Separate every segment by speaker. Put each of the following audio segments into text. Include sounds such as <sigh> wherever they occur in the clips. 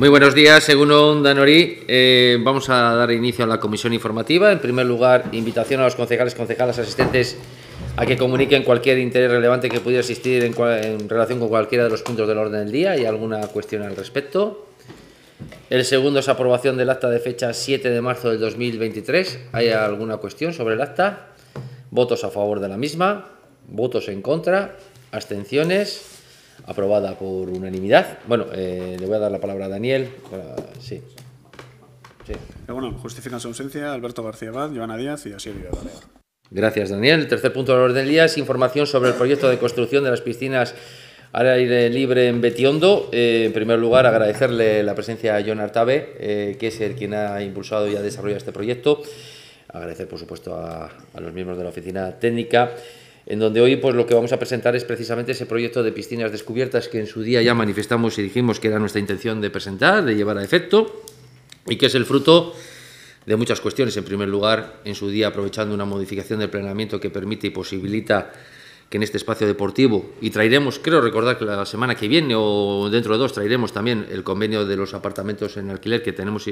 Speaker 1: Muy buenos días, según Danori. Eh, vamos a dar inicio a la comisión informativa. En primer lugar, invitación a los concejales, concejales, asistentes a que comuniquen cualquier interés relevante que pudiera existir en, relación con cualquiera de los puntos del orden del día y alguna cuestión al respecto. El segundo es aprobación del acta de fecha 7 de marzo del 2023. ¿Hay alguna cuestión sobre el acta? Votos a favor de la misma, votos en contra, abstenciones aprobada por unanimidad. Bueno, eh, le voy a dar la palabra a Daniel. sí.
Speaker 2: Eh, bueno, justifican su ausencia Alberto García Abad, Joana Díaz y Asier Vidal.
Speaker 1: Gracias, Daniel. El tercer punto del orden del día es información sobre el proyecto de construcción de las piscinas al aire libre en Betiondo. Eh, en primer lugar, agradecerle la presencia a John Artabe, que es el quien ha impulsado y ha desarrollado este proyecto. Agradecer, por supuesto, a los miembros de la oficina técnica en donde hoy pues, lo que vamos a presentar es precisamente ese proyecto de piscinas descubiertas que en su día ya manifestamos y dijimos que era nuestra intención de presentar, de llevar a efecto, y que es el fruto de muchas cuestiones. En primer lugar, en su día aprovechando una modificación del planeamiento que permite y posibilita que en este espacio deportivo, y traeremos, creo recordar que la semana que viene o dentro de dos, traeremos también el convenio de los apartamentos en alquiler que tenemos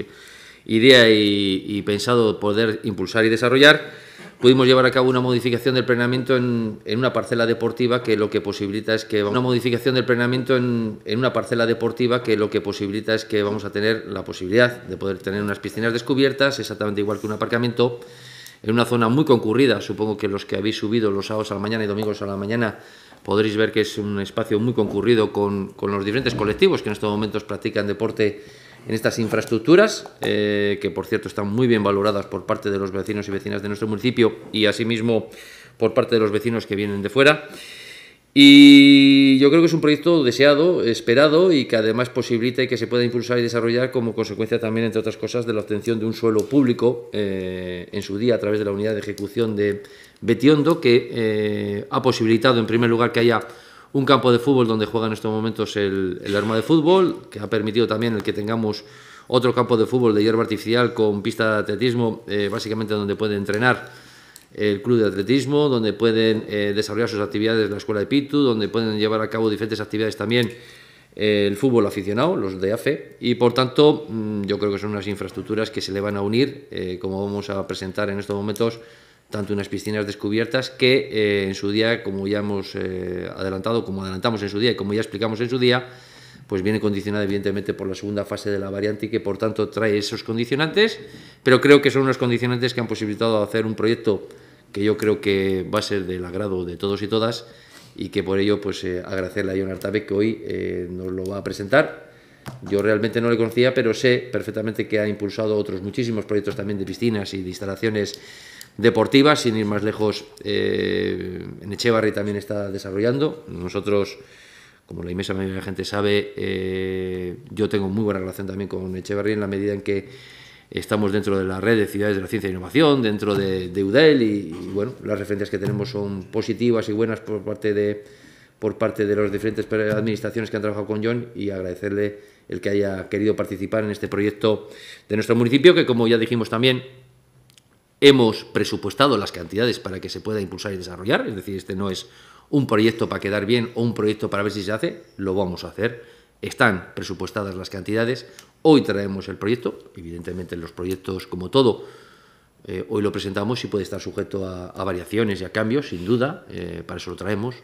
Speaker 1: idea y, y pensado poder impulsar y desarrollar, pudimos llevar a cabo una modificación del plenamiento en, una parcela deportiva que lo que posibilita es que una modificación del plenamiento en, en, una parcela deportiva que lo que posibilita es que vamos a tener la posibilidad de poder tener unas piscinas descubiertas exactamente igual que un aparcamiento en una zona muy concurrida supongo que los que habéis subido los sábados a la mañana y domingos a la mañana podréis ver que es un espacio muy concurrido con, con los diferentes colectivos que en estos momentos practican deporte en estas infraestructuras, eh, que por cierto están muy bien valoradas por parte de los vecinos y vecinas de nuestro municipio y asimismo por parte de los vecinos que vienen de fuera. Y yo creo que es un proyecto deseado, esperado y que además posibilita y que se pueda impulsar y desarrollar como consecuencia también, entre otras cosas, de la obtención de un suelo público eh, en su día a través de la unidad de ejecución de Betiondo, que eh, ha posibilitado en primer lugar que haya un campo de fútbol donde juega en estos momentos el, arma de fútbol, que ha permitido también el que tengamos otro campo de fútbol de hierba artificial con pista de atletismo, eh, básicamente donde puede entrenar el club de atletismo, donde pueden eh, desarrollar sus actividades la escuela de Pitu, donde pueden llevar a cabo diferentes actividades también eh, el fútbol aficionado, los de AFE, y por tanto mm, yo creo que son unas infraestructuras que se le van a unir, como vamos a presentar en estos momentos, tanto unas piscinas descubiertas que eh, en su día, como ya hemos eh, adelantado, como adelantamos en su día y como ya explicamos en su día, pues viene condicionada evidentemente por la segunda fase de la variante y que por tanto trae esos condicionantes, pero creo que son unos condicionantes que han posibilitado hacer un proyecto que yo creo que va a ser del agrado de todos y todas y que por ello pues eh, agradecerle a Ion Artabe que hoy nos lo va a presentar. Yo realmente no le conocía, pero sé perfectamente que ha impulsado otros muchísimos proyectos también de piscinas y de instalaciones deportivas, sin ir más lejos, eh, en Echevarri también está desarrollando. Nosotros, como la inmensa mayoría de la gente sabe, eh, yo tengo muy buena relación también con Echevarri en la medida en que estamos dentro de la red de ciudades de la ciencia e innovación, dentro de, de UDEL y, bueno, las referencias que tenemos son positivas y buenas por parte de por parte de las diferentes administraciones que han trabajado con John y agradecerle el que haya querido participar en este proyecto de nuestro municipio que como ya dijimos también Hemos presupuestado las cantidades para que se pueda impulsar y desarrollar, es decir, este no es un proyecto para quedar bien o un proyecto para ver si se hace, lo vamos a hacer. Están presupuestadas las cantidades, hoy traemos el proyecto, evidentemente los proyectos como todo, eh, hoy lo presentamos y puede estar sujeto a, variaciones y a cambios, sin duda, eh, para eso lo traemos.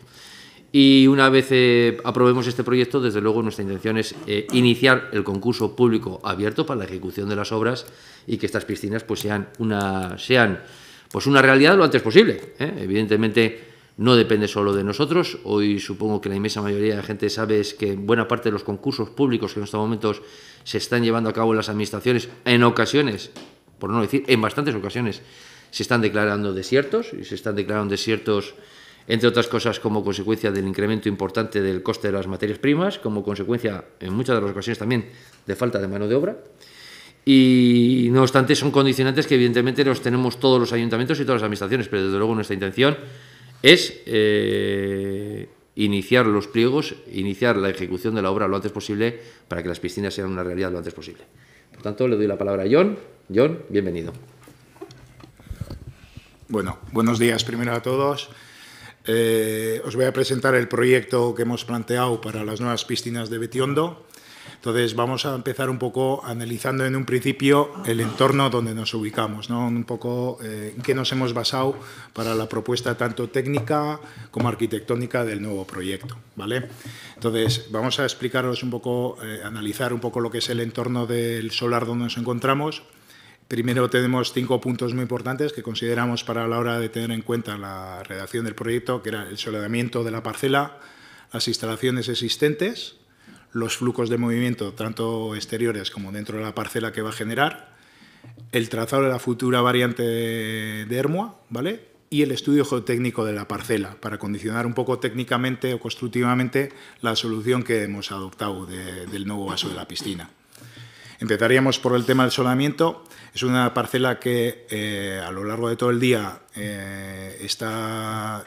Speaker 1: Y una vez eh, aprobemos este proyecto, desde luego nuestra intención es eh, iniciar el concurso público abierto para la ejecución de las obras y que estas piscinas pues, sean, una, sean pues, una realidad lo antes posible. ¿eh? Evidentemente no depende solo de nosotros. Hoy supongo que la inmensa mayoría de la gente sabe es que buena parte de los concursos públicos que en estos momentos se están llevando a cabo en las administraciones, en ocasiones, por no decir en bastantes ocasiones, se están declarando desiertos y se están declarando desiertos entre otras cosas como consecuencia del incremento importante del coste de las materias primas, como consecuencia en muchas de las ocasiones también de falta de mano de obra. Y no obstante, son condicionantes que evidentemente los tenemos todos los ayuntamientos y todas las administraciones, pero desde luego nuestra intención es eh, iniciar los pliegos, iniciar la ejecución de la obra lo antes posible para que las piscinas sean una realidad lo antes
Speaker 3: posible. Por tanto, le doy la palabra a John. John, bienvenido. Bueno, buenos días primero a todos. Eh, os voy a presentar el proyecto que hemos planteado para las nuevas piscinas de Betiondo. Entonces vamos a empezar un poco analizando en un principio el entorno donde nos ubicamos, un poco eh, en qué nos hemos basado para la propuesta tanto técnica como arquitectónica del nuevo proyecto. ¿vale? Entonces vamos a explicaros un poco, eh, analizar un poco lo que es el entorno del solar donde nos encontramos Primero tenemos cinco puntos muy importantes que consideramos para la hora de tener en cuenta la redacción del proyecto, que era el soledamiento de la parcela, las instalaciones existentes, los flujos de movimiento, tanto exteriores como dentro de la parcela que va a generar, el trazado de la futura variante de Hermoa, ¿vale? y el estudio geotécnico de la parcela, para condicionar un poco técnicamente o constructivamente la solución que hemos adoptado del nuevo vaso de la piscina. Empezaríamos por el tema del solamiento. Es una parcela que eh, a lo largo de todo el día eh, está,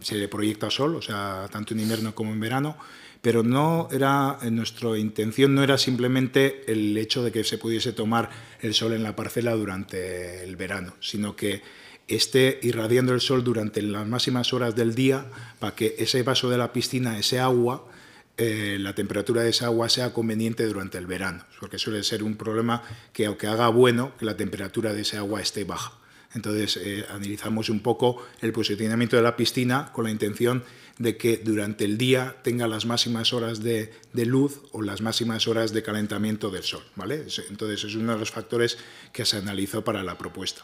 Speaker 3: se le proyecta sol, o sea, tanto en invierno como en verano, pero no era, nuestra intención no era simplemente el hecho de que se pudiese tomar el sol en la parcela durante el verano, sino que esté irradiando el sol durante las máximas horas del día para que ese vaso de la piscina, ese agua, eh, la temperatura de esa agua sea conveniente durante el verano, porque suele ser un problema que aunque haga bueno, que la temperatura de esa agua esté baja. Entonces eh, analizamos un poco el posicionamiento de la piscina con la intención de que durante el día tenga las máximas horas de, luz o las máximas horas de calentamiento del sol. Entonces es uno de los factores que se analizó para la propuesta.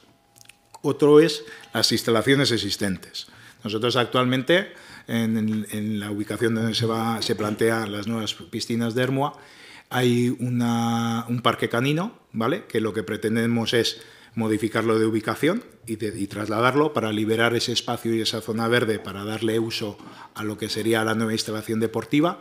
Speaker 3: Otro es las instalaciones existentes. Nosotros actualmente en, la ubicación donde se, va, se plantean las nuevas piscinas de Hermoa, hay un parque canino, ¿vale? que lo que pretendemos es modificarlo de ubicación y, trasladarlo para liberar ese espacio y esa zona verde para darle uso a lo que sería la nueva instalación deportiva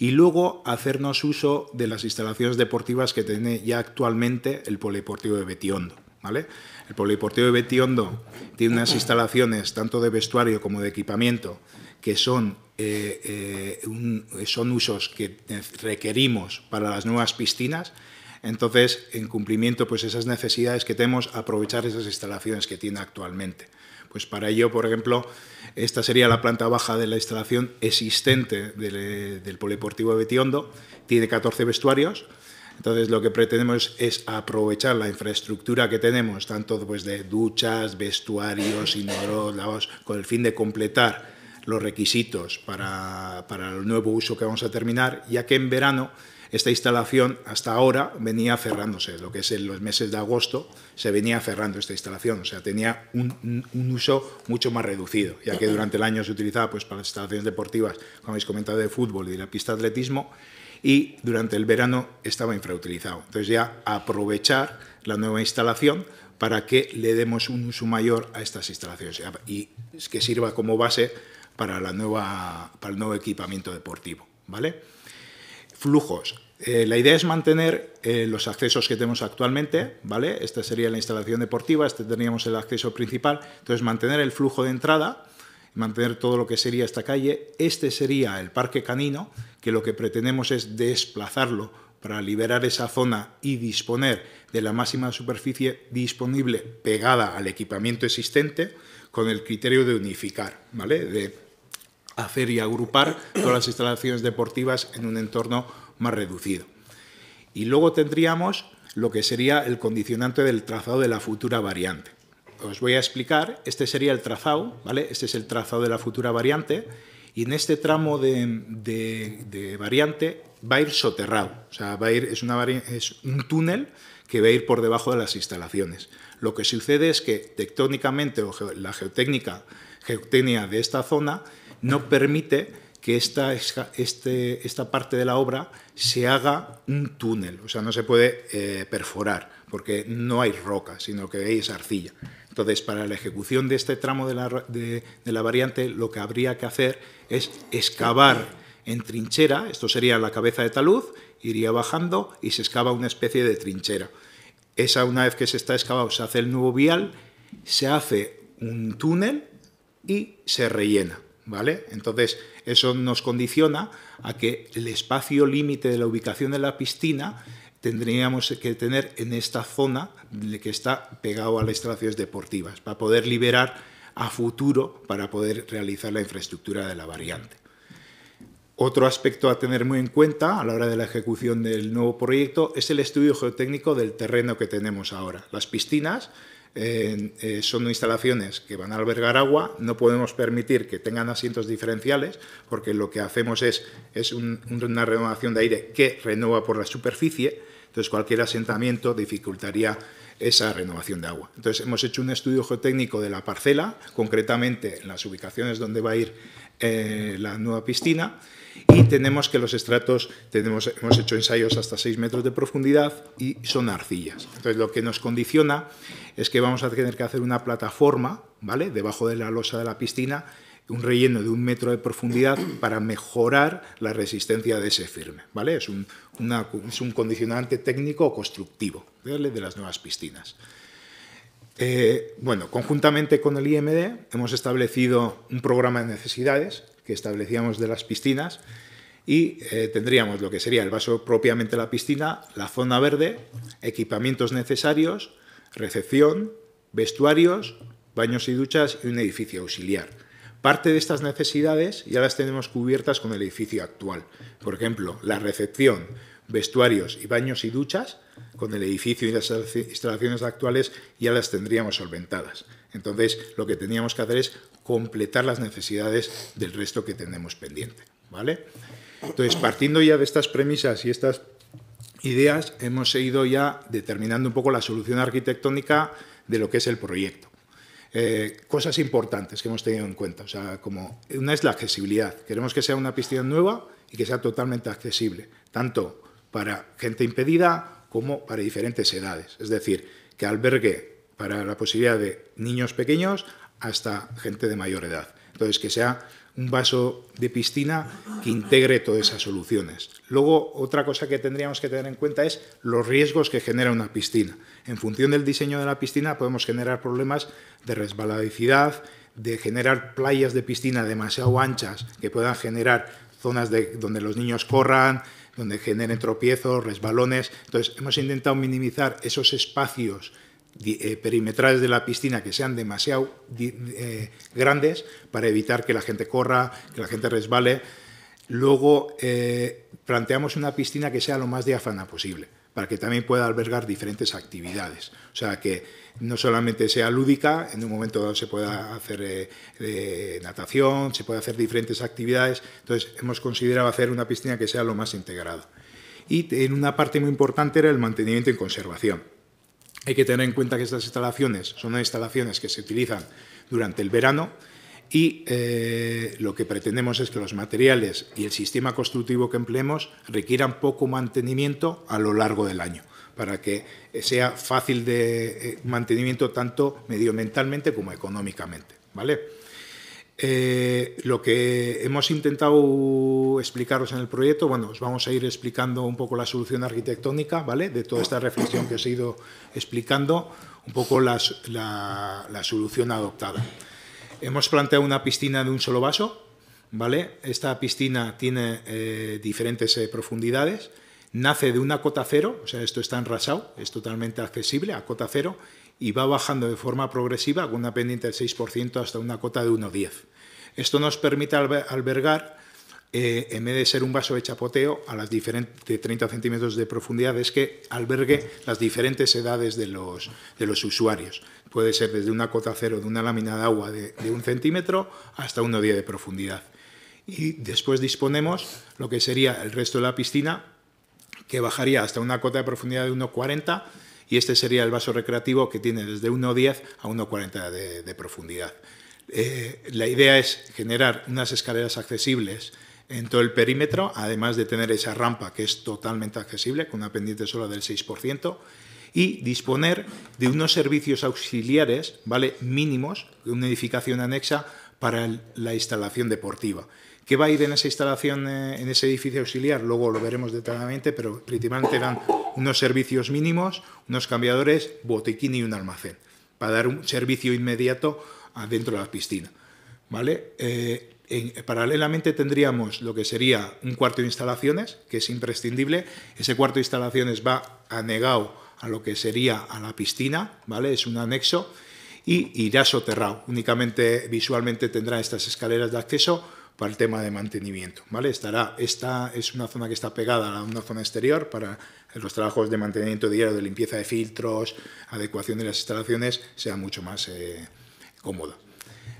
Speaker 3: y luego hacernos uso de las instalaciones deportivas que tiene ya actualmente el Polideportivo de Betiondo. ¿vale? El Polideportivo de Betiondo tiene unas instalaciones tanto de vestuario como de equipamiento que son, eh, eh, son usos que requerimos para las nuevas piscinas. Entonces, en cumplimiento pues esas necesidades que tenemos, aprovechar esas instalaciones que tiene actualmente. Pues para ello, por ejemplo, esta sería la planta baja de la instalación existente del, del Polideportivo de Betiondo, tiene 14 vestuarios, entonces lo que pretendemos es aprovechar la infraestructura que tenemos, tanto pues, de duchas, vestuarios, inodoros, con el fin de completar los requisitos para, para el nuevo uso que vamos a terminar, ya que en verano esta instalación hasta ahora venía cerrándose, lo que es en los meses de agosto se venía cerrando esta instalación, o sea, tenía un, un, uso mucho más reducido, ya que durante el año se utilizaba pues, para las instalaciones deportivas, como habéis comentado, de fútbol y de la pista de atletismo, y durante el verano estaba infrautilizado. Entonces ya aprovechar la nueva instalación para que le demos un uso mayor a estas instalaciones y que sirva como base para, el nuevo equipamiento deportivo. ¿vale? Flujos. Eh, la idea es mantener eh, los accesos que tenemos actualmente, ¿vale? Esta sería la instalación deportiva, este teníamos el acceso principal, entonces mantener el flujo de entrada, mantener todo lo que sería esta calle, este sería el parque canino, que lo que pretendemos es desplazarlo para liberar esa zona y disponer de la máxima superficie disponible pegada al equipamiento existente con el criterio de unificar, ¿vale? De hacer y agrupar todas las instalaciones deportivas en un entorno más reducido. Y luego tendríamos lo que sería el condicionante del trazado de la futura variante. Os voy a explicar, este sería el trazado, ¿vale? Este es el trazado de la futura variante y en este tramo de, variante va a ir soterrado, o sea, es, una, es un túnel que va a ir por debajo de las instalaciones. Lo que sucede es que tectónicamente o la geotécnica, geotecnia de esta zona no permite que esta, este, esta parte de la obra se haga un túnel, o sea, no se puede eh, perforar, porque no hay roca, sino que hay arcilla. Entonces, para la ejecución de este tramo de la, variante, lo que habría que hacer es excavar en trinchera, esto sería la cabeza de talud, iría bajando y se excava una especie de trinchera. Esa, una vez que se está excavado, se hace el nuevo vial, se hace un túnel y se rellena. Entonces, eso nos condiciona a que el espacio límite de la ubicación de la piscina tendríamos que tener en esta zona que está pegado a las instalaciones deportivas, para poder liberar a futuro, para poder realizar la infraestructura de la variante. Otro aspecto a tener muy en cuenta a la hora de la ejecución del nuevo proyecto es el estudio geotécnico del terreno que tenemos ahora. Las piscinas eh, son instalaciones que van a albergar agua, no podemos permitir que tengan asientos diferenciales, porque lo que hacemos es, es una renovación de aire que renueva por la superficie, entonces cualquier asentamiento dificultaría esa renovación de agua. Entonces hemos hecho un estudio geotécnico de la parcela, concretamente en las ubicaciones donde va a ir eh, la nueva piscina, y tenemos que los estratos, tenemos, hemos hecho ensayos hasta 6 metros de profundidad y son arcillas. Entonces lo que nos condiciona es que vamos a tener que hacer una plataforma, ¿vale? Debajo de la losa de la piscina, un relleno de un metro de profundidad para mejorar la resistencia de ese firme, ¿vale? Es un, condicionante técnico constructivo de las nuevas piscinas. Eh, bueno, conjuntamente con el IMD hemos establecido un programa de necesidades que establecíamos de las piscinas y eh, tendríamos lo que sería el vaso propiamente la piscina, la zona verde, equipamientos necesarios, recepción, vestuarios, baños y duchas y un edificio auxiliar. Parte de estas necesidades ya las tenemos cubiertas con el edificio actual. Por ejemplo, la recepción, vestuarios y baños y duchas, con el edificio y las instalaciones actuales ya las tendríamos solventadas. Entonces, lo que teníamos que hacer es completar las necesidades del resto que tenemos pendiente. ¿vale? Entonces, partiendo ya de estas premisas y estas ideas, hemos ido ya determinando un poco la solución arquitectónica de lo que es el proyecto. Eh, cosas importantes que hemos tenido en cuenta, o sea, como una es la accesibilidad. Queremos que sea una piscina nueva y que sea totalmente accesible, tanto para gente impedida como para diferentes edades. Es decir, que albergue para la posibilidad de niños pequeños hasta gente de mayor edad. Entonces, que sea un vaso de piscina que integre todas esas soluciones. Luego, otra cosa que tendríamos que tener en cuenta es los riesgos que genera una piscina. En función del diseño de la piscina podemos generar problemas de resbaladicidad, de generar playas de piscina demasiado anchas que puedan generar zonas de, donde los niños corran, donde generen tropiezos, resbalones. Entonces, hemos intentado minimizar esos espacios eh, perimetrales de la piscina que sean demasiado eh, grandes para evitar que la gente corra, que la gente resbale. Luego eh, planteamos una piscina que sea lo más diáfana posible para que también pueda albergar diferentes actividades. O sea, que no solamente sea lúdica, en un momento se pueda hacer natación, se puede hacer diferentes actividades. Entonces, hemos considerado hacer una piscina que sea lo más integrada. Y en una parte muy importante era el mantenimiento y conservación. Hay que tener en cuenta que estas instalaciones son instalaciones que se utilizan durante el verano y eh, lo que pretendemos es que los materiales y el sistema constructivo que empleemos requieran poco mantenimiento a lo largo del año para que sea fácil de eh, mantenimiento tanto medioambientalmente como económicamente. ¿vale? Eh, lo que hemos intentado explicaros en el proyecto, bueno, os vamos a ir explicando un poco la solución arquitectónica, ¿vale? De toda esta reflexión que os he ido explicando, un poco la, solución adoptada. Hemos planteado una piscina de un solo vaso, ¿vale? Esta piscina tiene eh, diferentes eh, profundidades, nace de una cota cero, o sea, esto está enrasado, es totalmente accesible a cota cero, y va bajando de forma progresiva con una pendiente del 6% hasta una cota de 1,10 esto nos permite albergar, eh, en vez de ser un vaso de chapoteo, a las diferentes 30 centímetros de profundidad, es que albergue las diferentes edades de los, usuarios. Puede ser desde una cota cero de una lámina de agua de, un centímetro hasta 1,10 de profundidad. Y después disponemos lo que sería el resto de la piscina, que bajaría hasta una cota de profundidad de 1,40 y este sería el vaso recreativo que tiene desde 1,10 a 1,40 de profundidad. Eh, la idea es generar unas escaleras accesibles en todo el perímetro, además de tener esa rampa que es totalmente accesible, con una pendiente sola del 6%, y disponer de unos servicios auxiliares ¿vale? mínimos de una edificación anexa para la instalación deportiva. ¿Qué va a ir en esa instalación, eh, en ese edificio auxiliar? Luego lo veremos detalladamente, pero principalmente dan unos servicios mínimos, unos cambiadores, botiquín y un almacén, para dar un servicio inmediato adentro de la piscina. ¿vale? Eh, paralelamente tendríamos lo que sería un cuarto de instalaciones, que es imprescindible. Ese cuarto de instalaciones va anegado a lo que sería a la piscina, ¿vale? Es un anexo y ya soterrado. Únicamente visualmente tendrá estas escaleras de acceso para el tema de mantenimiento, ¿vale? Estará, esta es una zona que está pegada a una zona exterior para los trabajos de mantenimiento diario, de limpieza de filtros, adecuación de las instalaciones, sea mucho más... Eh, cómoda.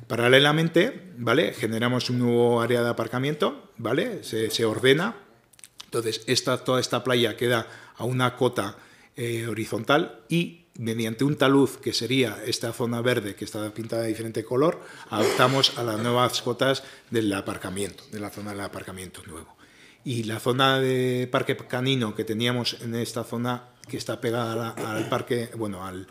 Speaker 3: Paralelamente, ¿vale? Generamos un nuevo área de aparcamiento, ¿vale? Se, ordena. Entonces, esta, toda esta playa queda a una cota eh, horizontal y mediante un talud, que sería esta zona verde que está pintada de diferente color, adaptamos a las nuevas cotas del aparcamiento, de la zona del aparcamiento nuevo. Y la zona de parque canino que teníamos en esta zona que está pegada al parque, bueno, al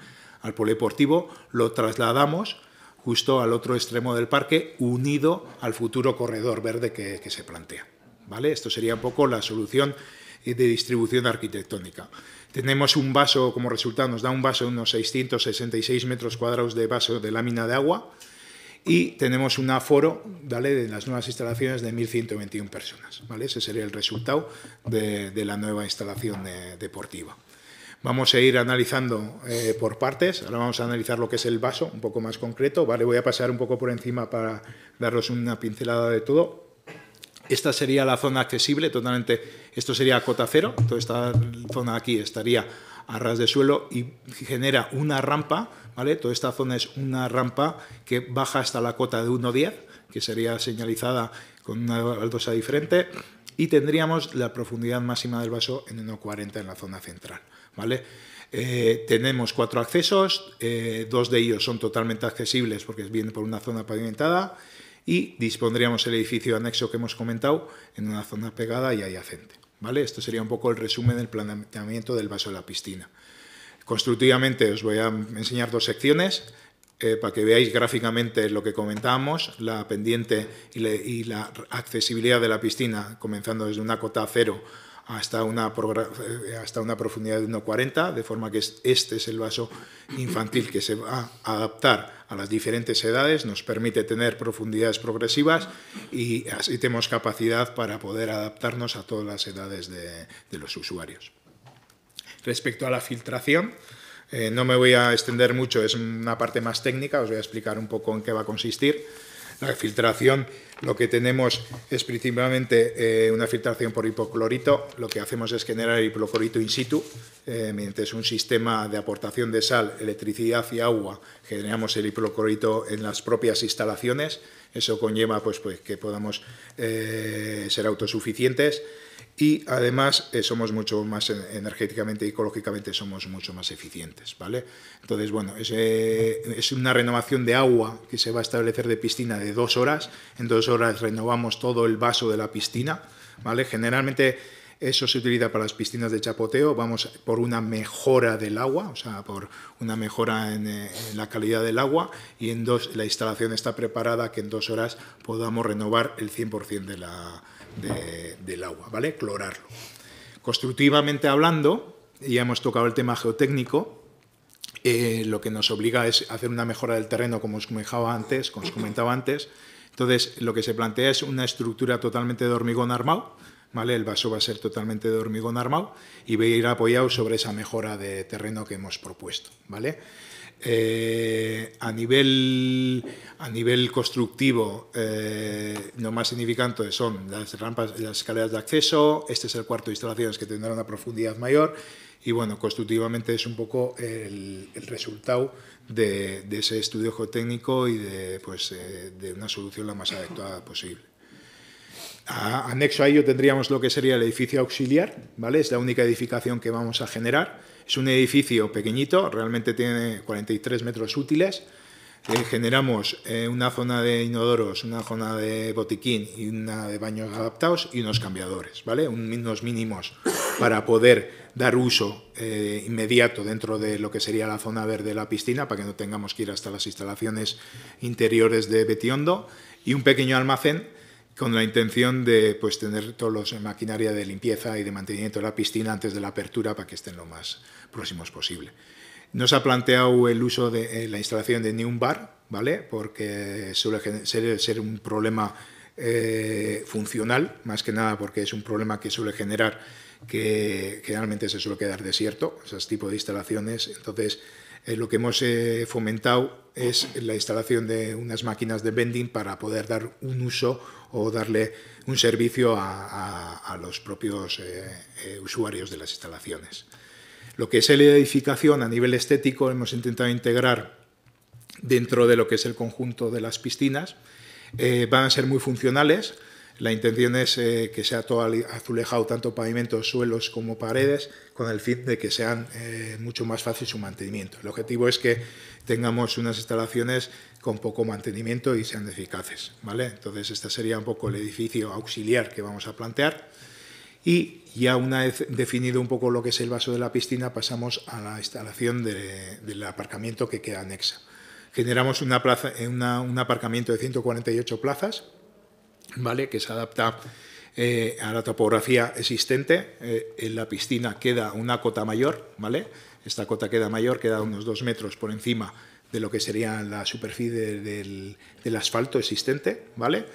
Speaker 3: polideportivo, lo trasladamos justo al otro extremo del parque, unido al futuro corredor verde que, se plantea. ¿vale? Esto sería un poco la solución de distribución arquitectónica. Tenemos un vaso, como resultado, nos da un vaso de unos 666 metros cuadrados de vaso de lámina de agua y tenemos un aforo dale, de las nuevas instalaciones de 1.121 personas. ¿vale? Ese sería el resultado de, la nueva instalación eh, deportiva. Vamos a ir analizando eh, por partes. Ahora vamos a analizar lo que es el vaso, un poco más concreto. Vale, voy a pasar un poco por encima para daros una pincelada de todo. Esta sería la zona accesible, totalmente. Esto sería cota cero. Toda esta zona aquí estaría a ras de suelo y genera una rampa, ¿vale? Toda esta zona es una rampa que baja hasta la cota de 1.10, que sería señalizada con una baldosa diferente, y tendríamos la profundidad máxima del vaso en 1.40 en la zona central. Eh, tenemos cuatro accesos, eh, dos de ellos son totalmente accesibles porque vienen por una zona pavimentada y dispondríamos el edificio anexo que hemos comentado en una zona pegada y adyacente. ¿vale? Esto sería un poco el resumen del planteamiento del vaso de la piscina. Constructivamente os voy a enseñar dos secciones eh, para que veáis gráficamente lo que comentábamos, la pendiente y la accesibilidad de la piscina comenzando desde una cota cero hasta una, eh, hasta una profundidad de 1,40, de forma que este es el vaso infantil que se va a adaptar a las diferentes edades, nos permite tener profundidades progresivas y así tenemos capacidad para poder adaptarnos a todas las edades de, los usuarios. Respecto a la filtración, eh, no me voy a extender mucho, es una parte más técnica, os voy a explicar un poco en qué va a consistir. La filtración lo que tenemos es principalmente eh, una filtración por hipoclorito. Lo que hacemos es generar el hipoclorito in situ. Eh, mientras mediante un sistema de aportación de sal, electricidad y agua, generamos el hipoclorito en las propias instalaciones. Eso conlleva pues, pues que podamos eh, ser autosuficientes y además eh, somos mucho más energéticamente y ecológicamente somos mucho más eficientes, ¿vale? Entonces, bueno, es, es, una renovación de agua que se va a establecer de piscina de dos horas. En dos horas renovamos todo el vaso de la piscina, ¿vale? Generalmente eso se utiliza para las piscinas de chapoteo, vamos por una mejora del agua, o sea, por una mejora en, eh, la calidad del agua y en dos, la instalación está preparada que en dos horas podamos renovar el 100% de la del agua, ¿vale? Clorarlo. Constructivamente hablando, ya hemos tocado el tema geotécnico, eh, lo que nos obliga es hacer una mejora del terreno, como os comentaba antes, como os comentaba antes. Entonces, lo que se plantea es una estructura totalmente de hormigón armado, ¿vale? El vaso va a ser totalmente de hormigón armado y va a ir apoyado sobre esa mejora de terreno que hemos propuesto, ¿vale? Eh, a, nivel, constructivo, eh, lo más significante son las rampas, y las escaleras de acceso, este es el cuarto de instalaciones que tendrá una profundidad mayor y bueno, constructivamente es un poco el, resultado de, ese estudio geotécnico y de, pues, eh, una solución la más adecuada posible. anexo a ello tendríamos lo que sería el edificio auxiliar, ¿vale? Es la única edificación que vamos a generar es un edificio pequeñito, realmente tiene 43 metros útiles. Eh, generamos eh, una zona de inodoros, una zona de botiquín y una de baños adaptados y unos cambiadores, ¿vale? unos mínimos para poder dar uso eh, inmediato dentro de lo que sería la zona verde de la piscina para que no tengamos que ir hasta las instalaciones interiores de Betiondo y un pequeño almacén con la intención de pues, tener todos los eh, maquinaria de limpieza y de mantenimiento de la piscina antes de la apertura para que estén lo más próximos posible. No se ha planteado el uso de eh, la instalación de ni un bar, ¿vale? Porque suele ser, un problema eh, funcional, más que nada porque es un problema que suele generar que generalmente se suele quedar desierto, esos tipo de instalaciones. Entonces, lo que hemos fomentado es la instalación de unas máquinas de vending para poder dar un uso o darle un servicio a, los propios eh, eh, usuarios de las instalaciones. Lo que es el edificación a nivel estético hemos intentado integrar dentro de lo que es el conjunto de las piscinas. Eh, van a ser muy funcionales. La intención es que sea todo azulejado, tanto pavimentos, suelos como paredes, con el fin de que sean mucho más fácil su mantenimiento. El objetivo es que tengamos unas instalaciones con poco mantenimiento y sean eficaces. ¿vale? Entonces, este sería un poco el edificio auxiliar que vamos a plantear. Y ya una vez definido un poco lo que es el vaso de la piscina, pasamos a la instalación del aparcamiento que queda anexa. Generamos una plaza, eh, un aparcamiento de 148 plazas, ¿vale? que se adapta eh, a la topografía existente. Eh, en la piscina queda una cota mayor, ¿vale? Esta cota queda mayor, queda unos dos metros por encima de lo que sería la superficie del, asfalto existente, ¿vale?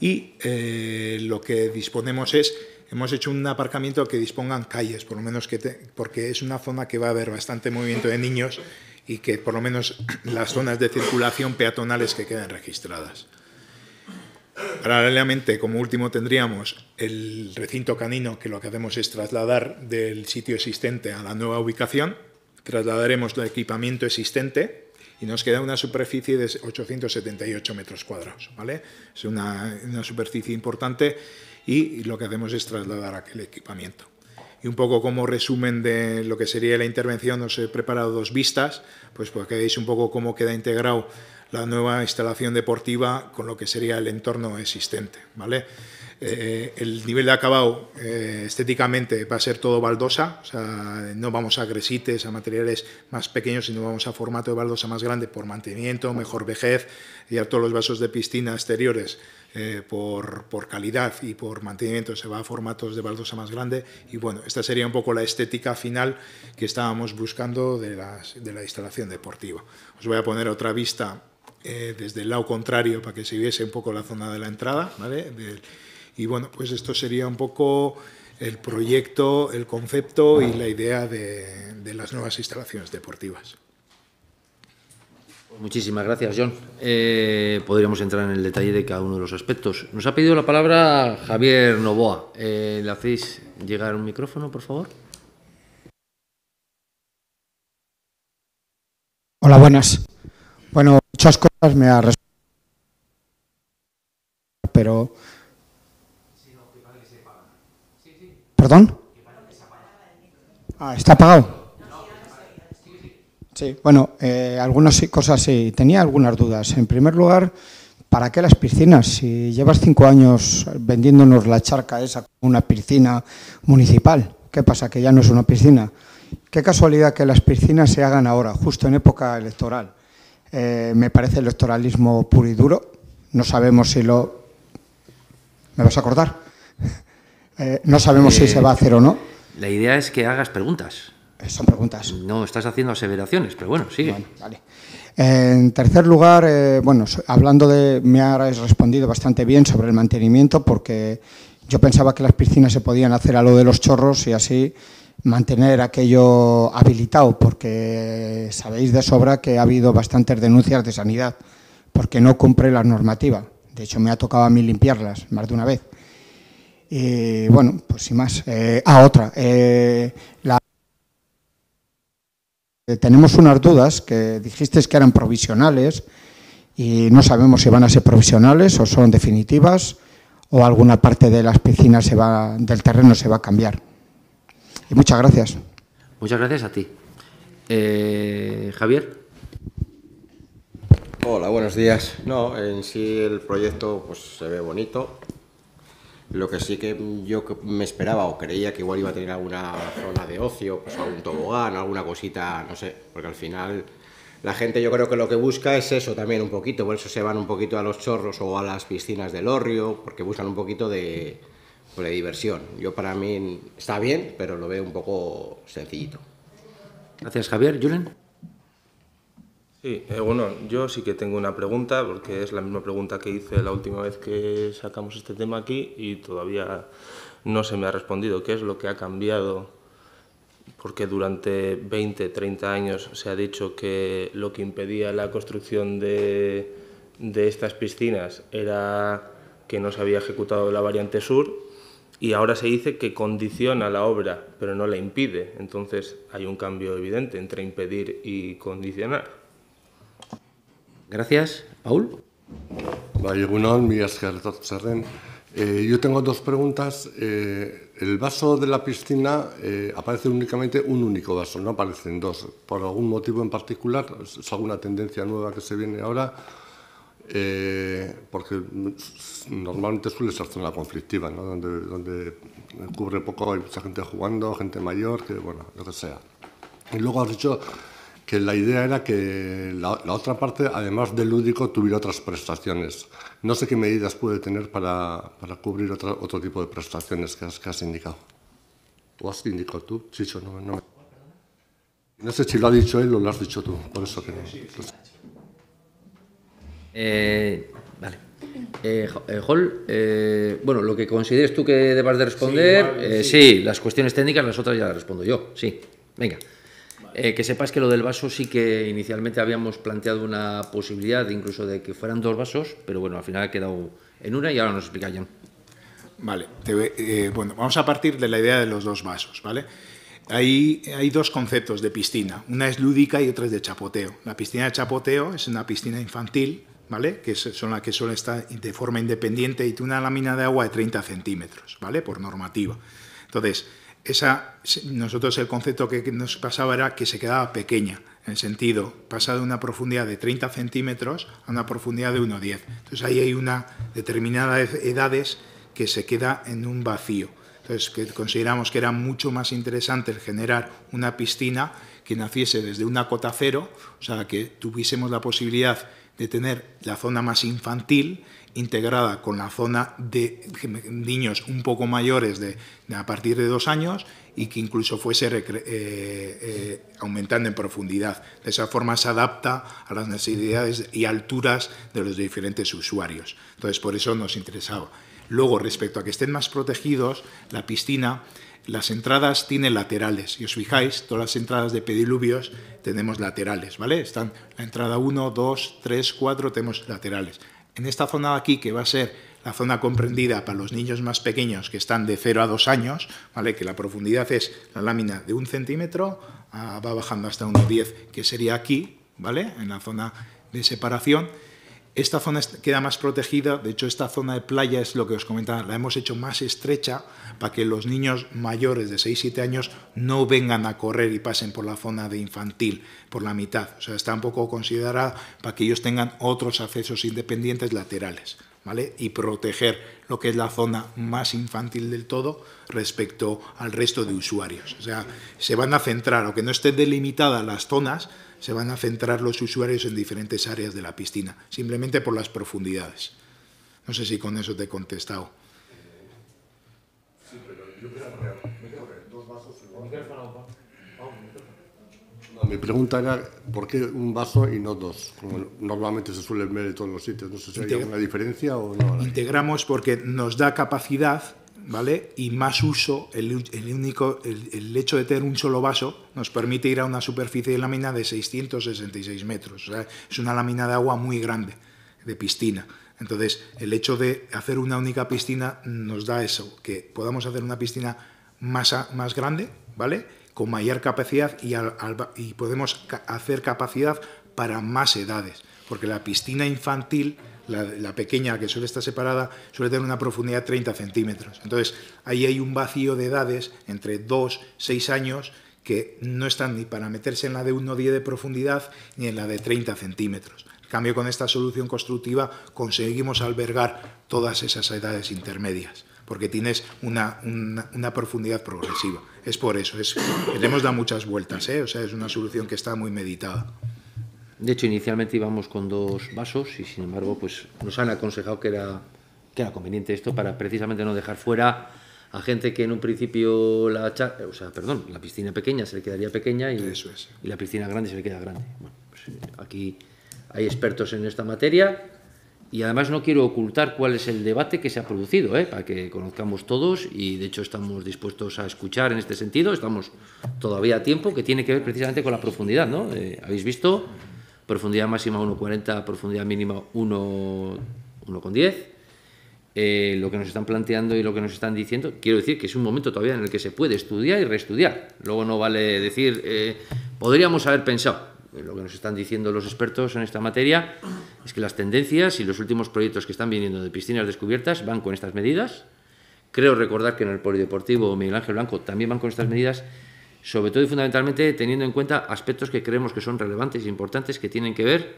Speaker 3: Y eh, lo que disponemos es, hemos hecho un aparcamiento que dispongan calles, por lo menos porque es una zona que va a haber bastante movimiento de niños y que por lo menos <clears throat> las zonas de circulación peatonales que quedan registradas. Paralelamente, como último, tendríamos el recinto canino, que lo que hacemos es trasladar del sitio existente a la nueva ubicación. Trasladaremos el equipamiento existente y nos queda una superficie de 878 metros cuadrados. ¿vale? Es una, una superficie importante y lo que hacemos es trasladar aquel equipamiento. Y un poco como resumen de lo que sería la intervención, os he preparado dos vistas, pues para pues que veáis un poco cómo queda integrado la nueva instalación deportiva con lo que sería el entorno existente. ¿vale? Eh, eh, el nivel de acabado eh, estéticamente va a ser todo baldosa, no vamos a gresites, a materiales más pequeños, sino vamos a formato de baldosa más grande por mantenimiento, mejor vejez y a todos los vasos de piscina exteriores por, por, calidad y por mantenimiento se va a formatos de baldosa más grande y bueno, esta sería un poco la estética final que estábamos buscando de, de la instalación deportiva. Os voy a poner otra vista eh, desde el lado contrario para que se viese un poco la zona de la entrada. y bueno, pues esto sería un poco el proyecto, el concepto y la idea de, las nuevas instalaciones deportivas.
Speaker 1: Pues muchísimas gracias, John. Eh, podríamos entrar en el detalle de cada uno de los aspectos. Nos ha pedido la palabra Javier Novoa. Eh, ¿Le hacéis llegar un micrófono, por favor?
Speaker 4: Hola, buenas. Bueno, cosas me ha pero... ¿Perdón? Ah, ¿está apagado? Sí, bueno, eh, algunas cosas sí. Tenía algunas dudas. En primer lugar, ¿para qué las piscinas? Si llevas cinco años vendiéndonos la charca esa como una piscina municipal, ¿qué pasa? Que ya no es una piscina. Qué casualidad que las piscinas se hagan ahora, justo en época electoral. Eh, me parece el electoralismo puro y duro. No sabemos si lo... ¿Me vas a acordar? <laughs> Eh, no sabemos si se va a eh, hacer o no.
Speaker 1: La idea es que hagas preguntas. Son preguntas. No estás haciendo aseveraciones, pero bueno, sí.
Speaker 4: En tercer lugar, bueno, hablando de. Me has respondido bastante bien sobre el mantenimiento, porque yo pensaba que las piscinas se podían hacer a lo de los chorros y así mantener aquello habilitado, porque sabéis de sobra que ha habido bastantes denuncias de sanidad, porque no cumple la normativa. De hecho, me ha tocado a mí limpiarlas más de una vez. Y bueno, pues sin más. Eh, ah, otra. Eh, eh, tenemos unas dudas que dijisteis que eran provisionales y no sabemos si van a ser provisionales o son definitivas o alguna parte de las piscinas se va, del terreno se va a cambiar muchas gracias.
Speaker 1: Muchas gracias a ti. Eh, Javier. Hola,
Speaker 5: buenos días. No, en sí el proyecto pues, se ve bonito. Lo que sí que yo me esperaba o creía que igual iba a tener alguna zona de ocio, pues algún tobogán, alguna cosita, no sé, porque al final la gente yo creo que lo que busca es eso también un poquito, por eso se van un poquito a los chorros o a las piscinas del Orrio, porque buscan un poquito de, diversión. Yo para mí está bien, pero lo veo un poco sencillito.
Speaker 1: Gracias, Javier. Julen.
Speaker 6: Sí, eh, bueno, yo sí que tengo una pregunta, porque es la misma pregunta que hice la última vez que sacamos este tema aquí y todavía no se me ha respondido. ¿Qué es lo que ha cambiado? Porque durante 20, 30 años se ha dicho que lo que impedía la construcción de, de estas piscinas era que no se había ejecutado la variante sur y ahora se dice que condiciona la obra, pero no la impide. Entonces hay un cambio evidente entre impedir y condicionar.
Speaker 7: Gracias. Paul. mi eh, yo tengo dos preguntas. Eh, el vaso de la piscina eh, aparece únicamente un único vaso, no aparecen dos. ¿Por algún motivo en particular? ¿Es alguna tendencia nueva que se viene ahora? Eh, porque normalmente suele ser zona conflictiva, ¿no? donde, donde cubre poco, hay mucha gente jugando, gente mayor, que bueno, lo que sea. Y luego has dicho que la idea era que la, otra parte, además de lúdico, tuviera otras prestaciones. No sé qué medidas puede tener para, para cubrir otro tipo de prestaciones que has, que indicado. ¿O has indicado tú, Chicho? No, no sé si lo ha dicho él o lo has dicho tú, por eso que no.
Speaker 1: Eh, vale. Eh, eh, Hall, eh, bueno, lo que consideres tú que debas de responder, sí, las cuestiones técnicas, las otras ya las respondo yo, sí. Venga. que sepas que lo del vaso sí que inicialmente habíamos planteado una posibilidad incluso
Speaker 3: de que fueran dos vasos, pero bueno, al final ha quedado en una y ahora nos explica Jan. Vale, te, bueno, vamos a partir de la idea de los dos vasos, ¿vale? Hay hay dos conceptos de piscina, una es lúdica y otra es de chapoteo. La piscina de chapoteo es una piscina infantil que son las que suelen estar de forma independiente, y tiene una lámina de agua de 30 centímetros, ¿vale? por normativa. Entonces, esa, nosotros el concepto que nos pasaba era que se quedaba pequeña, en el sentido, pasa de una profundidad de 30 centímetros a una profundidad de 1,10. Entonces ahí hay una determinada edades que se queda en un vacío. Entonces que consideramos que era mucho más interesante generar una piscina que naciese desde una cota cero, o sea, que tuviésemos la posibilidad de tener la zona más infantil integrada con la zona de niños un poco mayores de, a partir de dos años y que incluso fuese eh, eh, aumentando en profundidad. De esa forma se adapta a las necesidades y alturas de los diferentes usuarios. Entonces, por eso nos interesaba. Luego, respecto a que estén más protegidos, la piscina las entradas tienen laterales. y os fijáis, todas las entradas de pediluvios tenemos laterales, ¿vale? Están la entrada 1, 2, 3, 4, tenemos laterales. En esta zona de aquí, que va a ser la zona comprendida para los niños más pequeños que están de 0 a 2 años, ¿vale? que la profundidad es la lámina de un centímetro, ah, va bajando hasta 1,10, que sería aquí, ¿vale? en la zona de separación. Esta zona queda más protegida, de hecho esta zona de playa es lo que os comentaba, la hemos hecho más estrecha para que los niños mayores de 6-7 años no vengan a correr y pasen por la zona de infantil, por la mitad. O sea, está un poco considerada para que ellos tengan otros accesos independientes laterales. ¿Vale? y proteger lo que es la zona más infantil del todo respecto al resto de usuarios. O sea, se van a centrar, aunque no estén delimitadas las zonas, se van a centrar los usuarios en diferentes áreas de la piscina, simplemente por las profundidades. No sé si con eso te he contestado.
Speaker 7: Sí, mi pregunta era por qué un vaso y no dos, normalmente se suele ver
Speaker 3: en todos los sitios. No sé si hay diferencia o no. Integramos porque nos da capacidad ¿vale? Y más uso, el, único, el, hecho de tener un solo vaso nos permite ir a una superficie de lámina de 666 metros. es una lámina de agua muy grande, de piscina. Entonces, el hecho de hacer una única piscina nos da eso, que podamos hacer una piscina más, más grande, ¿vale? Con mayor capacidad y, y podemos hacer capacidad para más edades, porque la piscina infantil la, pequeña que suele estar separada, suele tener una profundidad de 30 centímetros. Entonces, ahí hay un vacío de edades entre 2, 6 años que no están ni para meterse en la de 1 10 de profundidad ni en la de 30 centímetros. En cambio, con esta solución constructiva conseguimos albergar todas esas edades intermedias porque tienes una, profundidad progresiva. Es por eso, le hemos dado muchas vueltas, ¿eh? o sea, es una solución que está muy meditada. De hecho, inicialmente íbamos con dos vasos
Speaker 1: y sin embargo, pues nos han aconsejado que era, que era conveniente esto para precisamente no dejar fuera a gente que en un principio la o sea, perdón, la piscina pequeña se le quedaría pequeña y, la piscina grande se le queda grande. Pues, eh, aquí hay expertos en esta materia y además no quiero ocultar cuál es el debate que se ha producido, ¿eh? para que conozcamos todos y de hecho estamos dispuestos a escuchar en este sentido, estamos todavía a tiempo, que tiene que ver precisamente con la profundidad, ¿no? Eh, Habéis visto profundidad máxima 1,40, profundidad mínima 1,10. Eh, lo que nos están planteando y lo que nos están diciendo, quiero decir que es un momento todavía en el que se puede estudiar y reestudiar. Luego no vale decir, eh, podríamos haber pensado. Eh, lo que nos están diciendo los expertos en esta materia es que las tendencias y los últimos proyectos que están viniendo de piscinas descubiertas van con estas medidas. Creo recordar que en el Polideportivo Miguel Ángel Blanco también van con estas medidas sobre todo y fundamentalmente teniendo en cuenta aspectos que creemos que son relevantes e importantes que tienen que ver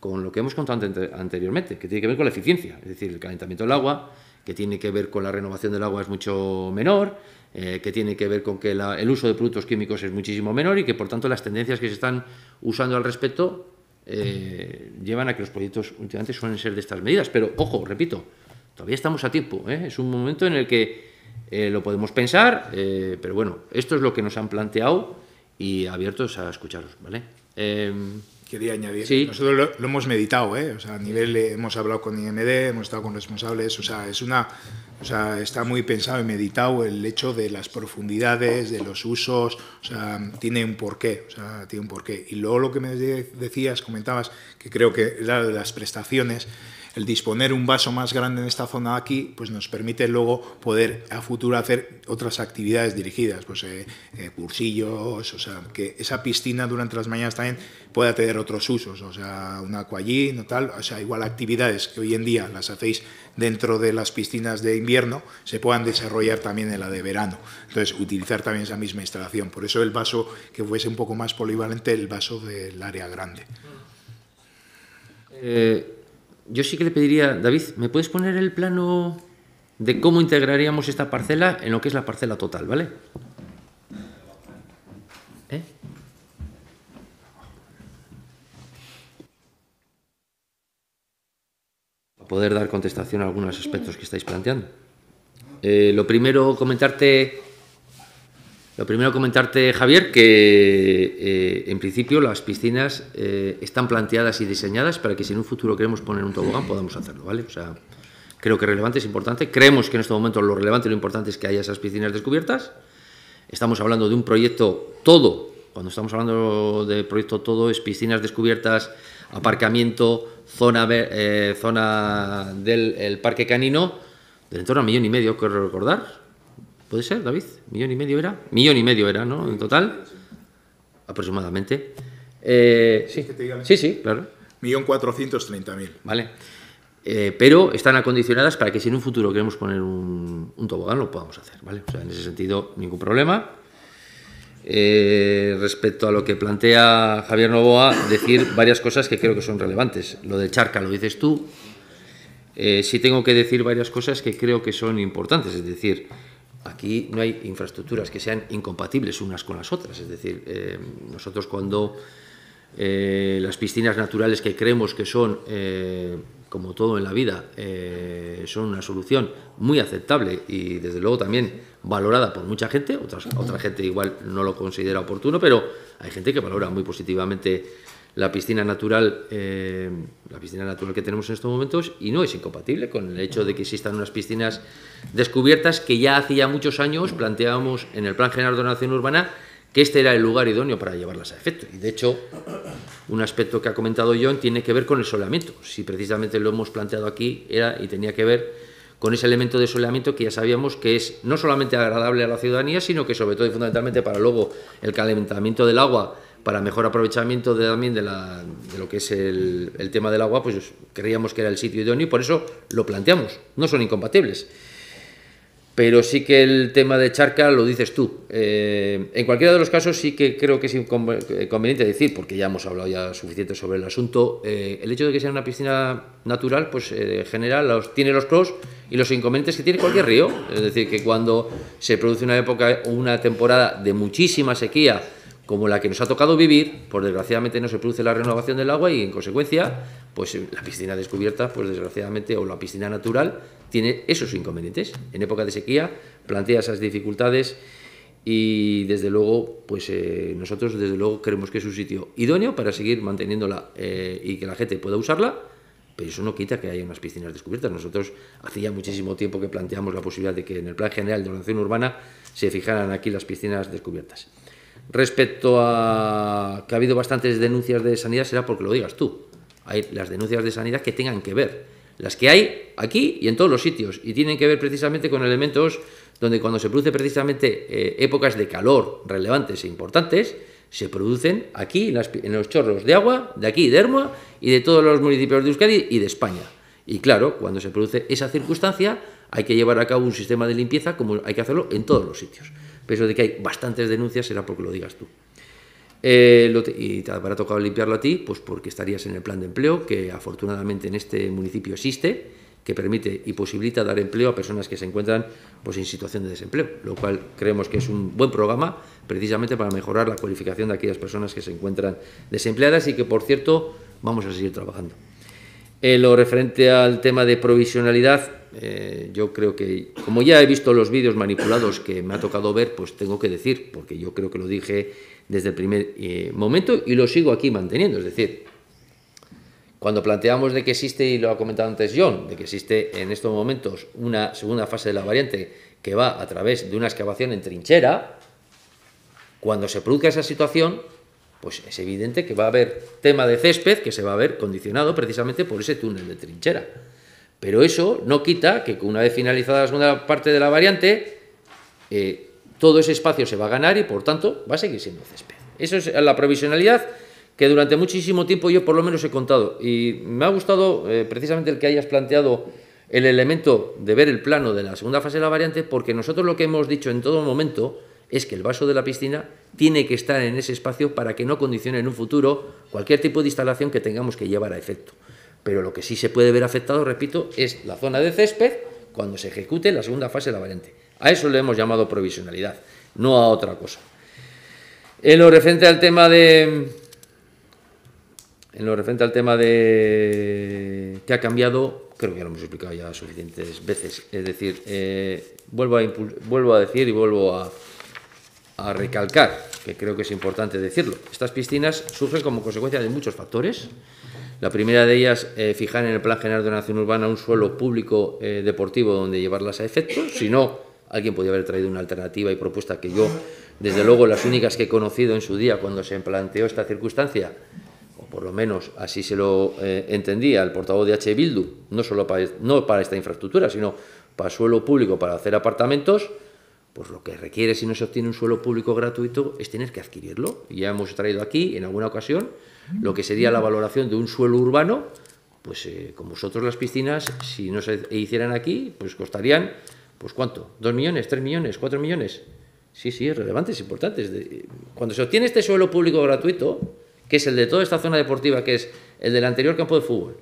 Speaker 1: con lo que hemos contado anteriormente, que tiene que ver con la eficiencia, es decir, el calentamiento del agua, que tiene que ver con la renovación del agua es mucho menor, eh, que tiene que ver con que el uso de productos químicos es muchísimo menor y que por tanto las tendencias que se están usando al respecto eh, llevan a que los proyectos últimamente suelen ser de estas medidas. Pero ojo, repito, todavía estamos a tiempo, ¿eh? es un momento en el que eh, lo podemos pensar, eh, pero bueno, esto es lo que nos han planteado y
Speaker 3: abiertos a escucharos, ¿vale? Em, Quería añadir, nosotros lo, hemos meditado, ¿eh? a nivel hemos hablado con IMD, hemos estado con responsables, o sea, es una, o sea, está muy pensado y meditado el hecho de las profundidades, de los usos, o sea, tiene un porqué, o sea, tiene un porqué. Y luego lo que me decías, comentabas, que creo que la de las prestaciones, el disponer un vaso más grande en esta zona aquí, pues nos permite luego poder a futuro hacer otras actividades dirigidas, pues eh, eh, cursillos, o sea, que esa piscina durante las mañanas también pueda tener otros usos, o sea, un acuallín o tal, o sea, igual actividades que hoy en día las hacéis dentro de las piscinas de invierno se puedan desarrollar también en la de verano. Entonces, utilizar también esa misma instalación. Por eso el vaso que fuese un poco más polivalente, el vaso del área grande.
Speaker 1: Eh, yo sí que le pediría, David, ¿me puedes poner el plano de cómo integraríamos esta parcela en lo que es la parcela total, ¿vale? ¿Eh? Para poder dar contestación a algunos aspectos que estáis planteando. Eh, lo primero, comentarte lo primero comentarte, Javier, que eh, en principio las piscinas eh, están planteadas y diseñadas para que si en un futuro queremos poner un tobogán podamos hacerlo, ¿vale? O sea, creo que relevante es importante. Creemos que en este momento lo relevante y lo importante es que haya esas piscinas descubiertas. Estamos hablando de un proyecto todo. Cuando estamos hablando de proyecto todo es piscinas descubiertas, aparcamiento, zona, eh, zona del parque canino, del entorno a millón y medio, quiero recordar, ¿Puede ser, David? ¿Millón y medio era? Millón y medio era, ¿no? En total, aproximadamente. Eh, sí, sí, claro.
Speaker 3: Millón cuatrocientos treinta mil.
Speaker 1: Vale. Eh, pero están acondicionadas para que si en un futuro queremos poner un, un tobogán lo podamos hacer, ¿vale? O sea, en ese sentido, ningún problema. Eh, respecto a lo que plantea Javier Novoa, decir varias cosas que creo que son relevantes. Lo de Charca lo dices tú. sí tengo que decir varias cosas que creo que son importantes, es decir, aquí no hay infraestructuras que sean incompatibles unas con las otras. Es decir, eh, nosotros cuando eh, las piscinas naturales que creemos que son, eh, como todo en la vida, son una solución muy aceptable y desde luego también valorada por mucha gente, otra gente igual no lo considera oportuno, pero hay gente que valora muy positivamente la piscina natural, eh, la piscina natural que tenemos en estos momentos, y no es incompatible con el hecho de que existan unas piscinas descubiertas que ya hacía muchos años planteábamos en el Plan General de Ordenación Urbana que este era el lugar idóneo para llevarlas a efecto. Y de hecho, un aspecto que ha comentado John tiene que ver con el soleamiento. Si precisamente lo hemos planteado aquí, era y tenía que ver con ese elemento de soleamiento que ya sabíamos que es no solamente agradable a la ciudadanía, sino que sobre todo y fundamentalmente para luego el calentamiento del agua para mejor aprovechamiento de, también de, lo que es el, tema del agua, pues creíamos que era el sitio idóneo y por eso lo planteamos. No son incompatibles. Pero sí que el tema de charca lo dices tú. Eh, en cualquiera de los casos sí que creo que es inconveniente eh, decir, porque ya hemos hablado ya suficiente sobre el asunto, eh, el hecho de que sea una piscina natural, pues en general los, tiene los pros y los inconvenientes que tiene cualquier río. Es decir, que cuando se produce una época o una temporada de muchísima sequía, como la que nos ha tocado vivir, por desgraciadamente no se produce la renovación del agua y en consecuencia, pues eh, la piscina descubierta, pues desgraciadamente, o la piscina natural, tiene esos inconvenientes. En época de sequía plantea esas dificultades y desde luego, pues eh, nosotros desde luego creemos que es un sitio idóneo para seguir manteniéndola eh, y que la gente pueda usarla, pero eso no quita que haya unas piscinas descubiertas. Nosotros hacía muchísimo tiempo que planteamos la posibilidad de que en el Plan General de Ordenación Urbana se fijaran aquí las piscinas descubiertas respecto a que ha habido bastantes denuncias de sanidad será porque lo digas tú. Hay las denuncias de sanidad que tengan que ver, las que hay aquí y en todos los sitios, y tienen que ver precisamente con elementos donde cuando se produce precisamente eh, épocas de calor relevantes e importantes, se producen aquí en, los chorros de agua, de aquí de Hermoa y de todos los municipios de Euskadi y de España. Y claro, cuando se produce esa circunstancia, hay que llevar a cabo un sistema de limpieza como hay que hacerlo en todos los sitios. Pero de que hay bastantes denuncias será porque lo digas tú. Eh, y te habrá tocado limpiarlo a ti, pues porque estarías en el plan de empleo, que afortunadamente en este municipio existe, que permite y posibilita dar empleo a personas que se encuentran pues, en situación de desempleo, lo cual creemos que es un buen programa precisamente para mejorar la cualificación de aquellas personas que se encuentran desempleadas y que, por cierto, vamos a seguir trabajando. En eh, lo referente al tema de provisionalidad, eh, yo creo que, como ya he visto los vídeos manipulados que me ha tocado ver, pues tengo que decir, porque yo creo que lo dije desde el primer eh, momento y lo sigo aquí manteniendo. Es decir, cuando planteamos de que existe, y lo ha comentado antes John, de que existe en estos momentos una segunda fase de la variante que va a través de una excavación en trinchera, cuando se produzca esa situación, pues es evidente que va a haber tema de césped que se va a ver condicionado precisamente por ese túnel de trinchera. Pero eso no quita que una vez finalizada la segunda parte de la variante, eh, todo ese espacio se va a ganar y por tanto va a seguir siendo césped. Eso es la provisionalidad que durante muchísimo tiempo yo por lo menos he contado. Y me ha gustado eh, precisamente el que hayas planteado el elemento de ver el plano de la segunda fase de la variante, porque nosotros lo que hemos dicho en todo momento es que el vaso de la piscina tiene que estar en ese espacio para que no condicione en un futuro cualquier tipo de instalación que tengamos que llevar a efecto pero lo que sí se puede ver afectado, repito, es la zona de césped cuando se ejecute la segunda fase de la variante. A eso le hemos llamado provisionalidad, no a otra cosa. En lo referente al tema de. En lo referente al tema de. que ha cambiado, creo que ya lo hemos explicado ya suficientes veces. Es decir, eh, vuelvo, a vuelvo a decir y vuelvo a, a recalcar, que creo que es importante decirlo. Estas piscinas surgen como consecuencia de muchos factores. La primera de ellas, eh, fijar en el Plan General de Nación Urbana un suelo público eh, deportivo donde llevarlas a efecto. Si no, alguien podría haber traído una alternativa y propuesta que yo, desde luego, las únicas que he conocido en su día cuando se planteó esta circunstancia, o por lo menos así se lo eh, entendía el portavoz de H. Bildu, no solo para, no para esta infraestructura, sino para suelo público, para hacer apartamentos, pues lo que requiere si no se obtiene un suelo público gratuito es tener que adquirirlo. ya hemos traído aquí en alguna ocasión lo que sería la valoración de un suelo urbano, pues eh, con vosotros las piscinas, si no se hicieran aquí, pues costarían, pues cuánto, dos millones, tres millones, cuatro millones. Sí, sí, es relevante, es importante. Cuando se obtiene este suelo público gratuito, que es el de toda esta zona deportiva, que es el del anterior campo de fútbol,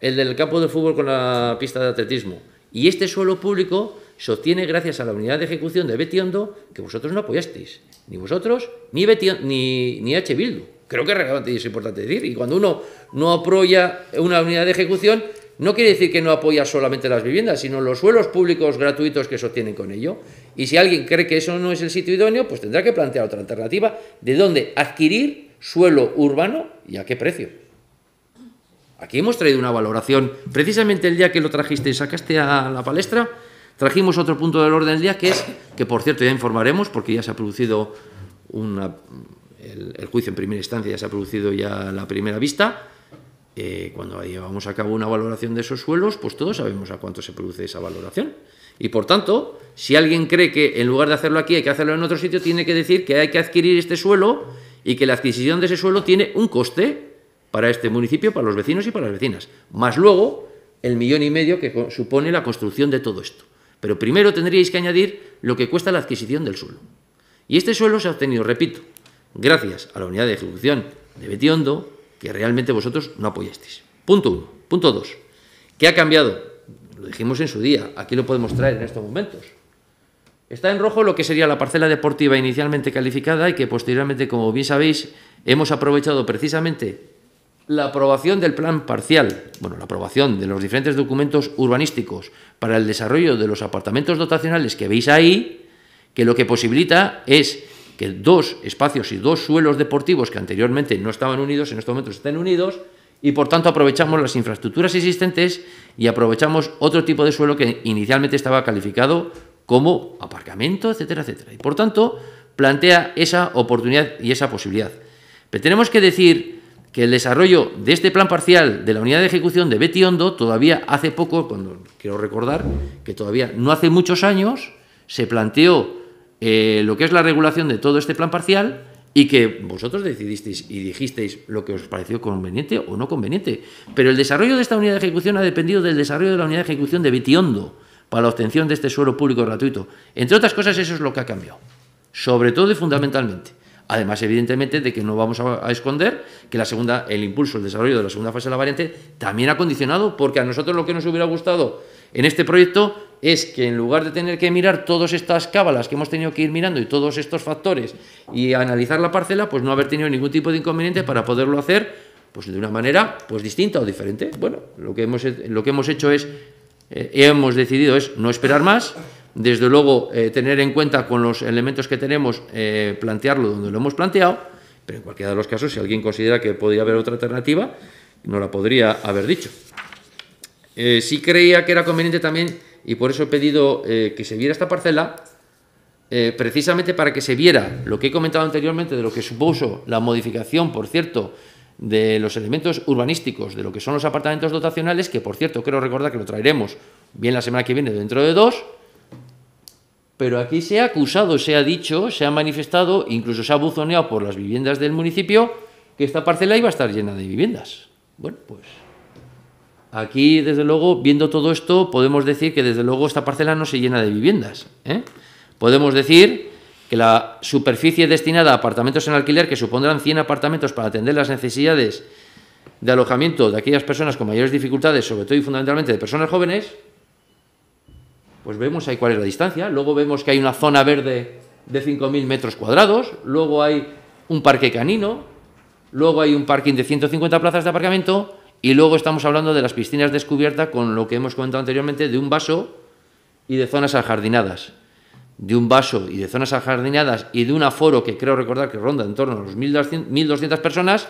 Speaker 1: el del campo de fútbol con la pista de atletismo, y este suelo público se obtiene gracias a la unidad de ejecución de Betiondo, que vosotros no apoyasteis, ni vosotros, ni, ni, ni H. Bildu. Creo que es es importante decir. Y cuando uno no apoya una unidad de ejecución, no quiere decir que no apoya solamente las viviendas, sino los suelos públicos gratuitos que sostienen con ello. Y si alguien cree que eso no es el sitio idóneo, pues tendrá que plantear otra alternativa de dónde adquirir suelo urbano y a qué precio. Aquí hemos traído una valoración. Precisamente el día que lo trajiste y sacaste a la palestra, trajimos otro punto del orden del día que es, que por cierto ya informaremos porque ya se ha producido una el, juicio en primera instancia ya se ha producido ya la primera vista. Eh, cuando llevamos a cabo una valoración de esos suelos, pues todos sabemos a cuánto se produce esa valoración. Y por tanto, si alguien cree que en lugar de hacerlo aquí hay que hacerlo en otro sitio, tiene que decir que hay que adquirir este suelo y que la adquisición de ese suelo tiene un coste para este municipio, para los vecinos y para las vecinas. Más luego el millón y medio que supone la construcción de todo esto. Pero primero tendríais que añadir lo que cuesta la adquisición del suelo. Y este suelo se ha obtenido, repito, gracias a la unidad de ejecución de Betiondo, que realmente vosotros no apoyasteis. Punto uno. Punto dos. ¿Qué ha cambiado? Lo dijimos en su día, aquí lo podemos traer en estos momentos. Está en rojo lo que sería la parcela deportiva inicialmente calificada y que posteriormente, como bien sabéis, hemos aprovechado precisamente la aprobación del plan parcial, bueno, la aprobación de los diferentes documentos urbanísticos para el desarrollo de los apartamentos dotacionales que veis ahí, que lo que posibilita es que dos espacios y dos suelos deportivos que anteriormente no estaban unidos, en estos momentos estén unidos, y por tanto aprovechamos las infraestructuras existentes y aprovechamos otro tipo de suelo que inicialmente estaba calificado como aparcamiento, etcétera, etcétera. Y por tanto plantea esa oportunidad y esa posibilidad. Pero tenemos que decir que el desarrollo de este plan parcial de la unidad de ejecución de Hondo todavía hace poco, cuando quiero recordar que todavía no hace muchos años, se planteó eh, lo que es la regulación de todo este plan parcial y que vosotros decidisteis y dijisteis lo que os pareció conveniente o no conveniente. Pero el desarrollo de esta unidad de ejecución ha dependido del desarrollo de la unidad de ejecución de Betiondo para la obtención de este suelo público gratuito. Entre otras cosas, eso es lo que ha cambiado, sobre todo y fundamentalmente. Además, evidentemente, de que no vamos a, a esconder que la segunda, el impulso, el desarrollo de la segunda fase de la variante también ha condicionado, porque a nosotros lo que nos hubiera gustado en este proyecto es que en lugar de tener que mirar todas estas cábalas que hemos tenido que ir mirando y todos estos factores y analizar la parcela, pues no haber tenido ningún tipo de inconveniente para poderlo hacer pues de una manera pues distinta o diferente. Bueno, lo que hemos, lo que hemos hecho es, eh, hemos decidido es no esperar más, desde luego eh, tener en cuenta con los elementos que tenemos, eh, plantearlo donde lo hemos planteado, pero en cualquiera de los casos, si alguien considera que podría haber otra alternativa, no la podría haber dicho. sí creía que era conveniente también y por eso he pedido eh, que se viera esta parcela, eh, precisamente para que se viera lo que he comentado anteriormente de lo que supuso la modificación, por cierto, de los elementos urbanísticos de lo que son los apartamentos dotacionales, que por cierto quiero recordar que lo traeremos bien la semana que viene dentro de dos, pero aquí se ha acusado, se ha dicho, se ha manifestado, incluso se ha buzoneado por las viviendas del municipio, que esta parcela iba a estar llena de viviendas. Bueno, pues Aquí, desde luego, viendo todo esto, podemos decir que desde luego esta parcela no se llena de viviendas. ¿eh? Podemos decir que la superficie destinada a apartamentos en alquiler, que supondrán 100 apartamentos para atender las necesidades de alojamiento de aquellas personas con mayores dificultades, sobre todo y fundamentalmente de personas jóvenes, pues vemos ahí cuál es la distancia. Luego vemos que hay una zona verde de 5.000 metros cuadrados, luego hay un parque canino, luego hay un parking de 150 plazas de aparcamiento, y luego estamos hablando de las piscinas descubiertas con lo que hemos comentado anteriormente de un vaso y de zonas ajardinadas. De un vaso y de zonas ajardinadas y de un aforo que creo recordar que ronda en torno a los 1.200 personas,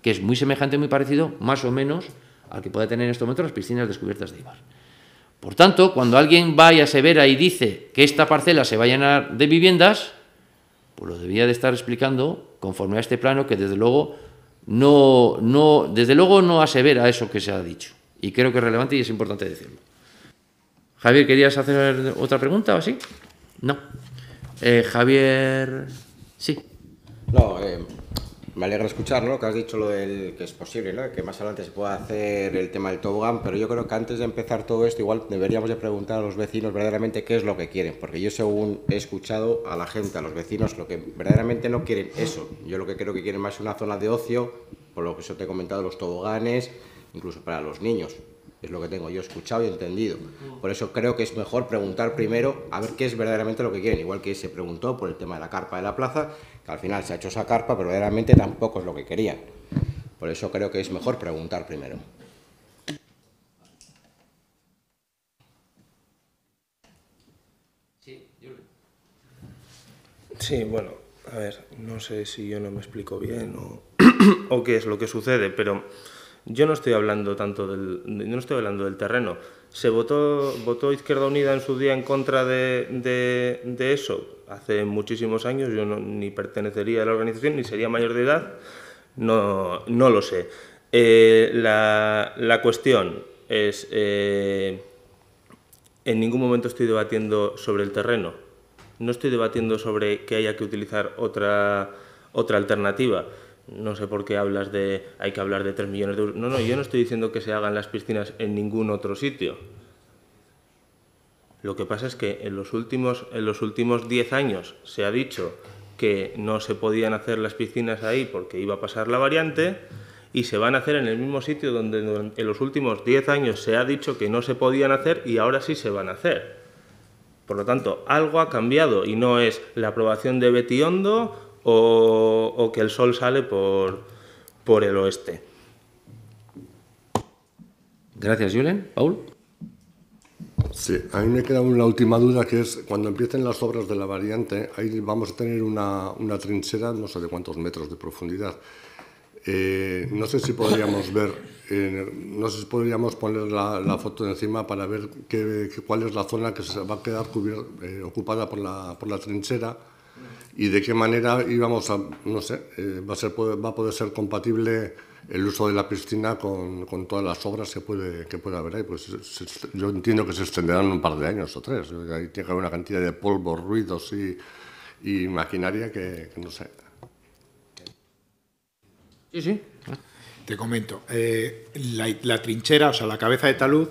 Speaker 1: que es muy semejante, muy parecido, más o menos, al que puede tener en estos momento las piscinas descubiertas de Ibar. Por tanto, cuando alguien va y asevera y dice que esta parcela se va a llenar de viviendas, pues lo debía de estar explicando conforme a este plano que desde luego no, no, desde luego no asevera eso que se ha dicho. Y creo que es relevante y es importante decirlo. Javier, ¿querías hacer otra pregunta o así? No. Eh, Javier, sí. No, eh, me alegra
Speaker 5: escuchar lo que has dicho lo que es posible, ¿no? que más adelante se pueda hacer el tema del tobogán, pero yo creo que antes de empezar todo esto igual deberíamos de preguntar a los vecinos verdaderamente qué es lo que quieren, porque yo según he escuchado a la gente, a los vecinos, lo que verdaderamente no quieren eso. Yo lo que creo que quieren más es una zona de ocio, por lo que yo te he comentado, los toboganes, incluso para los niños, es lo que tengo yo escuchado y entendido. Por eso creo que es mejor preguntar primero a ver qué es verdaderamente lo que quieren, igual que se preguntó por el tema de la carpa de la plaza, que al final se ha hecho esa carpa, pero realmente tampoco es lo que querían. Por eso creo que es mejor preguntar primero.
Speaker 6: Sí, bueno, a ver, no sé si yo no me explico bien o, qué es lo que sucede, pero yo no estoy hablando tanto del, no estoy hablando del terreno. ¿Se votó, votó Izquierda Unida en su día en contra de eso? hace muchísimos años, yo ni pertenecería a la organización, ni sería mayor de edad, no, lo sé. Eh, la, cuestión es, eh, en ningún momento estoy debatiendo sobre el terreno, no estoy debatiendo sobre que haya que utilizar otra, otra alternativa. No sé por qué hablas de hay que hablar de 3 millones de euros. No, no, yo no estoy diciendo que se hagan las piscinas en ningún otro sitio. Lo que pasa es que en los últimos, en los últimos 10 años se ha dicho que no se podían hacer las piscinas ahí porque iba a pasar la variante y se van a hacer en el mismo sitio donde en los últimos 10 años se ha dicho que no se podían hacer y ahora sí se van a hacer. Por lo tanto, algo ha cambiado y no es la aprobación de Betiondo o, o que el sol sale por, por el oeste. Gracias, Julen.
Speaker 7: Paul. Sí, a mí me queda una última duda que es cuando empiecen las obras de la variante, ahí vamos a tener una, una trinchera no sé de cuántos metros de profundidad. Eh, no sé si podríamos ver, no sé si podríamos poner la, foto encima para ver qué, cuál es la zona que se va a quedar eh, ocupada por la, por la trinchera y de qué manera íbamos a, no sé, eh, ser, va a poder ser compatible el uso de la piscina con, todas las obras que puede, que puede haber ahí. Pues yo entiendo que se extenderán un par de años o tres. Ahí tiene que haber una cantidad de polvo, ruidos y, y maquinaria que, no sé.
Speaker 1: Sí, sí.
Speaker 3: Te comento. Eh, la, trinchera, o sea, la cabeza de talud,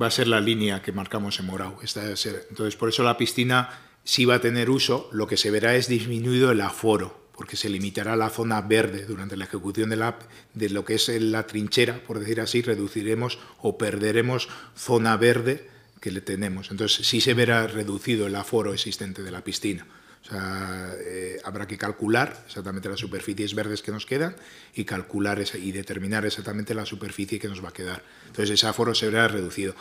Speaker 3: va a ser la línea que marcamos en Morau. Entonces, por eso la piscina sí va a tener uso. Lo que se verá es disminuido el aforo porque se limitará la zona verde durante la ejecución de, lo que es la trinchera, por decir así, reduciremos o perderemos zona verde que le tenemos. Entonces sí se verá reducido el aforo existente de la piscina. Eh, habrá que calcular exactamente las superficies verdes que nos quedan y calcular y determinar exactamente la superficie que nos va a quedar. Entonces ese aforo se verá reducido.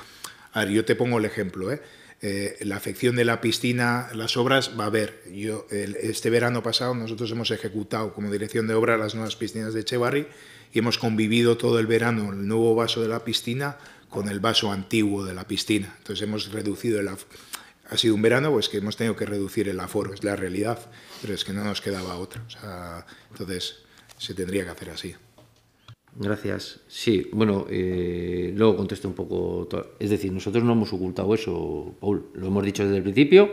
Speaker 3: A ver, yo te pongo el ejemplo, ¿eh? Eh, la afección de la piscina, las obras, va a haber. Yo, este verano pasado nosotros hemos ejecutado como dirección de obra las nuevas piscinas de Echevarri y hemos convivido todo el verano el nuevo vaso de la piscina con el vaso antiguo de la piscina. Entonces hemos reducido el Ha sido un verano pues que hemos tenido que reducir el aforo, es la realidad, pero es que no nos quedaba otra. entonces se tendría que hacer así.
Speaker 1: Gracias. Sí, bueno, eh, luego contesto un poco. Es decir, nosotros no hemos ocultado eso, Paul. Lo hemos dicho desde el principio.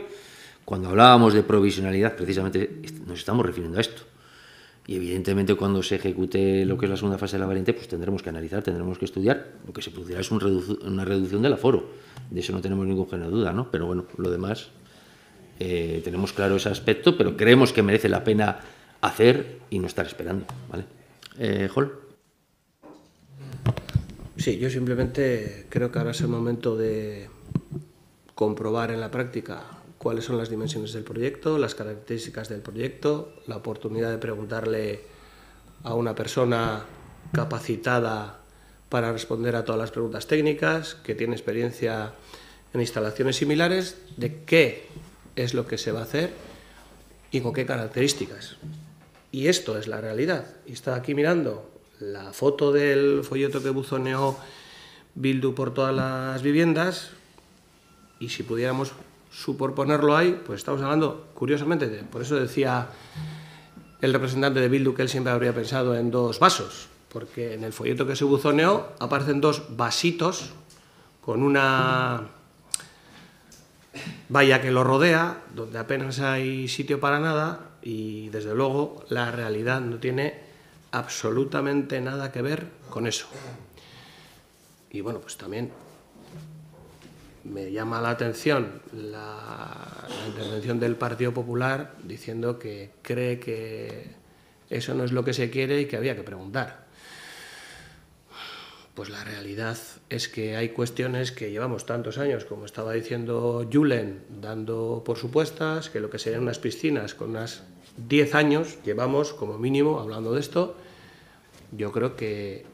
Speaker 1: Cuando hablábamos de provisionalidad, precisamente nos estamos refiriendo a esto. Y evidentemente cuando se ejecute lo que es la segunda fase de la variante, pues tendremos que analizar, tendremos que estudiar. Lo que se producirá es una reducción del aforo. De eso no tenemos ningún duda, ¿no? Pero bueno, lo demás, eh, tenemos claro ese aspecto, pero creemos que merece la pena hacer y no estar esperando, ¿vale? Eh,
Speaker 2: Sí, yo simplemente creo que ahora es el momento de comprobar en la práctica cuáles son las dimensiones del proyecto, las características del proyecto, la oportunidad de preguntarle a una persona capacitada para responder a todas las preguntas técnicas, que tiene experiencia en instalaciones similares, de qué es lo que se va a hacer y con qué características. Y esto es la realidad. Y está aquí mirando la foto del folleto que buzoneó Bildu por todas las viviendas y si pudiéramos superponerlo ahí, pues estamos hablando, curiosamente, por eso decía el representante de Bildu que él siempre habría pensado en dos vasos, porque en el folleto que se buzoneó aparecen dos vasitos con una valla que lo rodea, donde apenas hay sitio para nada y desde luego la realidad no tiene absolutamente nada que ver con eso. Y bueno, pues también me llama la atención la, intervención del Partido Popular diciendo que cree que eso no es lo que se quiere y que había que preguntar. Pues la realidad es que hay cuestiones que llevamos tantos años, como estaba diciendo Julen, dando por supuestas que lo que serían unas piscinas con unas 10 años llevamos como mínimo hablando de esto, yo creo que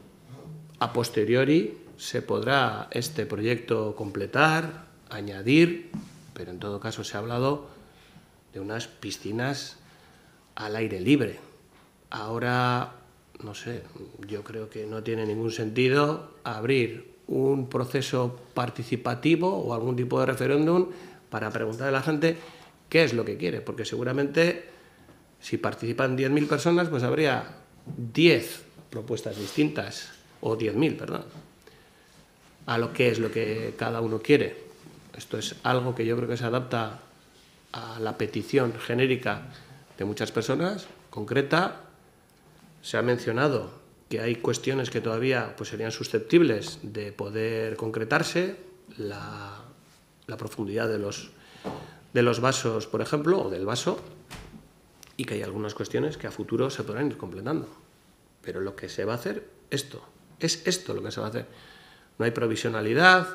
Speaker 2: a posteriori se podrá este proyecto completar, añadir, pero en todo caso se ha hablado de unas piscinas al aire libre. Ahora, no sé, yo creo que no tiene ningún sentido abrir un proceso participativo o algún tipo de referéndum para preguntar a la gente qué es lo que quiere, porque seguramente si participan 10.000 personas, pues habría 10 propuestas distintas, o 10.000, perdón, a lo que es lo que cada uno quiere. Esto es algo que yo creo que se adapta a la petición genérica de muchas personas, concreta. Se ha mencionado que hay cuestiones que todavía pues, serían susceptibles de poder concretarse, la, profundidad de los, de los vasos, por ejemplo, o del vaso, y que hay algunas cuestiones que a futuro se podrán ir completando. Pero lo que se va a hacer, esto, es esto lo que se va a hacer. No hay provisionalidad,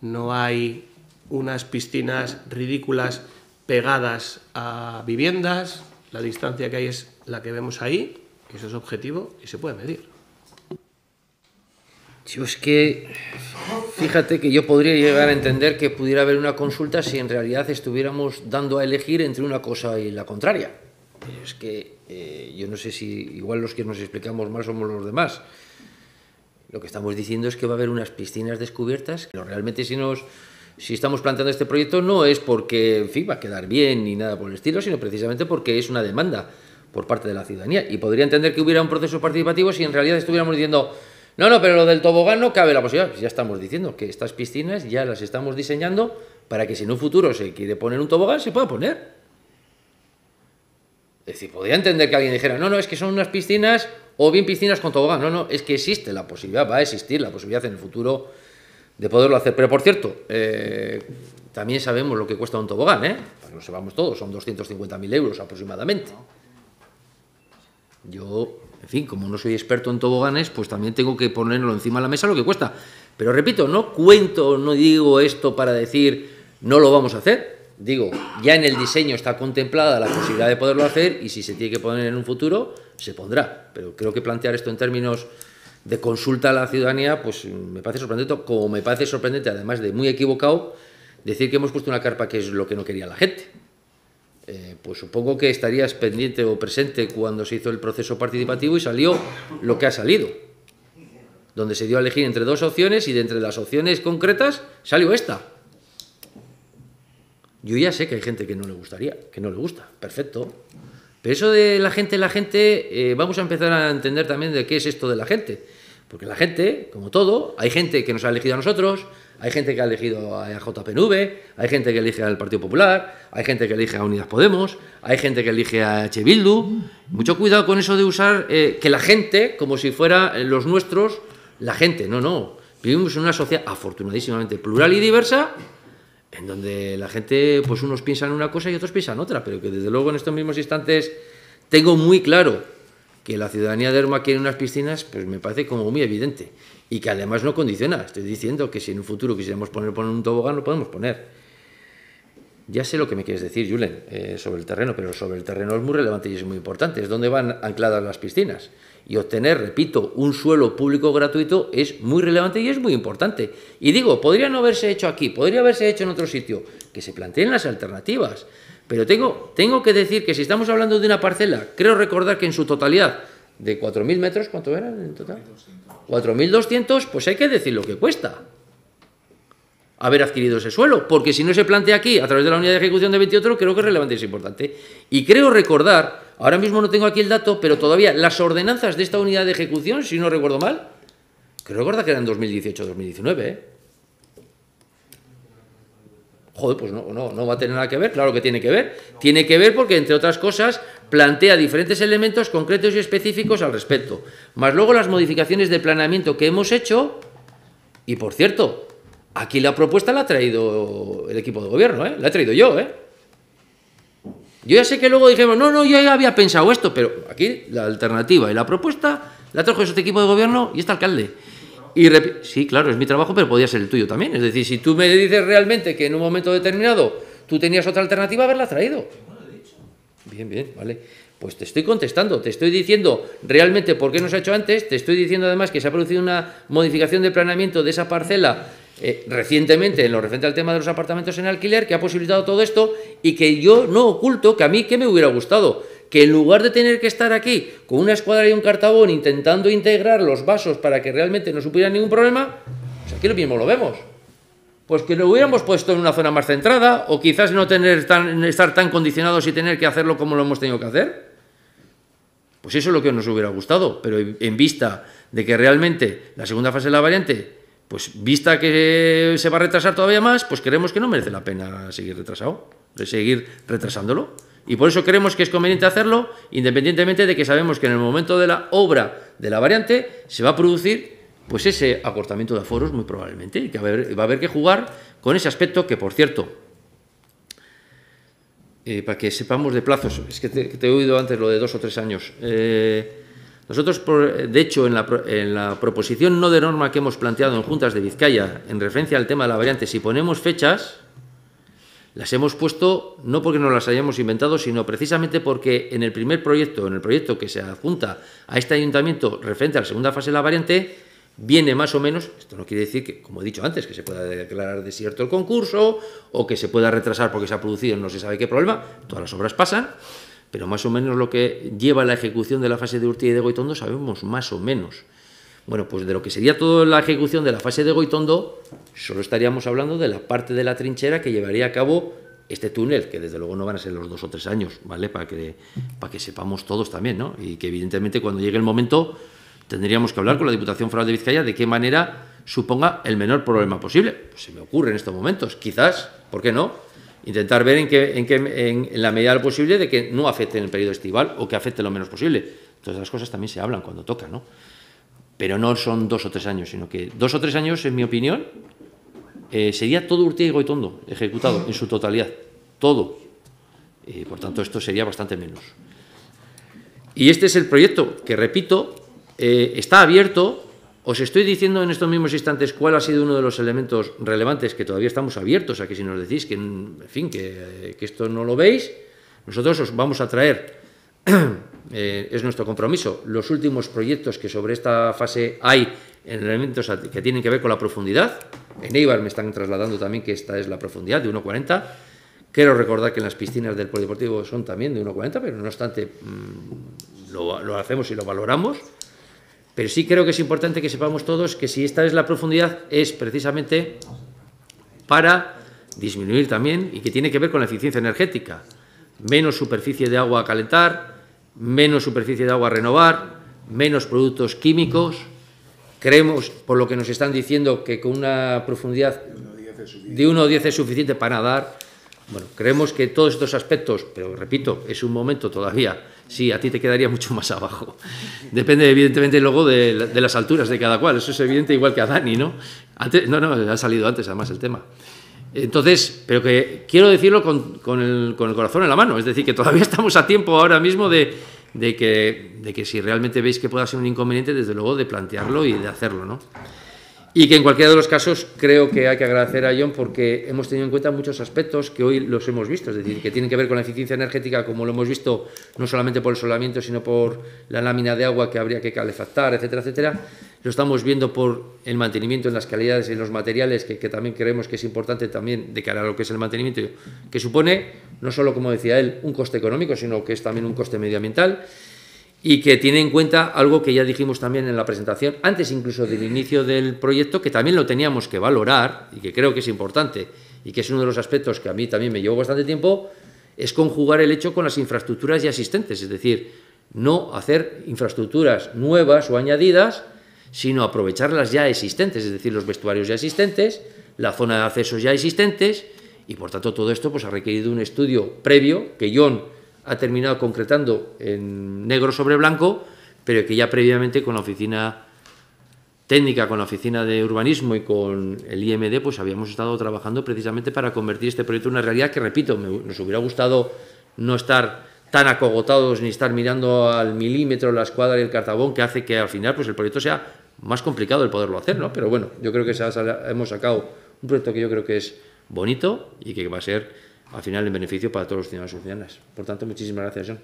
Speaker 2: no hay unas piscinas ridículas pegadas a viviendas, la distancia que hay es la que vemos ahí, eso es objetivo
Speaker 1: y se puede medir. Yo es que, fíjate que yo podría llegar a entender que pudiera haber una consulta si en realidad estuviéramos dando a elegir entre una cosa y la contraria es que eh, yo no sé si igual los que nos explicamos más somos los demás. Lo que estamos diciendo es que va a haber unas piscinas descubiertas. Pero realmente si nos si estamos planteando este proyecto no es porque en fin, va a quedar bien ni nada por el estilo, sino precisamente porque es una demanda por parte de la ciudadanía. Y podría entender que hubiera un proceso participativo si en realidad estuviéramos diciendo, no, no, pero lo del tobogán no cabe la posibilidad. Pues ya estamos diciendo que estas piscinas ya las estamos diseñando para que si en un futuro se quiere poner un tobogán se pueda poner. Es decir, podría entender que alguien dijera, no, no, es que son unas piscinas o bien piscinas con tobogán. No, no, es que existe la posibilidad, va a existir la posibilidad en el futuro de poderlo hacer. Pero por cierto, eh, también sabemos lo que cuesta un tobogán, ¿eh? Para lo sepamos todos, son 250.000 euros aproximadamente. Yo, en fin, como no soy experto en toboganes, pues también tengo que ponerlo encima de la mesa lo que cuesta. Pero repito, no cuento, no digo esto para decir no lo vamos a hacer digo, ya en el diseño está contemplada la posibilidad de poderlo hacer y si se tiene que poner en un futuro, se pondrá. Pero creo que plantear esto en términos de consulta a la ciudadanía, pues me parece sorprendente, como me parece sorprendente, además de muy equivocado, decir que hemos puesto una carpa que es lo que no quería la gente. Eh, pues supongo que estarías pendiente o presente cuando se hizo el proceso participativo y salió lo que ha salido, donde se dio a elegir entre dos opciones y de entre las opciones concretas salió esta. Yo ya sé que hay gente que no le gustaría, que no le gusta, perfecto. Pero eso de la gente, la gente, eh, vamos a empezar a entender también de qué es esto de la gente. Porque la gente, como todo, hay gente que nos ha elegido a nosotros, hay gente que ha elegido a JPNV, hay gente que elige al Partido Popular, hay gente que elige a Unidas Podemos, hay gente que elige a H. Bildu. Mucho cuidado con eso de usar eh, que la gente, como si fuera eh, los nuestros, la gente. No, no. Vivimos en una sociedad afortunadísimamente plural y diversa en donde la gente, pues unos piensan una cosa y otros piensan otra, pero que desde luego en estos mismos instantes tengo muy claro que la ciudadanía de Erma quiere unas piscinas, pues me parece como muy evidente y que además no condiciona. Estoy diciendo que si en un futuro quisiéramos poner, un tobogán, lo podemos poner. Ya sé lo que me quieres decir, Julen, eh, sobre el terreno, pero sobre el terreno es muy relevante y es muy importante. Es donde van ancladas las piscinas y obtener, repito, un suelo público gratuito es muy relevante y es muy importante. Y digo, podría no haberse hecho aquí, podría haberse hecho en otro sitio, que se planteen las alternativas. Pero tengo, tengo que decir que si estamos hablando de una parcela, creo recordar que en su totalidad, de 4.000 metros, ¿cuánto eran en total? 4.200, pues hay que decir lo que cuesta haber adquirido ese suelo, porque si no se plantea aquí, a través de la unidad de ejecución de 28, creo que es relevante y es importante. Y creo recordar, ahora mismo no tengo aquí el dato, pero todavía las ordenanzas de esta unidad de ejecución, si no recuerdo mal, creo recordar que eran 2018-2019, ¿eh? Joder, pues no, no, no va a tener nada que ver, claro que tiene que ver. Tiene que ver porque, entre otras cosas, plantea diferentes elementos concretos y específicos al respecto. Más luego las modificaciones de planeamiento que hemos hecho, y por cierto, Aquí la propuesta la ha traído el equipo de gobierno, ¿eh? la he traído yo. ¿eh? Yo ya sé que luego dijimos, no, no, yo ya había pensado esto, pero aquí la alternativa y la propuesta la trajo este equipo de gobierno y este alcalde. Y sí, claro, es mi trabajo, pero podía ser el tuyo también. Es decir, si tú me dices realmente que en un momento determinado tú tenías otra alternativa, haberla traído. Bien, bien, vale. Pues te estoy contestando, te estoy diciendo realmente por qué no se ha hecho antes, te estoy diciendo además que se ha producido una modificación de planeamiento de esa parcela eh, recientemente en lo referente al tema de los apartamentos en alquiler que ha posibilitado todo esto y que yo no oculto que a mí que me hubiera gustado que en lugar de tener que estar aquí con una escuadra y un cartabón intentando integrar los vasos para que realmente no supiera ningún problema, pues aquí lo mismo lo vemos. Pues que lo hubiéramos puesto en una zona más centrada o quizás no tener tan, estar tan condicionados y tener que hacerlo como lo hemos tenido que hacer. Pues eso es lo que nos hubiera gustado, pero en vista de que realmente la segunda fase de la variante pues vista que se va a retrasar todavía más, pues creemos que no merece la pena seguir retrasado, seguir retrasándolo. Y por eso creemos que es conveniente hacerlo, independientemente de que sabemos que en el momento de la obra de la variante se va a producir pues ese acortamiento de aforos muy probablemente, y que va a haber, que jugar con ese aspecto que, por cierto, eh, para que sepamos de plazos, es que te, he oído antes lo de dos o tres años. Eh, nosotros, de hecho, en la, proposición no de norma que hemos planteado en Juntas de Vizcaya en referencia al tema de la variante, si ponemos fechas, las hemos puesto no porque nos las hayamos inventado, sino precisamente porque en el primer proyecto, en el proyecto que se adjunta a este ayuntamiento referente a la segunda fase de la variante, viene más o menos, esto no quiere decir que, como he dicho antes, que se pueda declarar desierto el concurso o que se pueda retrasar porque se ha producido no se sabe qué problema, todas las obras pasan, pero más o menos lo que lleva la ejecución de la fase de Urtilla y de Goitondo sabemos más o menos. Bueno, pues de lo que sería toda la ejecución de la fase de Goitondo, solo estaríamos hablando de la parte de la trinchera que llevaría a cabo este túnel, que desde luego no van a ser los dos o tres años, ¿vale? Para que, para que sepamos todos también, ¿no? Y que evidentemente cuando llegue el momento tendríamos que hablar con la Diputación Foral de Vizcaya de qué manera suponga el menor problema posible. Pues se me ocurre en estos momentos, quizás, ¿por qué no? intentar ver en, qué en, qué en, la medida de lo posible de que no afecte en el periodo estival o que afecte lo menos posible. Todas las cosas también se hablan cuando toca, ¿no? Pero no son dos o tres años, sino que dos o tres años, en mi opinión, eh, sería todo urtiego y tondo ejecutado en su totalidad. Todo. y por tanto, esto sería bastante menos. Y este es el proyecto que, repito, eh, está abierto os estoy diciendo en estos mismos instantes cuál ha sido uno de los elementos relevantes que todavía estamos abiertos a que si nos decís que, en fin, que, esto no lo veis, nosotros os vamos a traer, <clears throat> eh, es nuestro compromiso, los últimos proyectos que sobre esta fase hay en elementos que tienen que ver con la profundidad. En Eibar me están trasladando también que esta es la profundidad de 1,40. Quiero recordar que en las piscinas del polideportivo son también de 1,40, pero no obstante mm, lo hacemos y lo valoramos. Pero sí creo que es importante que sepamos todos que si esta es la profundidad es precisamente para disminuir también y que tiene que ver con la eficiencia energética. Menos superficie de agua a calentar, menos superficie de agua a renovar, menos productos químicos. Creemos, por lo que nos están diciendo, que con una profundidad
Speaker 4: de
Speaker 1: 1 o 10 es suficiente para nadar bueno, creemos que todos estos aspectos, pero repito, es un momento todavía, sí, a ti te quedaría mucho más abajo. Depende, evidentemente, luego de, las alturas de cada cual, eso es evidente, igual que a Dani, ¿no? no, no, ha salido antes además el tema. Entonces, pero que quiero decirlo con, el, corazón en la mano, es decir, que todavía estamos a tiempo ahora mismo de, que, de que si realmente veis que pueda ser un inconveniente, desde luego de plantearlo y de hacerlo, ¿no? Y que en cualquiera de los casos creo que hay que agradecer a John porque hemos tenido en cuenta muchos aspectos que hoy los hemos visto, es decir, que tienen que ver con la eficiencia energética, como lo hemos visto no solamente por el solamiento, sino por la lámina de agua que habría que calefactar, etcétera, etcétera. Lo estamos viendo por el mantenimiento en las calidades y en los materiales, que, que también creemos que es importante también de cara a lo que es el mantenimiento, que supone no solo, como decía él, un coste económico, sino que es también un coste medioambiental y que tiene en cuenta algo que ya dijimos también en la presentación, antes incluso del inicio del proyecto, que también lo teníamos que valorar y que creo que es importante y que es uno de los aspectos que a mí también me llevó bastante tiempo, es conjugar el hecho con las infraestructuras ya existentes, es decir, no hacer infraestructuras nuevas o añadidas, sino aprovechar las ya existentes, es decir, los vestuarios ya existentes, la zona de accesos ya existentes, y por tanto todo esto pues, ha requerido un estudio previo que John ha terminado concretando en negro sobre blanco, pero que ya previamente con la oficina técnica, con la oficina de urbanismo y con el IMD, pues habíamos estado trabajando precisamente para convertir este proyecto en una realidad que, repito, nos hubiera gustado no estar tan acogotados ni estar mirando al milímetro la escuadra y el cartabón que hace que al final pues el proyecto sea más complicado el poderlo hacer, ¿no? Pero bueno, yo creo que hemos sacado un proyecto que yo creo que es bonito y que va a ser al final en beneficio para todos los ciudadanos y ciudadanas. Por tanto, muchísimas gracias, John.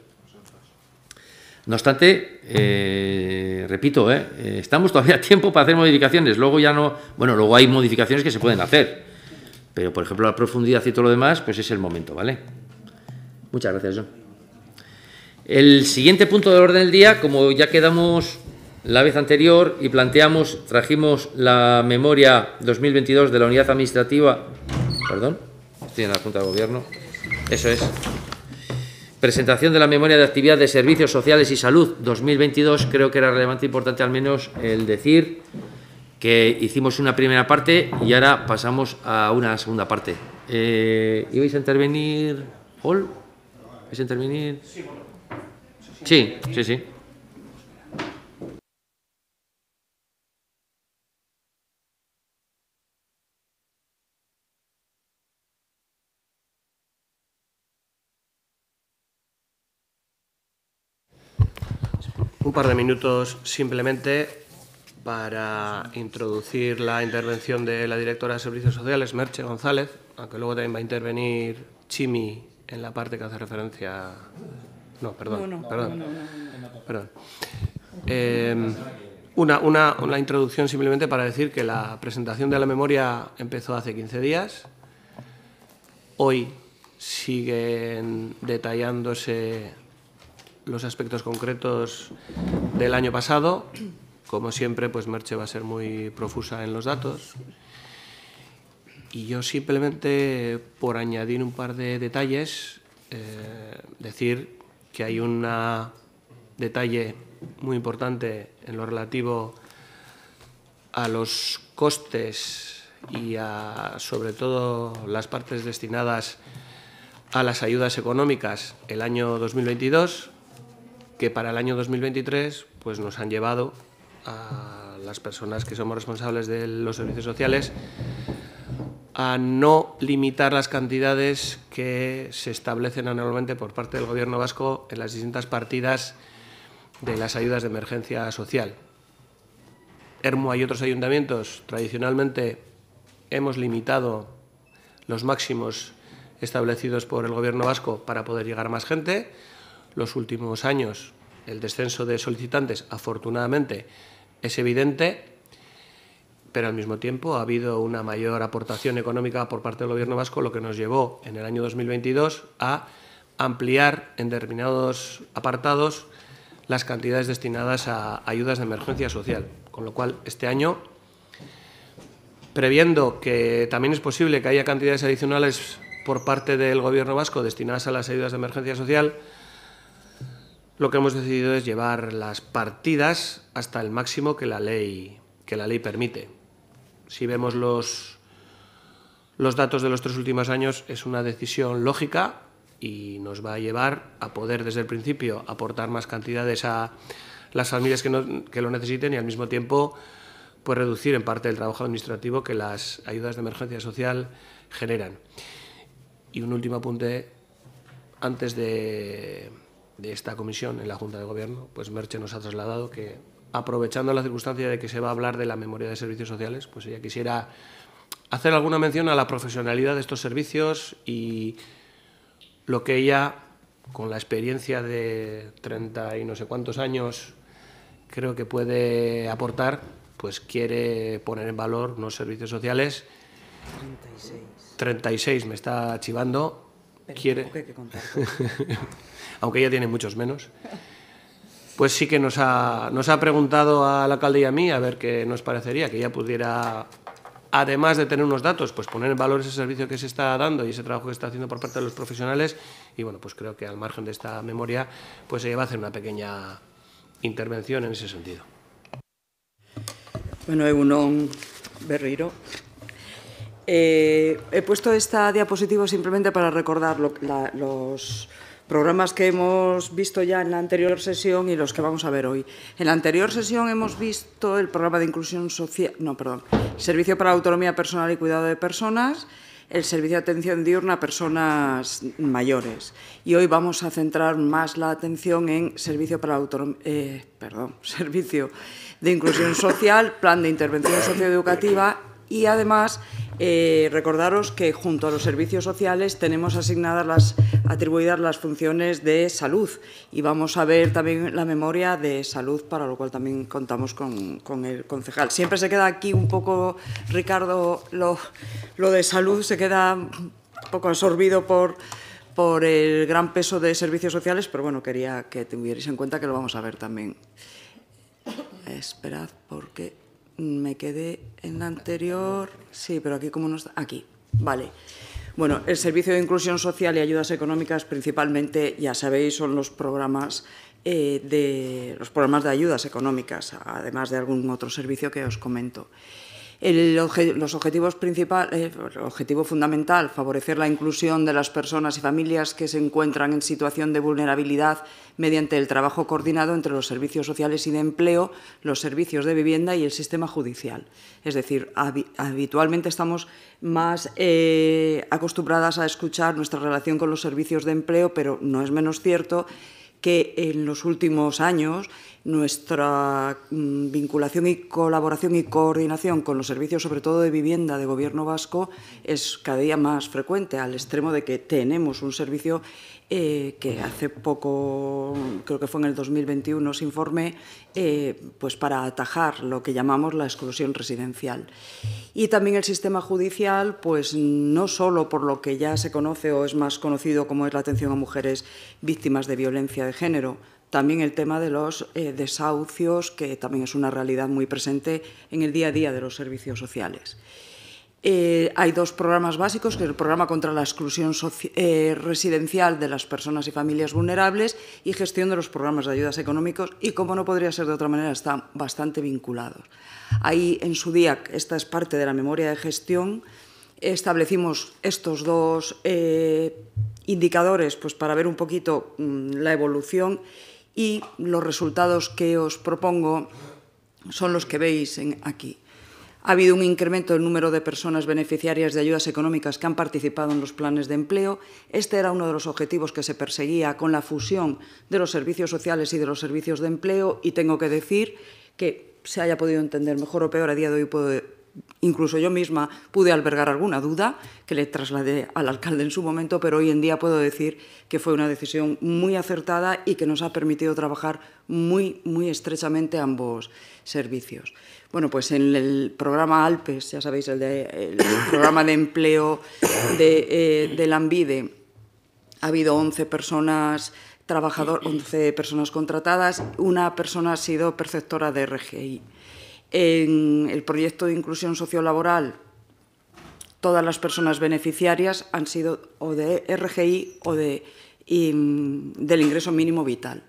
Speaker 1: No obstante, eh, repito, eh, estamos todavía a tiempo para hacer modificaciones. Luego ya no, bueno, luego hay modificaciones que se pueden hacer, pero por ejemplo la profundidad y todo lo demás, pues es el momento, ¿vale? Muchas gracias, John. El siguiente punto del orden del día, como ya quedamos la vez anterior y planteamos, trajimos la memoria 2022 de la unidad administrativa, perdón tiene la Junta de Gobierno. Eso es. Presentación de la memoria de actividad de servicios sociales y salud 2022. Creo que era relevante e importante al menos el decir que hicimos una primera parte y ahora pasamos a una segunda parte. ¿Ibais eh, a intervenir, Paul? ¿Vais a intervenir? Sí, sí, sí.
Speaker 2: un par de minutos simplemente para introducir la intervención de la directora de Servicios Sociales, Merche González, aunque luego también va a intervenir Chimi en la parte que hace referencia... No, perdón, perdón, eh, una, una, una introducción simplemente para decir que la presentación de la memoria empezó hace 15 días. Hoy siguen detallándose los aspectos concretos del año pasado. Como siempre, pues Merche va a ser muy profusa en los datos. Y yo simplemente, por añadir un par de detalles, eh, decir que hay un detalle muy importante en lo relativo a los costes y a, sobre todo, las partes destinadas a las ayudas económicas el año 2022, que para el año 2023 pues, nos han llevado a las personas que somos responsables de los servicios sociales a no limitar las cantidades que se establecen anualmente por parte del Gobierno vasco en las distintas partidas de las ayudas de emergencia social. Hermo y otros ayuntamientos tradicionalmente hemos limitado los máximos establecidos por el Gobierno vasco para poder llegar a más gente los últimos años el descenso de solicitantes, afortunadamente, es evidente, pero al mismo tiempo ha habido una mayor aportación económica por parte del Gobierno vasco, lo que nos llevó en el año 2022 a ampliar en determinados apartados las cantidades destinadas a ayudas de emergencia social. Con lo cual, este año, previendo que también es posible que haya cantidades adicionales por parte del Gobierno vasco destinadas a las ayudas de emergencia social, lo que hemos decidido es llevar las partidas hasta el máximo que la ley, que la ley permite. Si vemos los, los datos de los tres últimos años, es una decisión lógica y nos va a llevar a poder desde el principio aportar más cantidades a las familias que, lo necesiten y al mismo tiempo pues reducir en parte el trabajo administrativo que las ayudas de emergencia social generan. Y un último apunte antes de de esta comisión en la Junta de Gobierno, pues Merche nos ha trasladado que, aprovechando la circunstancia de que se va a hablar de la memoria de servicios sociales, pues ella quisiera hacer alguna mención a la profesionalidad de estos servicios y lo que ella, con la experiencia de 30 y no sé cuántos años, creo que puede aportar, pues quiere poner en valor unos servicios sociales. 36. 36 me está chivando. quiere... <laughs> aunque ella tiene muchos menos, pues sí que nos ha, nos ha preguntado a la alcaldía a mí a ver qué nos parecería, que ella pudiera, además de tener unos datos, pues poner en valor ese servicio que se está dando y ese trabajo que está haciendo por parte de los profesionales. Y bueno, pues creo que al margen de esta memoria, pues ella va a hacer una pequeña intervención en ese sentido.
Speaker 8: Bueno, Egunon Berriro. Eh, he puesto esta diapositiva simplemente para recordar los, programas que hemos visto ya en la anterior sesión y los que vamos a ver hoy. En la anterior sesión hemos visto el programa de inclusión social, no, perdón, Servicio para la Autonomía Personal y Cuidado de Personas, el Servicio de Atención Diurna a Personas Mayores. Y hoy vamos a centrar más la atención en Servicio, para eh, perdón, <laughs> servicio de Inclusión Social, Plan de Intervención Socioeducativa y además eh, recordaros que junto a los servicios sociales tenemos asignadas las, atribuidas las funciones de salud y vamos a ver también la memoria de salud, para lo cual también contamos con, el concejal. Siempre se queda aquí un poco, Ricardo, lo, de salud se queda un poco absorbido por por el gran peso de servicios sociales, pero bueno, quería que tuvierais en cuenta que lo vamos a ver también. Esperad, porque me quedé en la anterior. Sí, pero aquí como no está. Aquí, vale. Bueno, el Servicio de Inclusión Social y Ayudas Económicas principalmente, ya sabéis, son los programas eh, de los programas de ayudas económicas, además de algún otro servicio que os comento. El, los objetivos principales, eh, objetivo fundamental, favorecer la inclusión de las personas y familias que se encuentran en situación de vulnerabilidad mediante el trabajo coordinado entre los servicios sociales y de empleo, los servicios de vivienda y el sistema judicial. Es decir, habitualmente estamos más eh, acostumbradas a escuchar nuestra relación con los servicios de empleo, pero no es menos cierto que en los últimos años nuestra mm, vinculación y colaboración y coordinación con los servicios, sobre todo de vivienda de gobierno vasco, es cada día más frecuente, al extremo de que tenemos un servicio eh, que hace poco, creo que fue en el 2021, se informe, pues para atajar lo que llamamos la exclusión residencial. Y también el sistema judicial, pues no solo por lo que ya se conoce o es más conocido como es la atención a mujeres víctimas de violencia de género, también el tema de los eh, desahucios, que también es una realidad muy presente en el día a día de los servicios sociales. Eh, hay dos programas básicos, que el programa contra la exclusión eh, residencial de las personas y familias vulnerables y gestión de los programas de ayudas económicos y, como no podría ser de otra manera, están bastante vinculados. Ahí, en su día, esta es parte de la memoria de gestión, establecimos estos dos indicadores pues, para ver un poquito mm, la evolución y los resultados que os propongo son los que veis aquí. Ha habido un incremento del número de personas beneficiarias de ayudas económicas que han participado en los planes de empleo. Este era uno de los objetivos que se perseguía con la fusión de los servicios sociales y de los servicios de empleo y tengo que decir que se haya podido entender mejor o peor a día de hoy puedo, incluso yo misma pude albergar alguna duda que le trasladé al alcalde en su momento, pero hoy en día puedo decir que fue una decisión muy acertada y que nos ha permitido trabajar muy, muy estrechamente ambos servicios. Bueno, pues en el programa Alpes, ya sabéis, el, de, <coughs> programa de empleo de, eh, del ha habido 11 personas 11 personas contratadas, una persona ha sido perceptora de RGI. En el proyecto de inclusión sociolaboral, todas las personas beneficiarias han sido o de RGI o de, mm, del ingreso mínimo vital.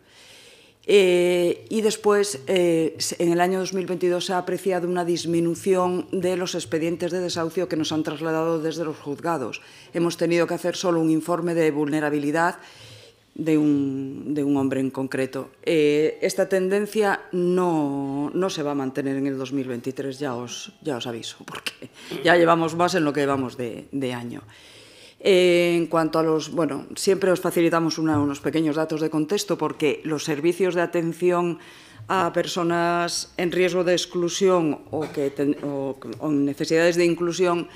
Speaker 8: Eh, y después, eh, en el año 2022 se ha apreciado una disminución de los expedientes de desahucio que nos han trasladado desde los juzgados. Hemos tenido que hacer solo un informe de vulnerabilidad de un, hombre en concreto. Eh, esta tendencia no, se va a mantener en el 2023, ya os, ya os aviso, porque ya llevamos más en lo que llevamos de, año. Eh, en cuanto a los, bueno, siempre os facilitamos unos pequeños datos de contexto porque los servicios de atención a personas en riesgo de exclusión o, que necesidades de inclusión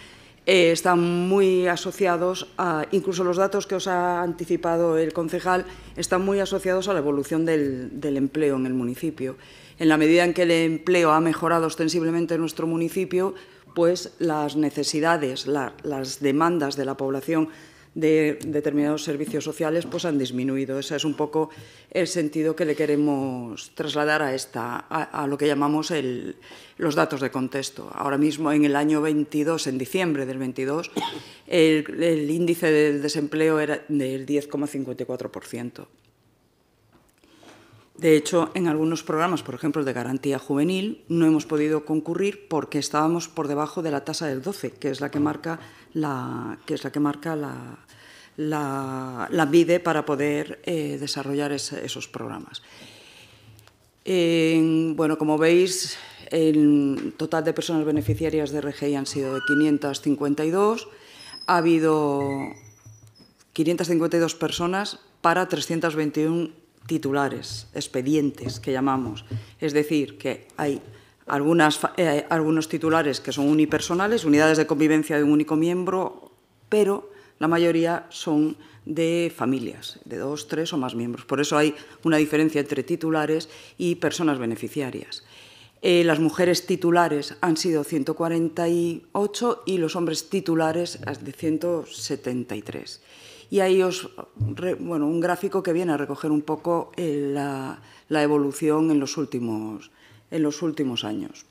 Speaker 8: eh, están muy asociados a, incluso los datos que os ha anticipado el concejal, están muy asociados a la evolución del, empleo en el municipio. En la medida en que el empleo ha mejorado ostensiblemente en nuestro municipio, pues las necesidades, las demandas de la población de determinados servicios sociales pues han disminuido. Ese es un poco el sentido que le queremos trasladar a, esta, a, lo que llamamos el, los datos de contexto. Ahora mismo, en el año 22, en diciembre del 22, el, el índice del desempleo era del 10,54%. De hecho, en algunos programas, por ejemplo, de garantía juvenil, no hemos podido concurrir porque estábamos por debajo de la tasa del 12, que es la que ah. marca la, que es la, que marca la, la, la para poder eh, desarrollar esos programas. bueno, como veis, el total de personas beneficiarias de RGI han sido de 552. Ha habido 552 personas para 321 titulares, expedientes que llamamos. Es decir, que eh, hay algunos titulares que son unipersonales, unidades de convivencia de un único miembro, pero la mayoría son de familias, de dos, tres o más miembros. Por eso hay una diferencia entre titulares y personas beneficiarias. Eh, las mujeres titulares han sido 148 y los hombres titulares de 173. Y ahí os, bueno, un gráfico que viene a recoger un poco eh, la, evolución en los últimos, en los últimos años.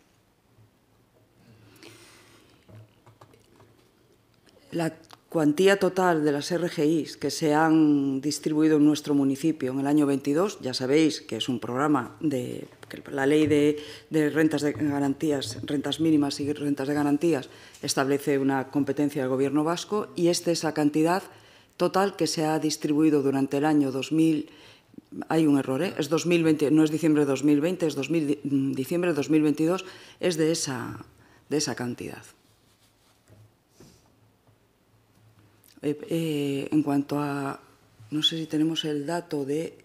Speaker 8: La cuantía total de las RGIs que se han distribuido en nuestro municipio en el año 22, ya sabéis que es un programa de la ley de, rentas de garantías, rentas mínimas y rentas de garantías establece una competencia del Gobierno vasco y esta es la cantidad total que se ha distribuido durante el año 2000 hay un error, ¿eh? es 2020, no es diciembre de 2020, es mm, diciembre de 2022, es de esa, de esa cantidad. Eh, eh, en cuanto a, no sé si tenemos el dato de,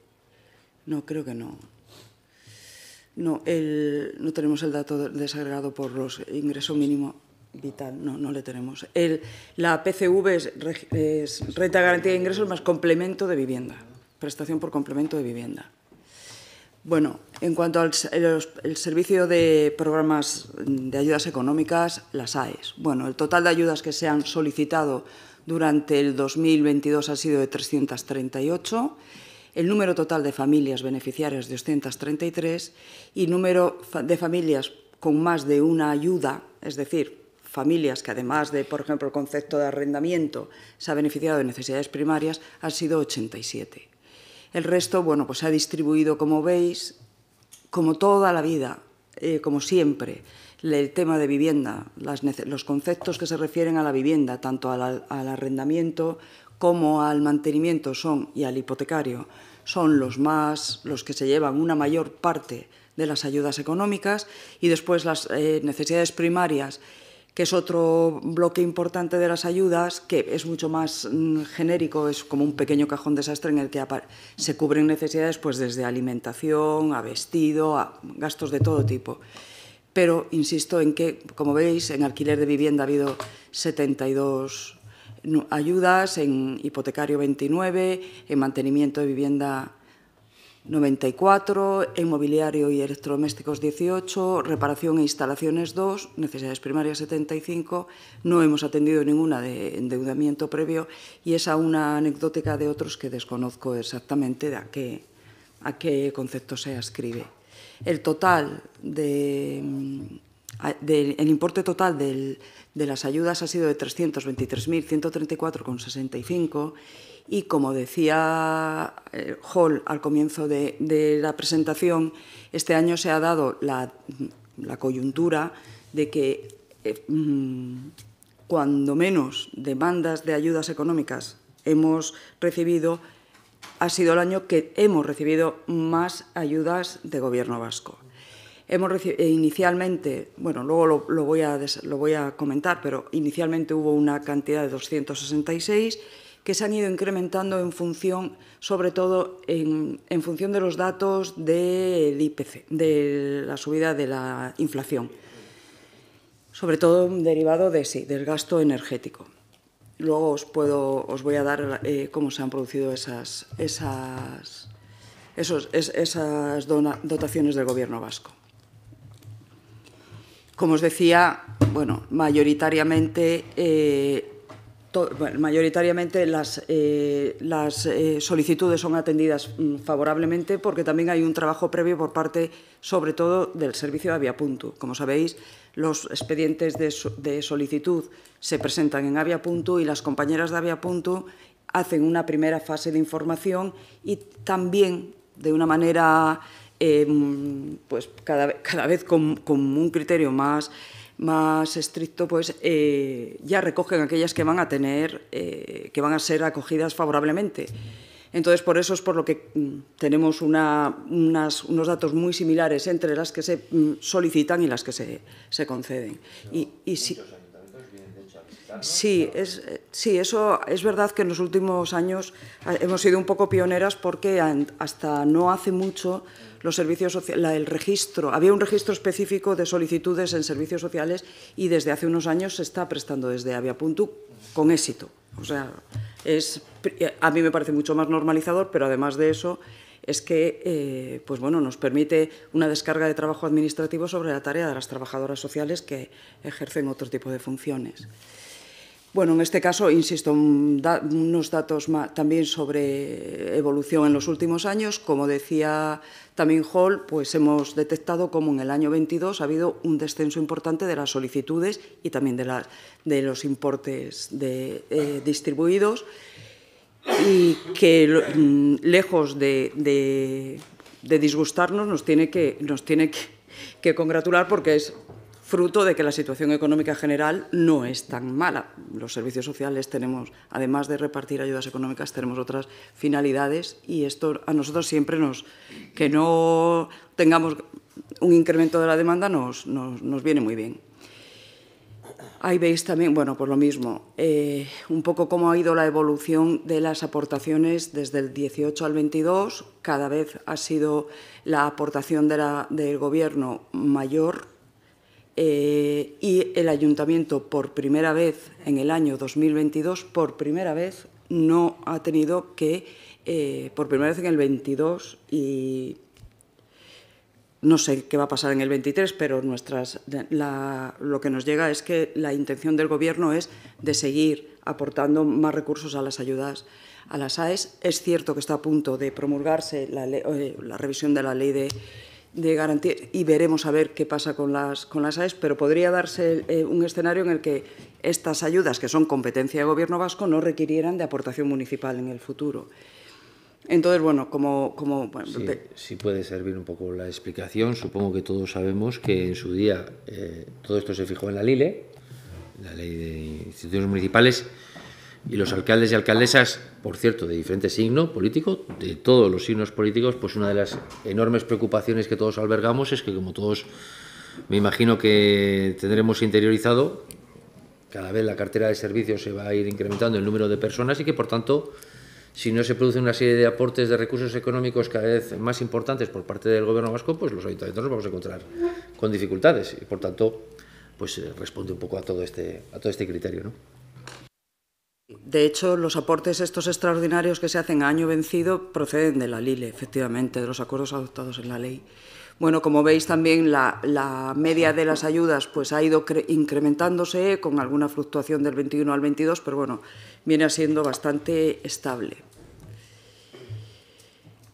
Speaker 8: no, creo que no. No, el, no tenemos el dato desagregado por los ingresos mínimo vital, no, no le tenemos. El, la PCV es, Renta Garantía de Ingresos más complemento de vivienda, prestación por complemento de vivienda. Bueno, en cuanto al el, servicio de programas de ayudas económicas, las AES. Bueno, el total de ayudas que se han solicitado durante el 2022 ha sido de 338 el número total de familias beneficiarias de 233 y número de familias con más de una ayuda, es decir, familias que además de, por ejemplo, el concepto de arrendamiento se ha beneficiado de necesidades primarias, han sido 87. El resto, bueno, pues se ha distribuido, como veis, como toda la vida, eh, como siempre, el tema de vivienda, los conceptos que se refieren a la vivienda, tanto al, arrendamiento como al mantenimiento son, y al hipotecario, son los más, los que se llevan una mayor parte de las ayudas económicas y después las eh, necesidades primarias que es otro bloque importante de las ayudas, que es mucho más mm, genérico, es como un pequeño cajón desastre en el que se cubren necesidades pues, desde alimentación a vestido, a gastos de todo tipo. Pero insisto en que, como veis, en alquiler de vivienda ha habido 72 ayudas, en hipotecario 29, en mantenimiento de vivienda 94, inmobiliario mobiliario y electrodomésticos 18, reparación e instalaciones 2, necesidades primarias 75, no hemos atendido ninguna de endeudamiento previo y esa una anecdótica de otros que desconozco exactamente a qué, a qué concepto se ascribe. El total de, mm, importe total de las ayudas ha sido de 323.134,65 y como decía eh, Hall al comienzo de, la presentación, este año se ha dado la, coyuntura de que eh, mm, cuando menos demandas de ayudas económicas hemos recibido, ha sido el año que hemos recibido más ayudas de gobierno vasco. Hemos eh, inicialmente, bueno, luego voy a lo voy a comentar, pero inicialmente hubo una cantidad de 266 que se han ido incrementando en función, sobre todo en, función de los datos del IPC, de la subida de la inflación, sobre todo derivado de, sí, del gasto energético. Luego os, puedo, os voy a dar eh, cómo se han producido esas, esas, esos, esas dotaciones del Gobierno vasco. Como os decía, bueno, mayoritariamente eh, mayoritariamente las, eh, eh, solicitudes son atendidas mm, favorablemente porque también hay un trabajo previo por parte, sobre todo, del servicio de Aviapunto. Como sabéis, los expedientes de, solicitud se presentan en Aviapunto y las compañeras de Aviapunto hacen una primera fase de información y también, de una manera, eh, mm, pues cada, vez con un criterio más más estricto, pues eh, ya recogen aquellas que van a tener, eh, que van a ser acogidas favorablemente. Entonces, por eso es por lo que mm, tenemos unas, unos datos muy similares entre las que se mm, solicitan y las que se, se conceden. y, y Sí, es, sí, eso es verdad que en los últimos años ah, hemos sido un poco pioneras porque hasta no hace mucho los servicios sociales, el registro, había un registro específico de solicitudes en servicios sociales y desde hace unos años se está prestando desde Avia.com con éxito. O sea, es, a mí me parece mucho más normalizador, pero además de eso es que eh, pues bueno, nos permite una descarga de trabajo administrativo sobre la tarea de las trabajadoras sociales que ejercen otro tipo de funciones. Bueno, en este caso, insisto, unos datos también sobre evolución en los últimos años. Como decía también Hall, pues hemos detectado cómo en el año 22 ha habido un descenso importante de las solicitudes y también de, los importes eh, distribuidos y que mm, lejos de, disgustarnos nos tiene que, nos tiene que congratular porque es fruto de que la situación económica general no es tan mala. Los servicios sociales tenemos, además de repartir ayudas económicas, tenemos otras finalidades y esto a nosotros siempre nos, que no tengamos un incremento de la demanda nos, nos, viene muy bien. Ahí veis también, bueno, por lo mismo, eh, un poco cómo ha ido la evolución de las aportaciones desde el 18 al 22. Cada vez ha sido la aportación del Gobierno mayor eh, y el ayuntamiento por primera vez en el año 2022, por primera vez no ha tenido que, eh, por primera vez en el 22 y no sé qué va a pasar en el 23, pero nuestras, lo que nos llega es que la intención del Gobierno es de seguir aportando más recursos a las ayudas a las AES. Es cierto que está a punto de promulgarse la eh, revisión de la ley de, de garantía y veremos a ver qué pasa con las, con las AES, pero podría darse eh, un escenario en el que estas ayudas, que son competencia del Gobierno vasco, no requirieran de aportación municipal en el futuro. Entonces, bueno, como... como
Speaker 1: sí, puede servir un poco la explicación. Supongo que todos sabemos que en su día eh, todo esto se fijó en la LILE, la Ley de Instituciones Municipales, y los alcaldes y alcaldesas, por cierto, de diferente signo político, de todos los signos políticos, pues una de las enormes preocupaciones que todos albergamos es que como todos me imagino que tendremos interiorizado, cada vez la cartera de servicios se va a ir incrementando el número de personas y que por tanto si no se produce una serie de aportes de recursos económicos cada vez más importantes por parte del gobierno vasco, pues los ayuntamientos nos vamos a encontrar con dificultades y por tanto pues eh, responde un poco a todo este a todo este criterio, ¿no?
Speaker 8: De hecho, los aportes estos extraordinarios que se hacen a año vencido proceden de la LILE, efectivamente, de los acuerdos adoptados en la ley. Bueno, como veis también la, media de las ayudas pues ha ido incrementándose con alguna fluctuación del 21 al 22, pero bueno, viene siendo bastante estable.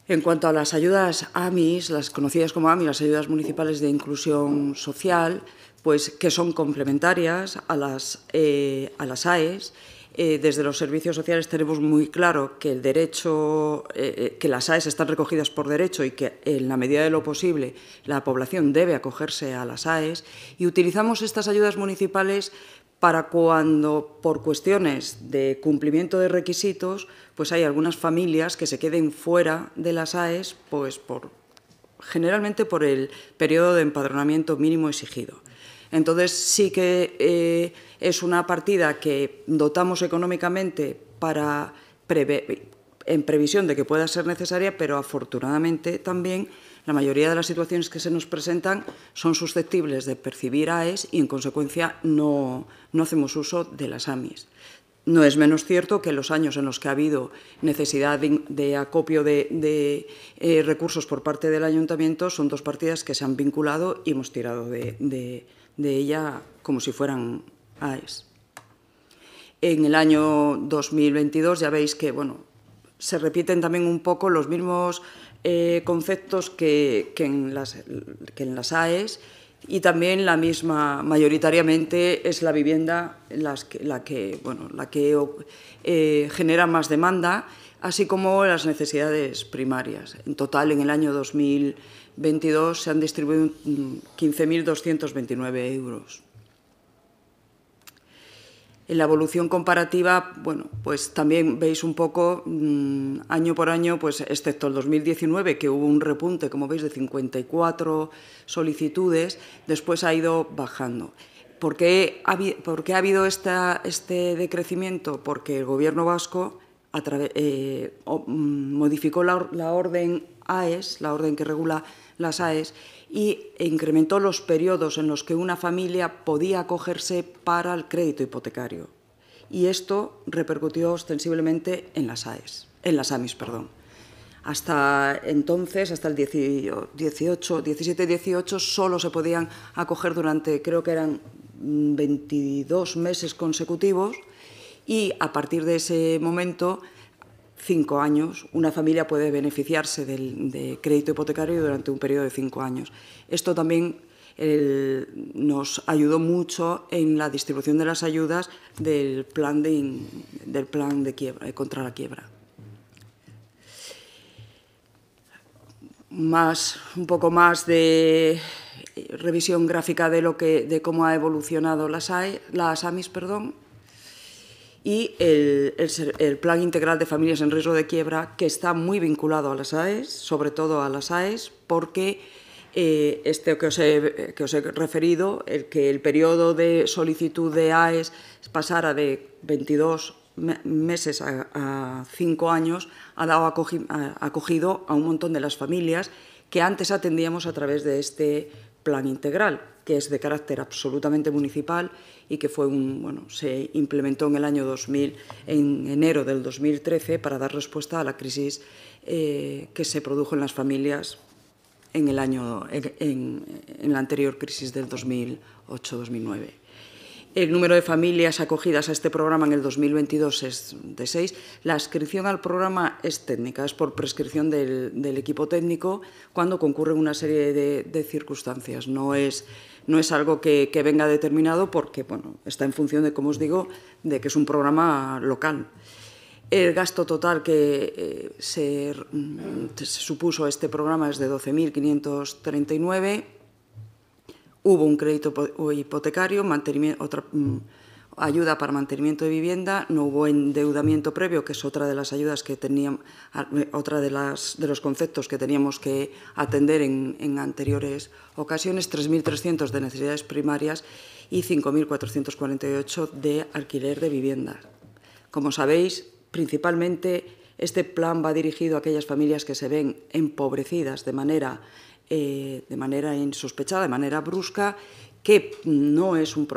Speaker 8: En cuanto a las ayudas AMIS, las conocidas como AMIS, las ayudas municipales de inclusión social, pues que son complementarias a las eh, AES eh, desde los servicios sociales tenemos muy claro que el derecho, eh, eh, que las AES están recogidas por derecho y que en la medida de lo posible la población debe acogerse a las AES y utilizamos estas ayudas municipales para cuando por cuestiones de cumplimiento de requisitos, pues hay algunas familias que se queden fuera de las AES, pues por generalmente por el periodo de empadronamiento mínimo exigido. Entonces sí que eh, es una partida que dotamos económicamente para en previsión de que pueda ser necesaria, pero afortunadamente también la mayoría de las situaciones que se nos presentan son susceptibles de percibir AES y en consecuencia no, no hacemos uso de las AMIs. No es menos cierto que los años en los que ha habido necesidad de, acopio de, eh, recursos por parte del ayuntamiento son dos partidas que se han vinculado y hemos tirado de de ella como si fueran AES. En el año 2022 ya veis que bueno, se repiten también un poco los mismos eh, conceptos que, en las, en las AES y también la misma, mayoritariamente es la vivienda la que, bueno, la que eh, genera más demanda, así como las necesidades primarias. En total, en el año 2000 22 se han distribuido 15.229 euros. En la evolución comparativa, bueno, pues también veis un poco mm, año por año, pues excepto el 2019, que hubo un repunte, como veis, de 54 solicitudes, después ha ido bajando. ¿Por qué ha, habido este decrecimiento? Porque el Gobierno vasco eh, mm, modificó la orden AES, la orden que regula las AES, y incrementó los periodos en los que una familia podía acogerse para el crédito hipotecario. Y esto repercutió ostensiblemente en las AES, en las AMIS, perdón. Hasta entonces, hasta el 18, 17, 18, solo se podían acoger durante, creo que eran 22 meses consecutivos, y a partir de ese momento cinco años, una familia puede beneficiarse del de crédito hipotecario durante un periodo de cinco años. Esto también nos ayudó mucho en la distribución de las ayudas del plan de, del plan de quiebra, eh, contra la quiebra. Más, un poco más de eh, revisión gráfica de, lo que, de cómo ha evolucionado las, e, las AMIS. Perdón y el, Plan Integral de Familias en Riesgo de Quiebra, que está muy vinculado a las AES, sobre todo a las AES, porque eh, este que os, he, referido, el que el periodo de solicitud de AES pasara de 22 meses a, 5 años, ha dado acogido a un montón de las familias que antes atendíamos a través de este plan integral, que es de carácter absolutamente municipal y que fue un, bueno, se implementó en el año 2000, en enero del 2013, para dar respuesta a la crisis eh, que se produjo en las familias en, el año, en, la anterior crisis del 2008-2009. El número de familias acogidas a este programa en el 2022 es de seis. La adscripción al programa es técnica, es por prescripción del, equipo técnico cuando concurren una serie de, de circunstancias. No es no es algo que, venga determinado porque bueno, está en función de, como os digo, de que es un programa local. El gasto total que eh, mm, se, supuso este programa es de 12.539. Hubo un crédito hipotecario, mantenimiento, otra, mm, ayuda para mantenimiento de vivienda, no hubo endeudamiento previo, que es otra de las ayudas que teníamos, otra de, las, de los conceptos que teníamos que atender en, anteriores ocasiones, 3.300 de necesidades primarias y 5.448 de alquiler de viviendas. Como sabéis, principalmente este plan va dirigido a aquellas familias que se ven empobrecidas de manera, eh, de manera insospechada, de manera brusca que no es un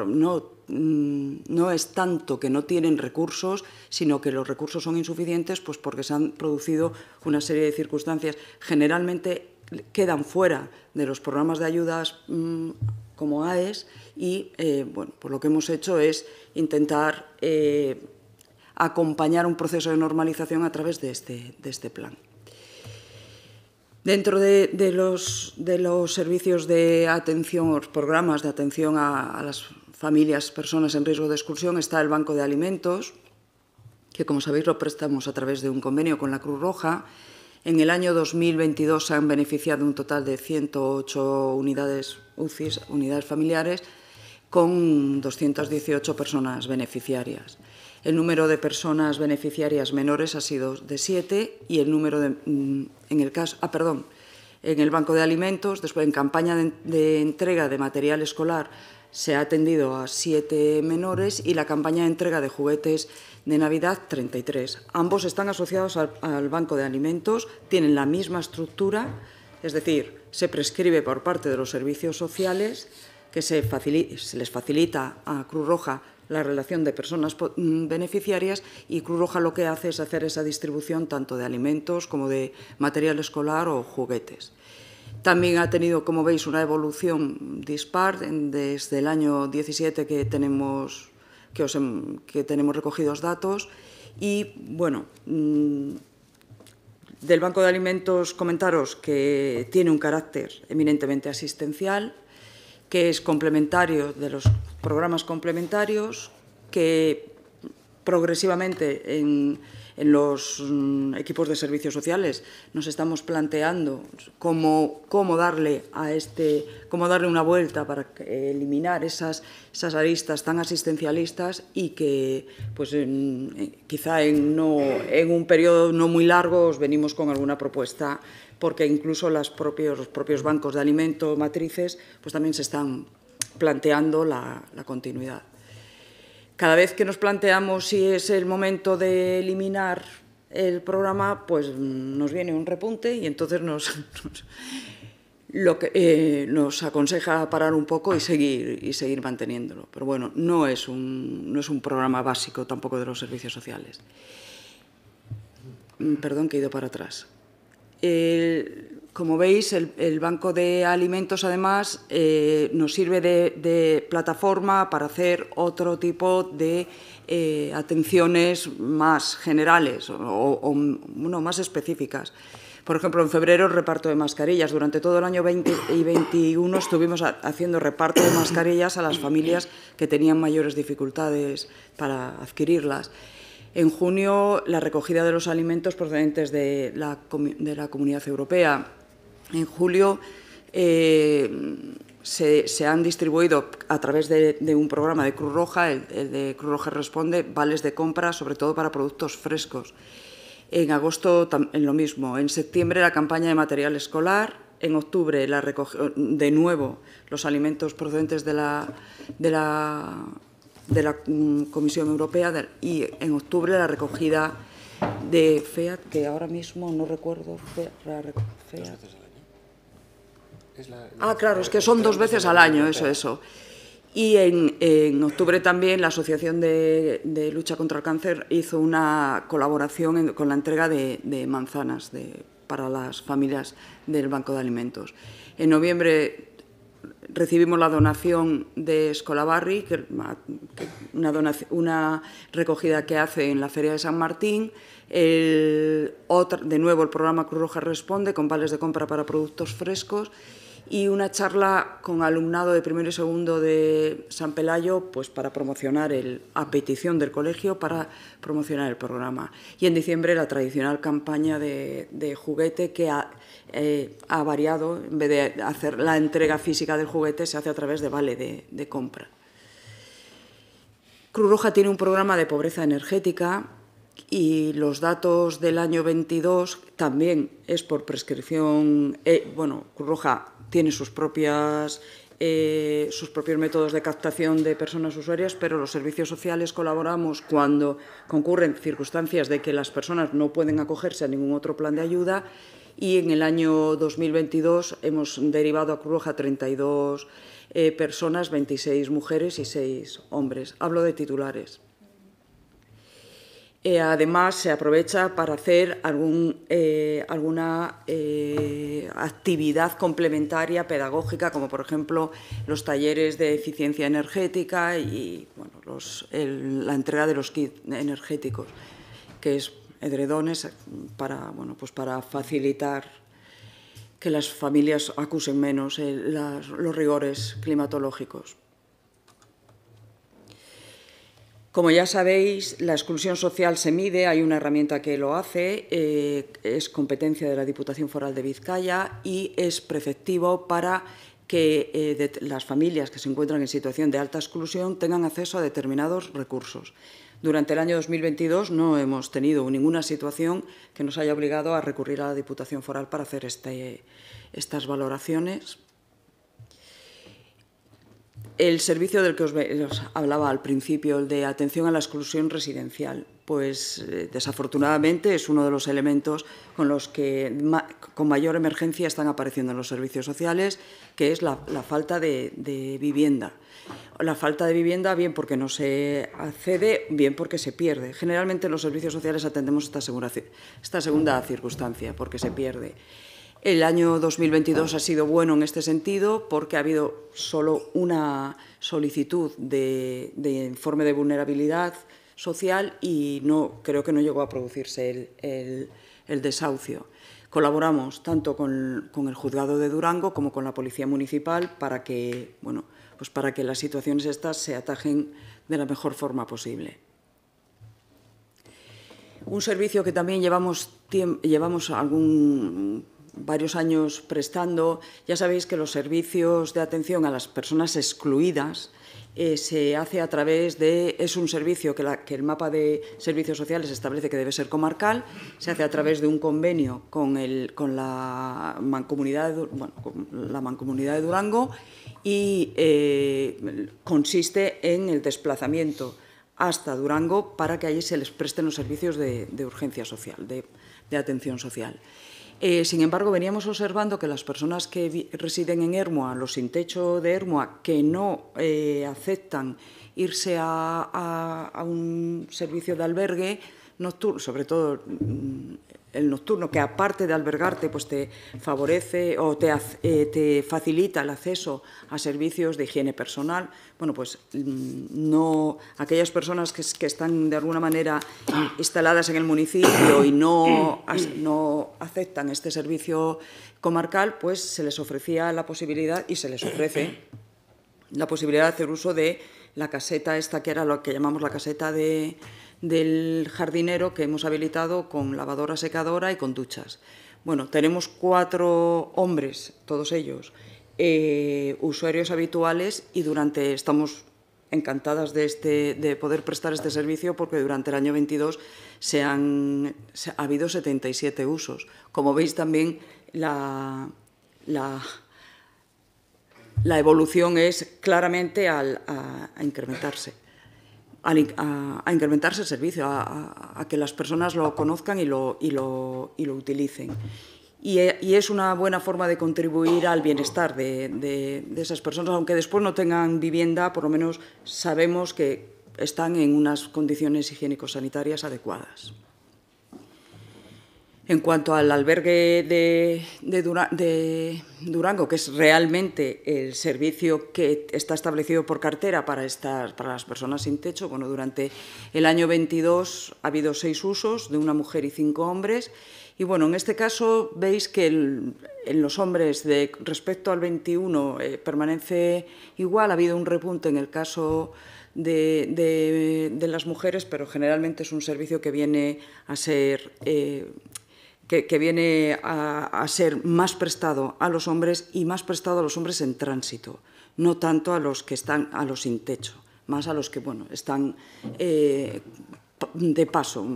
Speaker 8: mm, no, es tanto que no tienen recursos, sino que los recursos son insuficientes pues porque se han producido una serie de circunstancias. Generalmente quedan fuera de los programas de ayudas mm, como AES y eh, pues lo que hemos hecho es intentar eh, acompañar un proceso de normalización a través de este, de este plan. Dentro de, los, servicios de atención, los programas de atención a, las familias, personas en riesgo de exclusión, está el Banco de Alimentos, que como sabéis lo prestamos a través de un convenio con la Cruz Roja. En el año 2022 se han beneficiado un total de 108 unidades UCIs, unidades familiares, con 218 personas beneficiarias. El número de personas beneficiarias menores ha sido de siete y el número de, mm, en el caso, ah, perdón, en el banco de alimentos, después en campaña de, entrega de material escolar se ha atendido a siete menores y la campaña de entrega de juguetes de Navidad 33. Ambos están asociados al, banco de alimentos, tienen la misma estructura, es decir, se prescribe por parte de los servicios sociales que se les facilita a Cruz Roja la relación de personas mm, beneficiarias y Cruz Roja lo que hace es hacer esa distribución tanto de alimentos como de material escolar o juguetes. También ha tenido, como veis, una evolución dispar desde el año 17 que tenemos, que, que tenemos recogidos datos. Y, bueno, mm, del Banco de Alimentos comentaros que tiene un carácter eminentemente asistencial, que es complementario de los programas complementarios, que progresivamente en, los mm, equipos de servicios sociales nos estamos planteando cómo, cómo darle a este cómo darle una vuelta para eliminar esas, esas aristas tan asistencialistas y que pues eh, quizá en, no, en un periodo no muy largo os venimos con alguna propuesta porque incluso los propios bancos de alimento, matrices, pues también se están planteando la, continuidad. Cada vez que nos planteamos si es el momento de eliminar el programa, pues nos viene un repunte y entonces nos, eh, aconseja parar un poco y seguir manteniéndolo. Pero bueno, no no es un programa básico tampoco de los servicios sociales. Mm, perdón que he ido para atrás como veis, el, Banco de Alimentos, además, eh, nos sirve de, plataforma para hacer otro tipo de eh, atenciones más generales o, más específicas. Por ejemplo, en febrero reparto de mascarillas. Durante todo el año 20 y estuvimos haciendo reparto de mascarillas a las familias que tenían mayores dificultades para adquirirlas. En junio, la recogida de los alimentos procedentes de la, de la Comunidad Europea. En julio, eh, se, han distribuido a través de, un programa de Cruz Roja, el, de Cruz Roja Responde, vales de compra, sobre todo para productos frescos. En agosto en lo mismo. En septiembre la campaña de material escolar. En octubre la de nuevo los alimentos procedentes de la, de la de la mm, Comisión Europea y en octubre la recogida de FEAT, que ahora mismo no recuerdo. ¿Dos veces al año? ah, claro, es que son dos veces al año, eso, eso. Y en, octubre también la Asociación de, Lucha contra el Cáncer hizo una colaboración con la entrega de, de manzanas de, para las familias del Banco de Alimentos. En noviembre recibimos la donación de Escolabarri, que, una, una recogida que hace en la Feria de San Martín. de nuevo, el programa Cruz Roja Responde con vales de compra para productos frescos y una charla con alumnado de primero y segundo de San Pelayo, pues para promocionar el, a petición del colegio, para promocionar el programa. Y en diciembre la tradicional campaña de, juguete que eh, ha, variado, en vez de hacer la entrega física del juguete, se hace a través de vale de, compra. Cruz Roja tiene un programa de pobreza energética y los datos del año 22 también es por prescripción, eh, bueno, Cruz Roja tiene eh, sus propios métodos de captación de personas usuarias, pero los servicios sociales colaboramos cuando concurren circunstancias de que las personas no pueden acogerse a ningún otro plan de ayuda y en el año 2022 hemos derivado a Cruz Roja 32 eh, personas, 26 mujeres y 6 hombres. Hablo de titulares. E, además, se aprovecha para hacer eh, alguna eh, actividad complementaria pedagógica, como por ejemplo los talleres de eficiencia energética y la entrega de los kits energéticos, que es edredones para, bueno, pues para facilitar que las familias acusen menos los rigores climatológicos. Como ya sabéis, la exclusión social se mide, hay una herramienta que lo hace, eh, es competencia de la Diputación Foral de Vizcaya y es preceptivo para que eh, las familias que se encuentran en situación de alta exclusión tengan acceso a determinados recursos. Durante el año 2022 no hemos tenido ninguna situación que nos haya obligado a recurrir a la Diputación Foral para hacer este, estas valoraciones. El servicio del que os, hablaba al principio, el de atención a la exclusión residencial, pues eh, desafortunadamente es uno de los elementos con los que con mayor emergencia están apareciendo en los servicios sociales, que es la, falta de, vivienda. La falta de vivienda bien porque no se accede, bien porque se pierde. Generalmente en los servicios sociales atendemos esta segunda circunstancia, porque se pierde. El año 2022 ha sido bueno en este sentido porque ha habido solo una solicitud de, informe de vulnerabilidad social y no, creo que no llegó a producirse el, desahucio. Colaboramos tanto con, el juzgado de Durango como con la Policía Municipal para que, bueno, pues para que las situaciones estas se atajen de la mejor forma posible. Un servicio que también llevamos, llevamos algún varios años prestando. Ya sabéis que los servicios de atención a las personas excluidas eh, se hace a través de, es un servicio que, el mapa de servicios sociales establece que debe ser comarcal, se hace a través de un convenio con, la, mancomunidad de, bueno, con la mancomunidad de Durango y eh, consiste en el desplazamiento hasta Durango para que allí se les presten los servicios de, urgencia social, de atención social. Eh, sin embargo, veníamos observando que las personas que residen en Hermoa, los sin techo de Hermoa, que no eh, aceptan irse a, a, un servicio de albergue, nocturno, sobre todo mm, el nocturno, que aparte de albergarte, pues te favorece o te, eh, te, facilita el acceso a servicios de higiene personal. Bueno, pues mm, no aquellas personas que, que están de alguna manera instaladas en el municipio y no, no aceptan este servicio comarcal, pues se les ofrecía la posibilidad y se les ofrece la posibilidad de hacer uso de la caseta esta que era lo que llamamos la caseta de del jardinero que hemos habilitado con lavadora, secadora y con duchas. Bueno, tenemos cuatro hombres, todos ellos, eh, usuarios habituales y durante estamos encantadas de, este, de poder prestar este servicio porque durante el año 22 se han, ha habido 77 usos. Como veis también la, la, evolución es claramente al, a incrementarse a, incrementarse el servicio, a, que las personas lo conozcan y lo, utilicen. Eh, y, es una buena forma de contribuir al bienestar de, esas personas, aunque después no tengan vivienda, por lo menos sabemos que están en unas condiciones higiénico-sanitarias adecuadas. En cuanto al albergue de, Durango, que es realmente el servicio que está establecido por cartera para, para las personas sin techo, bueno, durante el año 22 ha habido seis usos de una mujer y cinco hombres. Y bueno, en este caso veis que en los hombres respecto al 21 eh, permanece igual, ha habido un repunte en el caso de, las mujeres, pero generalmente es un servicio que viene a ser... Eh, que, viene a, ser más prestado a los hombres y más prestado a los hombres en tránsito, no tanto a los que están a los sin techo, más a los que bueno, están eh, de paso,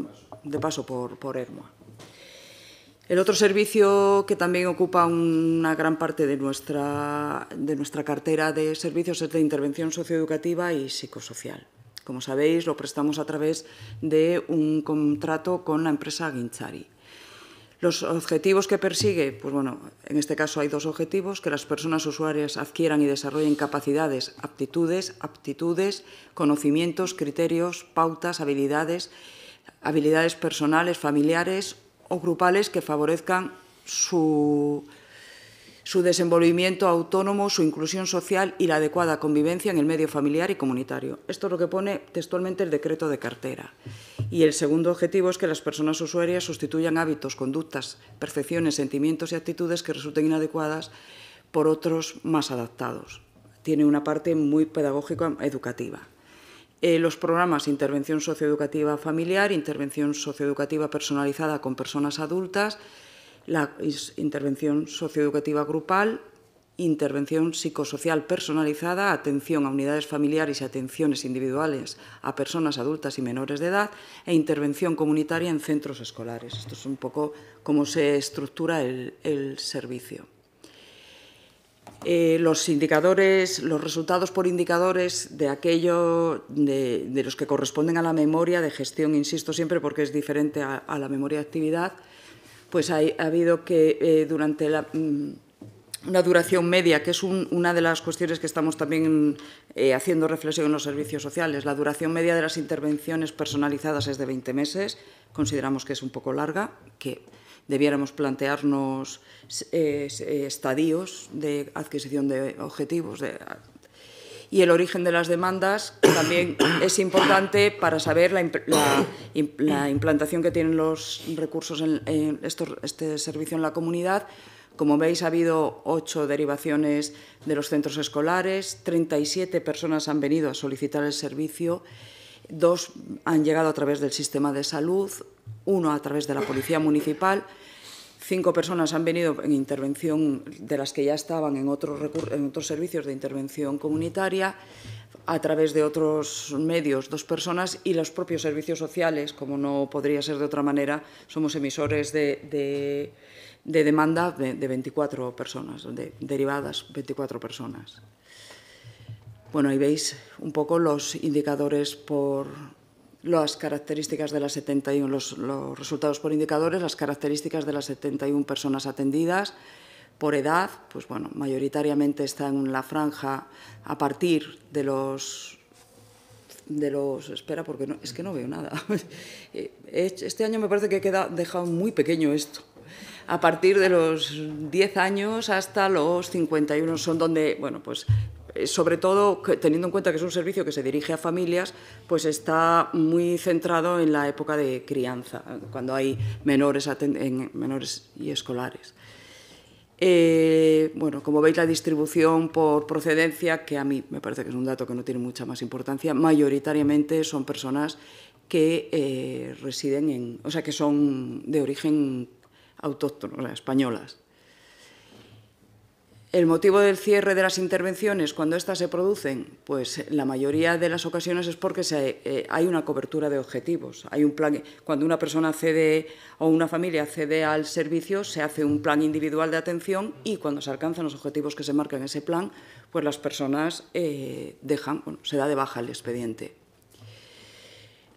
Speaker 8: de paso por, por El otro servicio que también ocupa una gran parte de nuestra, de nuestra cartera de servicios es de intervención socioeducativa y psicosocial. Como sabéis, lo prestamos a través de un contrato con la empresa Guinchari. Los objetivos que persigue, pues bueno, en este caso hay dos objetivos, que las personas usuarias adquieran y desarrollen capacidades, aptitudes, aptitudes, conocimientos, criterios, pautas, habilidades, habilidades personales, familiares o grupales que favorezcan su su desenvolvimiento autónomo, su inclusión social y la adecuada convivencia en el medio familiar y comunitario. Esto es lo que pone textualmente el decreto de cartera. Y el segundo objetivo es que las personas usuarias sustituyan hábitos, conductas, percepciones, sentimientos y actitudes que resulten inadecuadas por otros más adaptados. Tiene una parte muy pedagógica educativa. Eh, los programas intervención socioeducativa familiar, intervención socioeducativa personalizada con personas adultas, la intervención socioeducativa grupal, intervención psicosocial personalizada, atención a unidades familiares y atenciones individuales a personas adultas y menores de edad e intervención comunitaria en centros escolares. Esto es un poco cómo se estructura el, servicio. Eh, los indicadores, los resultados por indicadores de aquello de, los que corresponden a la memoria de gestión, insisto siempre porque es diferente a, a la memoria de actividad, pues ha, habido que eh, durante la, mm, una duración media, que es una de las cuestiones que estamos también eh, haciendo reflexión en los servicios sociales, la duración media de las intervenciones personalizadas es de 20 meses, consideramos que es un poco larga, que debiéramos plantearnos eh, estadios de adquisición de objetivos, de y el origen de las demandas también <coughs> es importante para saber la, implantación que tienen los recursos en, este servicio en la comunidad. Como veis, ha habido ocho derivaciones de los centros escolares, 37 personas han venido a solicitar el servicio, dos han llegado a través del sistema de salud, uno a través de la policía municipal cinco personas han venido en intervención de las que ya estaban en otros, en otros servicios de intervención comunitaria, a través de otros medios, dos personas, y los propios servicios sociales, como no podría ser de otra manera, somos emisores de, demanda de, de, 24 personas, de derivadas 24 personas. Bueno, ahí veis un poco los indicadores por, las características de las 71, los, resultados por indicadores, las características de las 71 personas atendidas por edad, pues bueno, mayoritariamente está en la franja a partir de los de los espera porque no, es que no veo nada. <laughs> Eh, este año me parece que queda dejado muy pequeño esto. A partir de los 10 años hasta los 51 son donde, bueno, pues eh, sobre todo teniendo en cuenta que es un servicio que se dirige a familias, pues está muy centrado en la época de crianza, cuando hay menores, menores y escolares. Eh, bueno, como veis la distribución por procedencia, que a mí me parece que es un dato que no tiene mucha más importancia, mayoritariamente son personas que eh, residen en, o sea, que son de origen autóctono, españolas. El motivo del cierre de las intervenciones, cuando éstas se producen, pues la mayoría de las ocasiones es porque eh, hay una cobertura de objetivos. Hay un plan, cuando una persona o una familia accede al servicio, se hace un plan individual de atención y cuando se alcanzan los objetivos que se marcan en ese plan, pues las personas eh, dejan, bueno, se da de baja el expediente.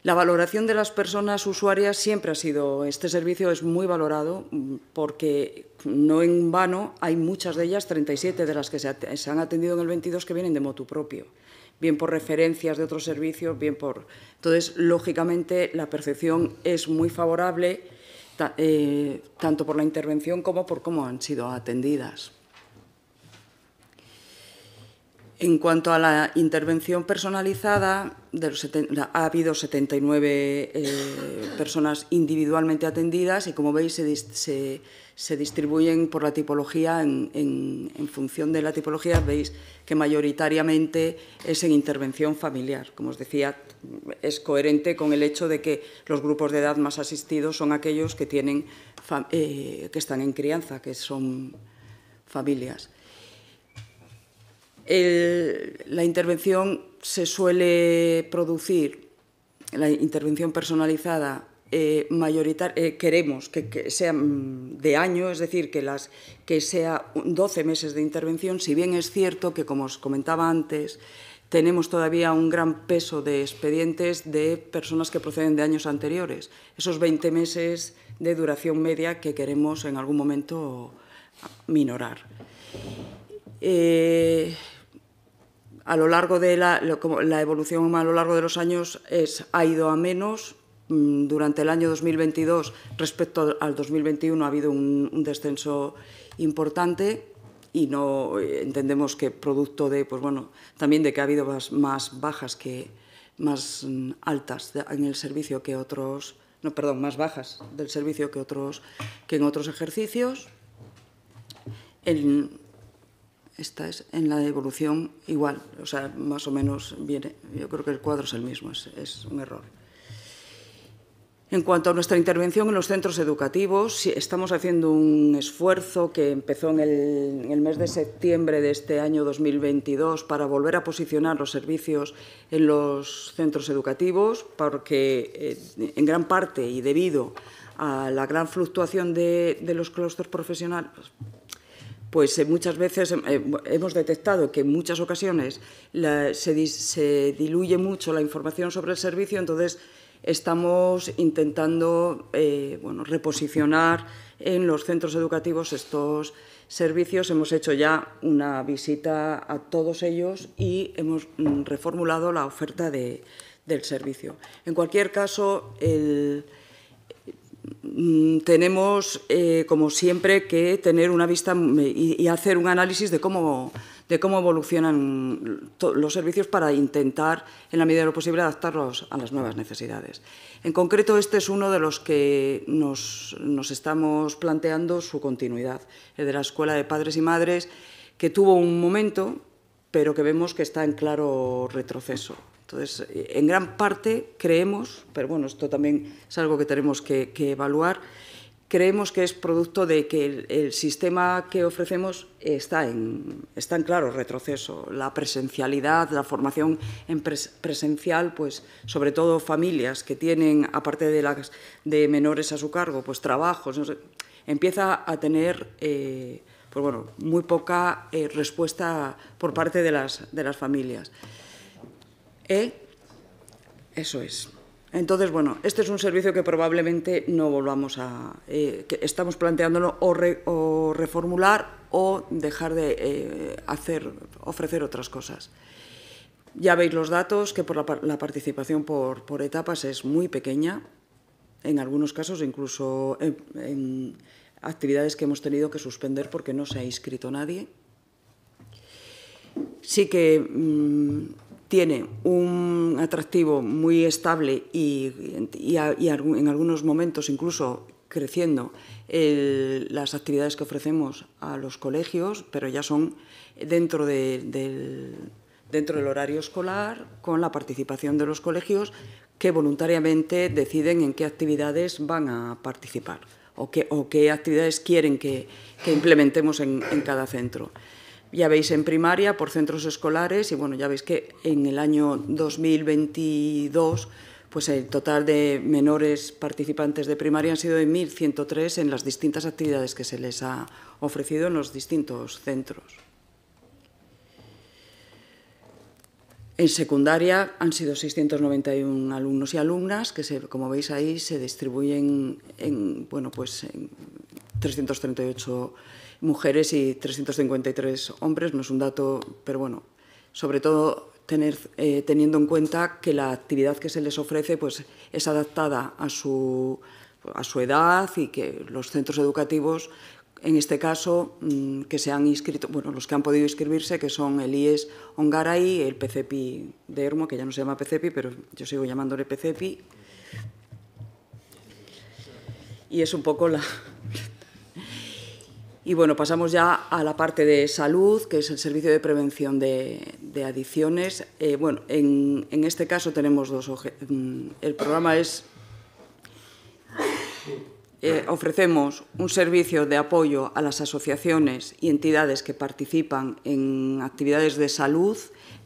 Speaker 8: La valoración de las personas usuarias siempre ha sido, este servicio es muy valorado mm, porque no en vano hay muchas de ellas, 37 de las que se, han atendido en el 22 que vienen de motu propio, bien por referencias de otros servicios, bien por... Entonces, lógicamente, la percepción es muy favorable eh, tanto por la intervención como por cómo han sido atendidas. En cuanto a la intervención personalizada, ha habido 79 eh, personas individualmente atendidas y, como veis, se, distribuyen por la tipología. En, función de la tipología, veis que mayoritariamente es en intervención familiar. Como os decía, es coherente con el hecho de que los grupos de edad más asistidos son aquellos que, tienen eh, que están en crianza, que son familias la intervención se suele producir, la intervención personalizada eh, mayoritaria, eh, queremos que, sea mm, de año, es decir, que, las, que sea 12 meses de intervención, si bien es cierto que, como os comentaba antes, tenemos todavía un gran peso de expedientes de personas que proceden de años anteriores, esos 20 meses de duración media que queremos en algún momento minorar. Eh, a lo largo de la, evolución a lo largo de los años ha ido a menos. Mm, durante el año 2022 respecto al 2021 ha habido un, descenso importante y no eh, entendemos que producto de pues bueno también de que ha habido más, bajas que más mm, altas en el servicio que otros no perdón más bajas del servicio que otros que en otros ejercicios el, esta es en la evolución igual, o sea, más o menos viene. Yo creo que el cuadro es el mismo, es, un error. En cuanto a nuestra intervención en los centros educativos, estamos haciendo un esfuerzo que empezó en el, mes de septiembre de este año 2022 para volver a posicionar los servicios en los centros educativos, porque eh, en gran parte y debido a la gran fluctuación de, los clústeres profesionales, pues eh, muchas veces eh, hemos detectado que en muchas ocasiones se, diluye mucho la información sobre el servicio, entonces estamos intentando eh, bueno, reposicionar en los centros educativos estos servicios. Hemos hecho ya una visita a todos ellos y hemos mm, reformulado la oferta del servicio. En cualquier caso, el Mm, tenemos, eh, como siempre, que tener una vista y, hacer un análisis de cómo, evolucionan los servicios para intentar, en la medida de lo posible, adaptarlos a las nuevas necesidades. En concreto, este es uno de los que nos, nos estamos planteando su continuidad, el de la Escuela de Padres y Madres, que tuvo un momento, pero que vemos que está en claro retroceso. Entonces, eh, en gran parte creemos, pero bueno, esto también es algo que tenemos que, evaluar, creemos que es producto de que el, sistema que ofrecemos está en, está en, claro retroceso. La presencialidad, la formación presencial, pues sobre todo familias que tienen, aparte de, menores a su cargo, pues trabajos, empieza a tener... Eh, pues muy poca eh, respuesta por parte de las familias. E, eso es. Entonces, bueno, este es un servicio que probablemente no volvamos a... Eh, que estamos planteándolo o, reformular o dejar de eh, hacer, ofrecer otras cosas. Ya veis los datos, que por la, participación por, etapas es muy pequeña, en algunos casos incluso eh, en, actividades que hemos tenido que suspender porque no se ha inscrito nadie. Sí que... Mm, tiene un atractivo muy estable y, en algunos momentos incluso creciendo las actividades que ofrecemos a los colegios, pero ya son dentro del, horario escolar, con la participación de los colegios que voluntariamente deciden en qué actividades van a participar o qué, actividades quieren que, implementemos en cada centro ya veis en primaria, por centros escolares, y bueno, ya veis que en el año 2022, pues el total de menores participantes de primaria han sido de 1.103 en las distintas actividades que se les ha ofrecido en los distintos centros. En secundaria han sido 691 alumnos y alumnas, que como veis ahí se distribuyen en, bueno, pues en 338 mujeres y 353 hombres, no es un dato, pero bueno, sobre todo tener, eh, teniendo en cuenta que la actividad que se les ofrece pues, es adaptada a su, a su edad y que los centros educativos, en este caso, mm, que se han inscrito, bueno, los que han podido inscribirse, que son el IES Ongaray, el pcpi de Hermo, que ya no se llama pcpi pero yo sigo llamándole pcpi Y es un poco la, y bueno, pasamos ya a la parte de salud, que es el servicio de prevención de, adicciones. Eh, bueno, en, este caso tenemos dos mm, El programa es... Eh, ofrecemos un servicio de apoyo a las asociaciones y entidades que participan en actividades de salud,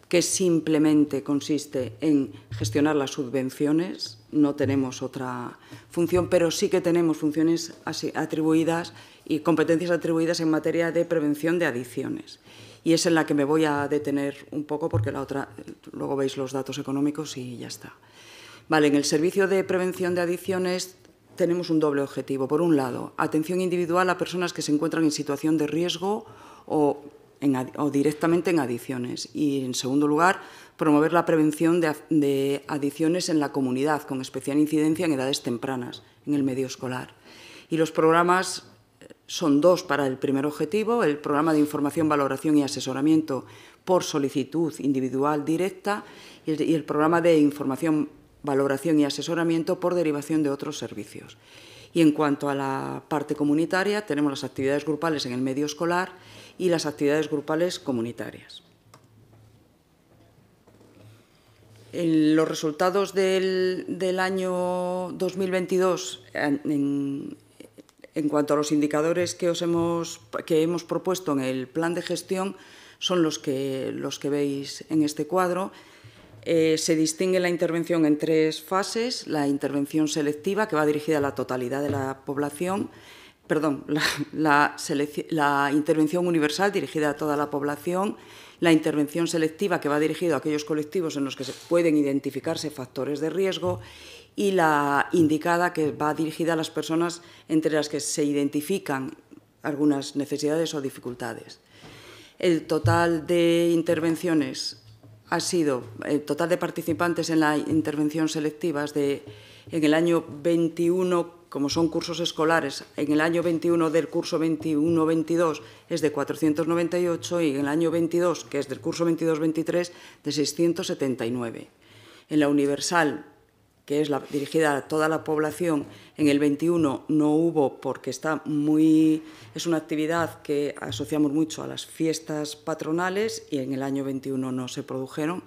Speaker 8: que simplemente consiste en gestionar las subvenciones. No tenemos otra función, pero sí que tenemos funciones atribuidas y competencias atribuidas en materia de prevención de adicciones. Y es en la que me voy a detener un poco porque la otra, luego veis los datos económicos y ya está. Vale, en el servicio de prevención de adicciones tenemos un doble objetivo. Por un lado, atención individual a personas que se encuentran en situación de riesgo o, directamente en adicciones. Y, en segundo lugar, promover la prevención de, de adicciones en la comunidad, con especial incidencia en edades tempranas, en el medio escolar. Y los programas son dos para el primer objetivo, el programa de información, valoración y asesoramiento por solicitud individual directa y el programa de información, valoración y asesoramiento por derivación de otros servicios. Y en cuanto a la parte comunitaria, tenemos las actividades grupales en el medio escolar y las actividades grupales comunitarias. En los resultados del, año 2022 en, en, en cuanto a los indicadores que, os hemos, que hemos propuesto en el plan de gestión, son los que, los que veis en este cuadro. Eh, se distingue la intervención en tres fases. La intervención selectiva, que va dirigida a la totalidad de la población. Perdón, <laughs> la, la, la intervención universal dirigida a toda la población. La intervención selectiva, que va dirigida a aquellos colectivos en los que se pueden identificarse factores de riesgo y la indicada que va dirigida a las personas entre las que se identifican algunas necesidades o dificultades. El total de intervenciones ha sido, el total de participantes en la intervención selectiva es de, en el año 21, como son cursos escolares, en el año 21 del curso 21-22 es de 498 y en el año 22, que es del curso 22-23, de 679. En la universal que es dirigida a toda la población, en el 21 no hubo porque está muy es una actividad que asociamos mucho a las fiestas patronales y en el año 21 no se produjeron.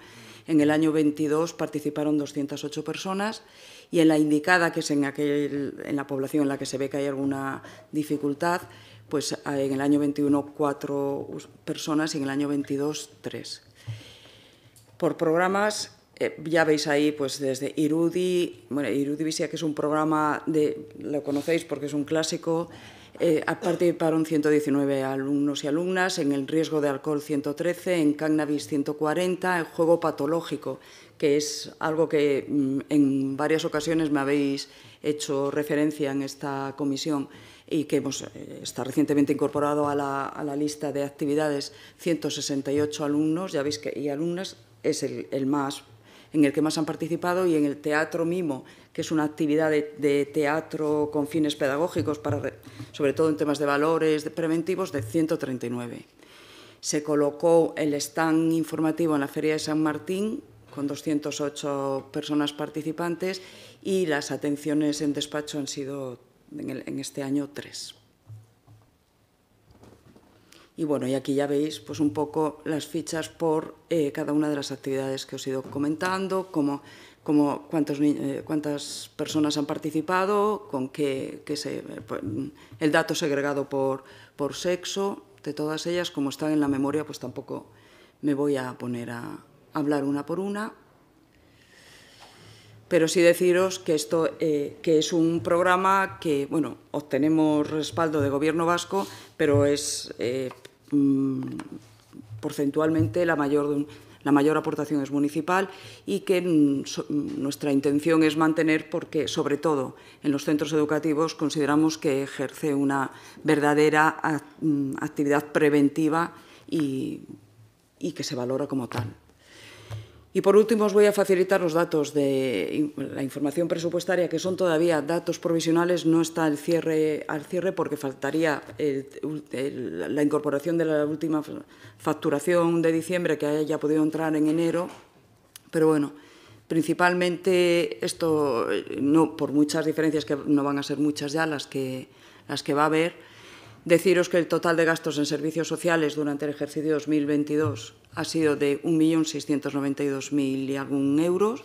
Speaker 8: En el año 22 participaron 208 personas y en la indicada, que es en, aquel, en la población en la que se ve que hay alguna dificultad, pues ah, en el año 21 cuatro personas y en el año 22 tres. Por programas eh, ya veis ahí, pues desde Irudi, bueno, Irudi Visia, que es un programa de, lo conocéis porque es un clásico, eh, participaron 119 alumnos y alumnas, en el riesgo de alcohol 113, en cannabis 140, en juego patológico, que es algo que mm, en varias ocasiones me habéis hecho referencia en esta comisión y que hemos, eh, está recientemente incorporado a la, lista de actividades 168 alumnos ya veis que, y alumnas es el, el más en el que más han participado, y en el teatro mimo, que es una actividad de, teatro con fines pedagógicos, para, sobre todo en temas de valores preventivos, de 139. Se colocó el stand informativo en la Feria de San Martín con 208 personas participantes y las atenciones en despacho han sido en este año tres. Y bueno, y aquí ya veis pues un poco las fichas por eh, cada una de las actividades que os he ido comentando, eh, cuántas personas han participado, con qué, se, eh, pues, el dato segregado por, por sexo, de todas ellas, como están en la memoria, pues tampoco me voy a poner a hablar una por una pero sí deciros que esto eh, que es un programa que, bueno, obtenemos respaldo de Gobierno vasco, pero es eh, mm, porcentualmente la mayor, la mayor aportación es municipal y que mm, mm, nuestra intención es mantener porque, sobre todo, en los centros educativos consideramos que ejerce una verdadera actividad preventiva y que se valora como tal. Y por último os voy a facilitar los datos de la información presupuestaria, que son todavía datos provisionales, no está el cierre, al cierre porque faltaría la incorporación de la última facturación de diciembre que haya podido entrar en enero. Pero bueno, principalmente esto, eh, no, por muchas diferencias que no van a ser muchas ya las que, las que va a haber, Deciros que el total de gastos en servicios sociales durante el ejercicio 2022 ha sido de 1.692.000 y algún euros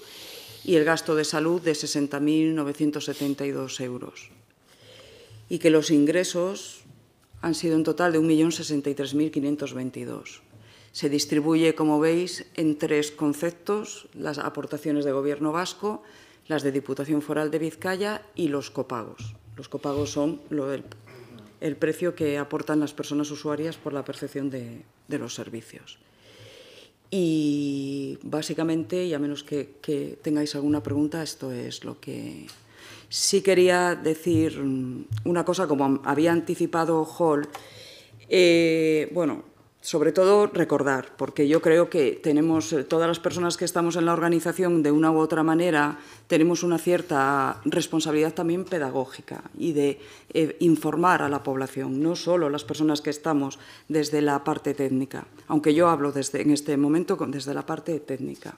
Speaker 8: y el gasto de salud de 60.972 euros. Y que los ingresos han sido en total de 1.063.522. Se distribuye, como veis, en tres conceptos, las aportaciones de Gobierno vasco, las de Diputación Foral de Vizcaya y los copagos. Los copagos son lo del el precio que aportan las personas usuarias por la percepción de, los servicios. Y básicamente, y a menos que, tengáis alguna pregunta, esto es lo que... Sí quería decir mm, una cosa, como había anticipado Hall, eh, bueno, sobre todo recordar, porque yo creo que tenemos, eh, todas las personas que estamos en la organización, de una u otra manera, tenemos una cierta responsabilidad también pedagógica y de eh, informar a la población, no solo las personas que estamos desde la parte técnica, aunque yo hablo desde, en este momento desde la parte técnica.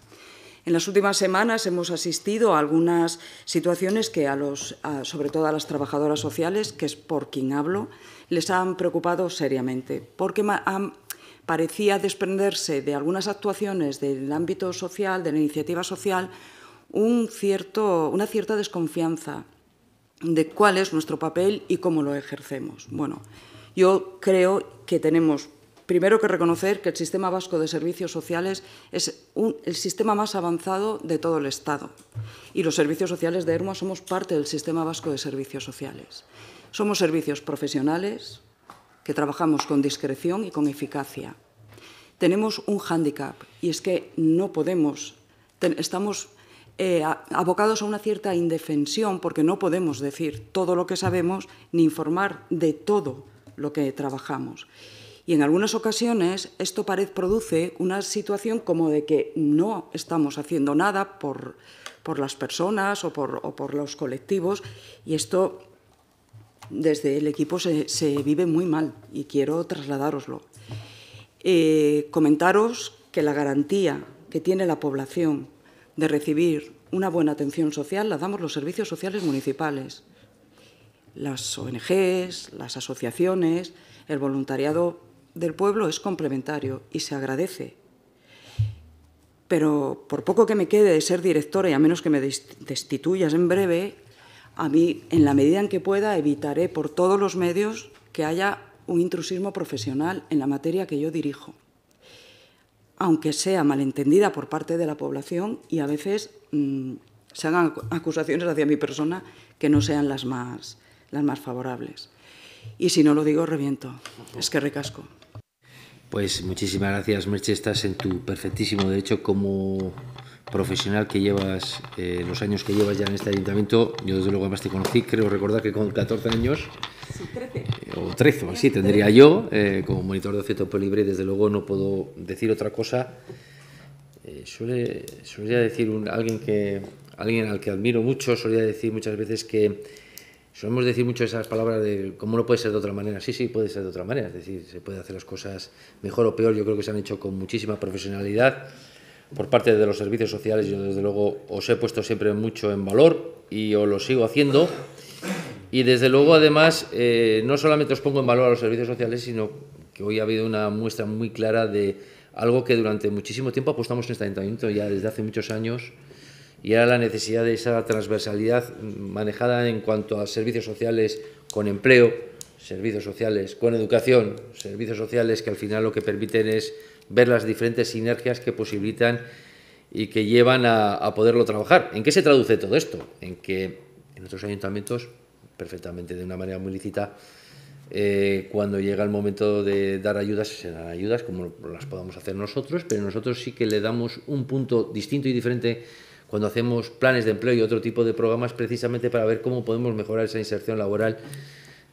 Speaker 8: En las últimas semanas hemos asistido a algunas situaciones que a los, sobre todo a las trabajadoras sociales, que es por quien hablo, les han preocupado seriamente, porque han parecía desprenderse de algunas actuaciones del ámbito social, de la iniciativa social, una cierta desconfianza de cuál es nuestro papel y cómo lo ejercemos. Bueno, yo creo que tenemos primero que reconocer que el sistema vasco de servicios sociales es el sistema más avanzado de todo el Estado y los servicios sociales de ERMA somos parte del sistema vasco de servicios sociales. Somos servicios profesionales, que trabajamos con discreción y con eficacia. Tenemos un hándicap y es que no podemos, estamos eh, abocados a una cierta indefensión porque no podemos decir todo lo que sabemos ni informar de todo lo que trabajamos. Y en algunas ocasiones esto parece, produce una situación como de que no estamos haciendo nada por, por las personas o por, o por los colectivos y esto desde el equipo se, vive muy mal y quiero trasladároslo. Eh, comentaros que la garantía que tiene la población de recibir una buena atención social la damos los servicios sociales municipales, las ONGs, las asociaciones, el voluntariado del pueblo es complementario y se agradece. Pero por poco que me quede de ser directora y a menos que me destituyas en breve, a mí, en la medida en que pueda, evitaré por todos los medios que haya un intrusismo profesional en la materia que yo dirijo, aunque sea malentendida por parte de la población y a veces mm, se hagan acusaciones hacia mi persona que no sean las más, las más favorables. Y si no lo digo, reviento. Es que recasco.
Speaker 1: Pues muchísimas gracias, Merche. Estás en tu perfectísimo derecho como profesional que llevas, eh, los años que llevas ya en este ayuntamiento, yo desde luego además te conocí, creo recordar que con 14 años, 13. Eh, o 13 o así tendría yo, eh, como monitor de de libre, desde luego no puedo decir otra cosa. suele, solía decir un, alguien, que, alguien al que admiro mucho, solía decir muchas veces que solemos decir mucho esas palabras de cómo no puede ser de otra manera. Sí, sí, puede ser de otra manera, es decir, se puede hacer las cosas mejor o peor, yo creo que se han hecho con muchísima profesionalidad por parte de los servicios sociales, yo desde luego os he puesto siempre mucho en valor y os lo sigo haciendo. Y desde luego, además, eh, no solamente os pongo en valor a los servicios sociales, sino que hoy ha habido una muestra muy clara de algo que durante muchísimo tiempo apostamos en este ayuntamiento, ya desde hace muchos años, y era la necesidad de esa transversalidad manejada en cuanto a servicios sociales con empleo, servicios sociales con educación, servicios sociales que al final lo que permiten es ver las diferentes sinergias que posibilitan y que llevan a, poderlo trabajar. ¿En qué se traduce todo esto? En que en otros ayuntamientos, perfectamente de una manera muy lícita, eh, cuando llega el momento de dar ayudas, se dan ayudas como las podamos hacer nosotros, pero nosotros sí que le damos un punto distinto y diferente cuando hacemos planes de empleo y otro tipo de programas precisamente para ver cómo podemos mejorar esa inserción laboral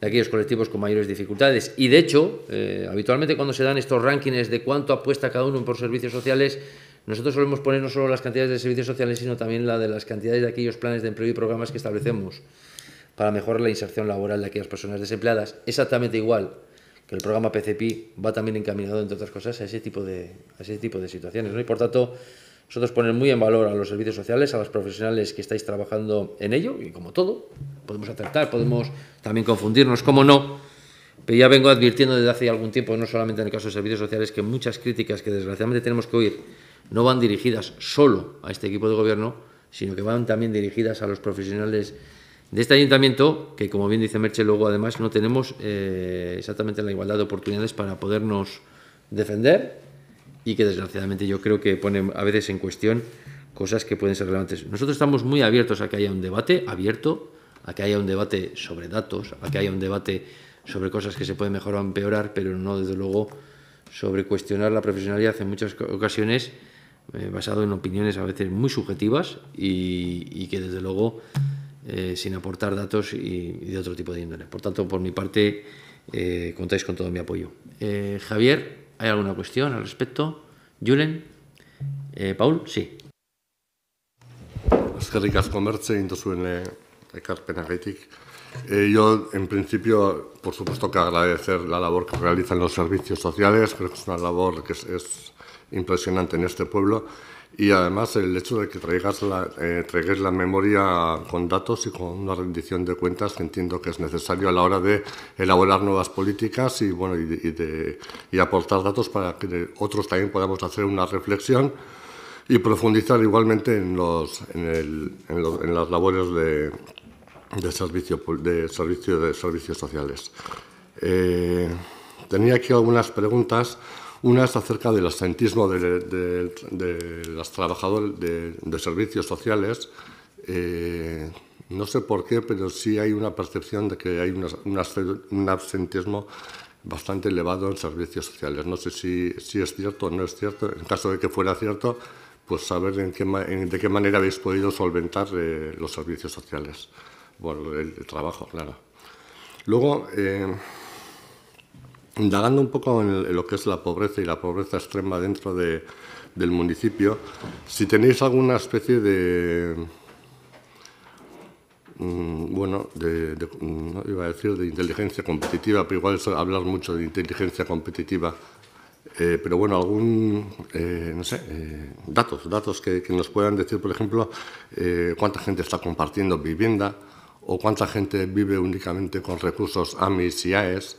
Speaker 1: de aquellos colectivos con mayores dificultades. Y de hecho, eh, habitualmente cuando se dan estos rankings de cuánto apuesta cada uno por servicios sociales, nosotros solemos poner no solo las cantidades de servicios sociales, sino también la de las cantidades de aquellos planes de empleo y programas que establecemos para mejorar la inserción laboral de aquellas personas desempleadas. Exactamente igual que el programa PCP va también encaminado, entre otras cosas, a ese tipo de, a ese tipo de situaciones. Y por tanto, nosotros ponemos muy en valor a los servicios sociales, a los profesionales que estáis trabajando en ello, y como todo, podemos acertar, podemos también confundirnos, como no, pero ya vengo advirtiendo desde hace algún tiempo, no solamente en el caso de servicios sociales, que muchas críticas que desgraciadamente tenemos que oír no van dirigidas solo a este equipo de gobierno, sino que van también dirigidas a los profesionales de este ayuntamiento, que como bien dice Merche, luego además no tenemos eh, exactamente la igualdad de oportunidades para podernos defender y que desgraciadamente yo creo que pone a veces en cuestión cosas que pueden ser relevantes. Nosotros estamos muy abiertos a que haya un debate abierto, a que haya un debate sobre datos, a que haya un debate sobre cosas que se pueden mejorar o empeorar, pero no desde luego sobre cuestionar la profesionalidad en muchas ocasiones eh, basado en opiniones a veces muy subjetivas y, que desde luego eh, sin aportar datos y, de otro tipo de índole. Por tanto, por mi parte, eh, contáis con todo mi apoyo.
Speaker 7: Javier, ¿Hay alguna cuestión al respecto? Julen, eh, Paul, sí. Es que ricas Eh, yo, en principio, por supuesto que agradecer la labor que realizan los servicios sociales, creo que es una labor que es impresionante en este pueblo y además el hecho de que traigas la, eh, la memoria con datos y con una rendición de cuentas que entiendo que es necesario a la hora de elaborar nuevas políticas y, bueno, y, y, aportar datos para que otros también podamos hacer una reflexión y profundizar igualmente en, los, en, el, en, las labores de, de, servicio, de, servicio, de servicios sociales. Eh, tenía aquí algunas preguntas. Una es acerca del absentismo de, de, de las trabajadoras de, servicios sociales. Eh, no sé por qué, pero sí hay una percepción de que hay un absentismo bastante elevado en servicios sociales. No sé si, si es cierto o no es cierto. En caso de que fuera cierto, pues saber en qué, de qué manera habéis podido solventar eh, los servicios sociales. Bueno, el, trabajo, claro. Luego, eh, indagando un poco en, lo que es la pobreza y la pobreza extrema dentro de, del municipio, si tenéis alguna especie de mm, bueno, de, no iba a decir de inteligencia competitiva, pero igual es hablar mucho de inteligencia competitiva, eh, pero bueno, algún, eh, no sé, eh, datos, datos que, que, nos puedan decir, por ejemplo, cuánta gente está compartiendo vivienda o cuánta gente vive únicamente con recursos AMIS y AES,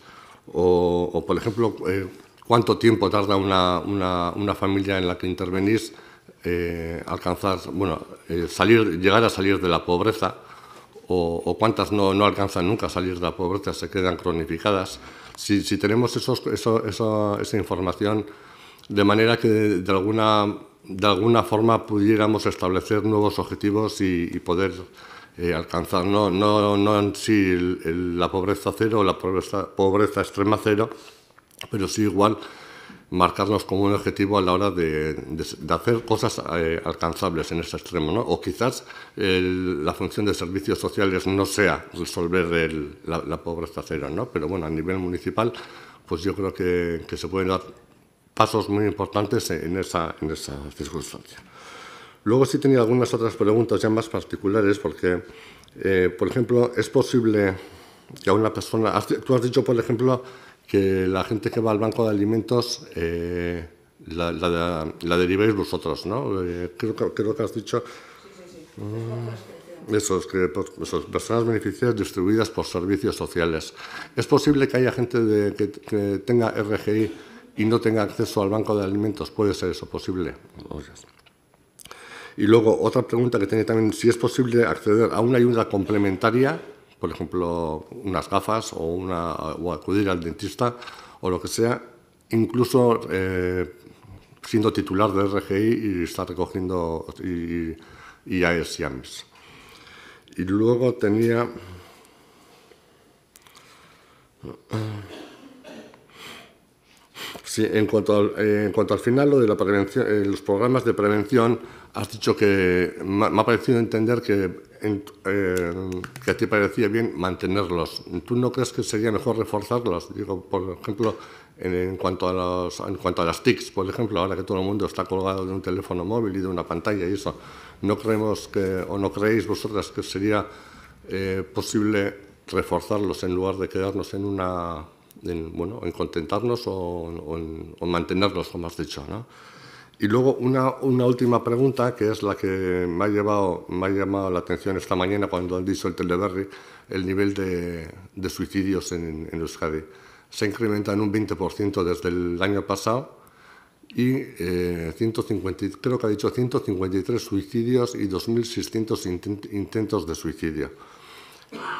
Speaker 7: o, por ejemplo, eh, ¿cuánto tiempo tarda una, una, familia en la que intervenís eh, alcanzar, bueno, eh, salir, llegar a salir de la pobreza? O, cuántas no, no, alcanzan nunca a salir de la pobreza, se quedan cronificadas. Si, si tenemos esos, eso, esa información, de manera que de, alguna, de alguna forma pudiéramos establecer nuevos objetivos y, y poder eh, alcanzar, no, no, no en sí la pobreza cero, la pobreza, pobreza extrema cero, pero sí igual marcarnos como un objetivo a la hora de, hacer cosas eh, alcanzables en ese extremo. ¿no? O quizás la función de servicios sociales no sea resolver la, pobreza cero, ¿no? pero bueno, a nivel municipal, pues yo creo que, se pueden dar pasos muy importantes en esa, en esa circunstancia. Luego sí tenía algunas otras preguntas ya más particulares, porque, eh, por ejemplo, ¿es posible que a una persona... tú has dicho, por ejemplo, que la gente que va al banco de alimentos eh, la, la, la, vosotros, ¿no? Eh, creo, que has dicho... Ah, esos, que, pues, personas beneficiadas distribuidas por servicios sociales. ¿Es posible que haya gente que, tenga RGI y no tenga acceso al banco de alimentos? ¿Puede ser eso posible? Y luego, otra pregunta que tenía también, si es posible acceder a una ayuda complementaria, por ejemplo, unas gafas o, una, o acudir al dentista o lo que sea, incluso eh, siendo titular de RGI y estar recogiendo y, y AMIS. Y luego tenía en, cuanto al, eh, en cuanto al final, lo de la eh, los programas de prevención, has dicho que me, ha parecido entender que, eh, que a ti parecía bien mantenerlos. ¿Tú no crees que sería mejor reforzarlos? Digo, por ejemplo, en, cuanto a los, en cuanto a las TICs, por ejemplo, ahora que todo el mundo está colgado de un teléfono móvil y de una pantalla y eso, ¿no creemos que, o no creéis vosotras que sería posible reforzarlos en lugar de quedarnos en una en, en contentarnos o, en, mantenernos, como has dicho. ¿no? Y luego una, una, última pregunta, que es la que me ha, llevado, me ha llamado la atención esta mañana cuando han dicho el Teleberry, el nivel de, suicidios en, Euskadi. Se incrementado en un 20% desde el año pasado y 150, eh, creo que ha dicho 153 suicidios y 2.600 intentos de suicidio.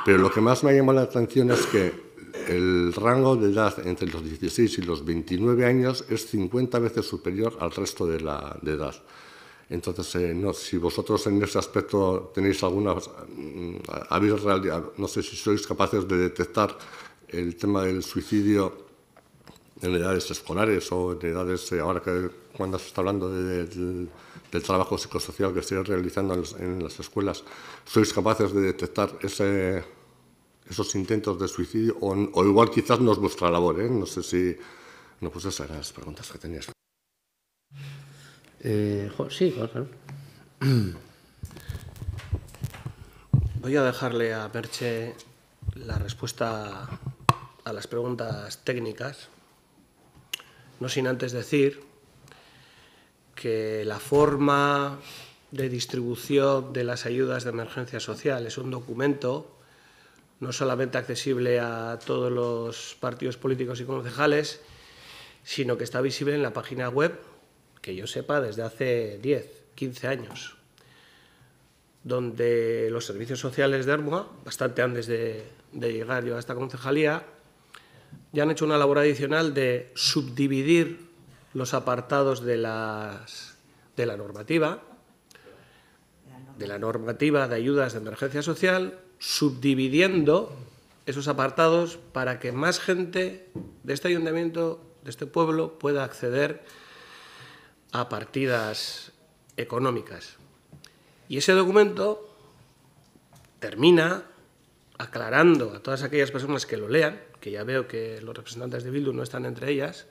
Speaker 7: Pero lo que más me ha llamado la atención es que el rango de edad entre los 16 y los 29 años es 50 veces superior al resto de la edad. Entonces, eh, no, si vosotros en ese aspecto tenéis alguna, mm, habéis no sé si sois capaces de detectar el tema del suicidio en edades escolares o en edades, eh, ahora que cuando se está hablando del trabajo psicosocial que se está realizando en las escuelas, ¿sois capaces de detectar ese esos intentos de suicidio, o, igual quizás no es vuestra labor, ¿eh? no sé si... No, pues esas las preguntas que tenías. Eh, sí, claro. <clears throat>
Speaker 2: Voy a dejarle a Perche la respuesta a las preguntas técnicas, no sin antes decir que la forma de distribución de las ayudas de emergencia social es un documento no solamente accesible a todos los partidos políticos y concejales, sino que está visible en la página web, que yo sepa, desde hace 10, 15 años, donde los servicios sociales de Armua, bastante antes de, llegar yo a esta concejalía, ya han hecho una labor adicional de subdividir los apartados de, las, de la normativa, de la normativa de ayudas de emergencia social subdividiendo esos apartados para que más gente de este ayuntamiento, de este pueblo, pueda acceder a partidas económicas. Y ese documento termina aclarando a todas aquellas personas que lo lean, que ya veo que los representantes de Bildu no están entre ellas,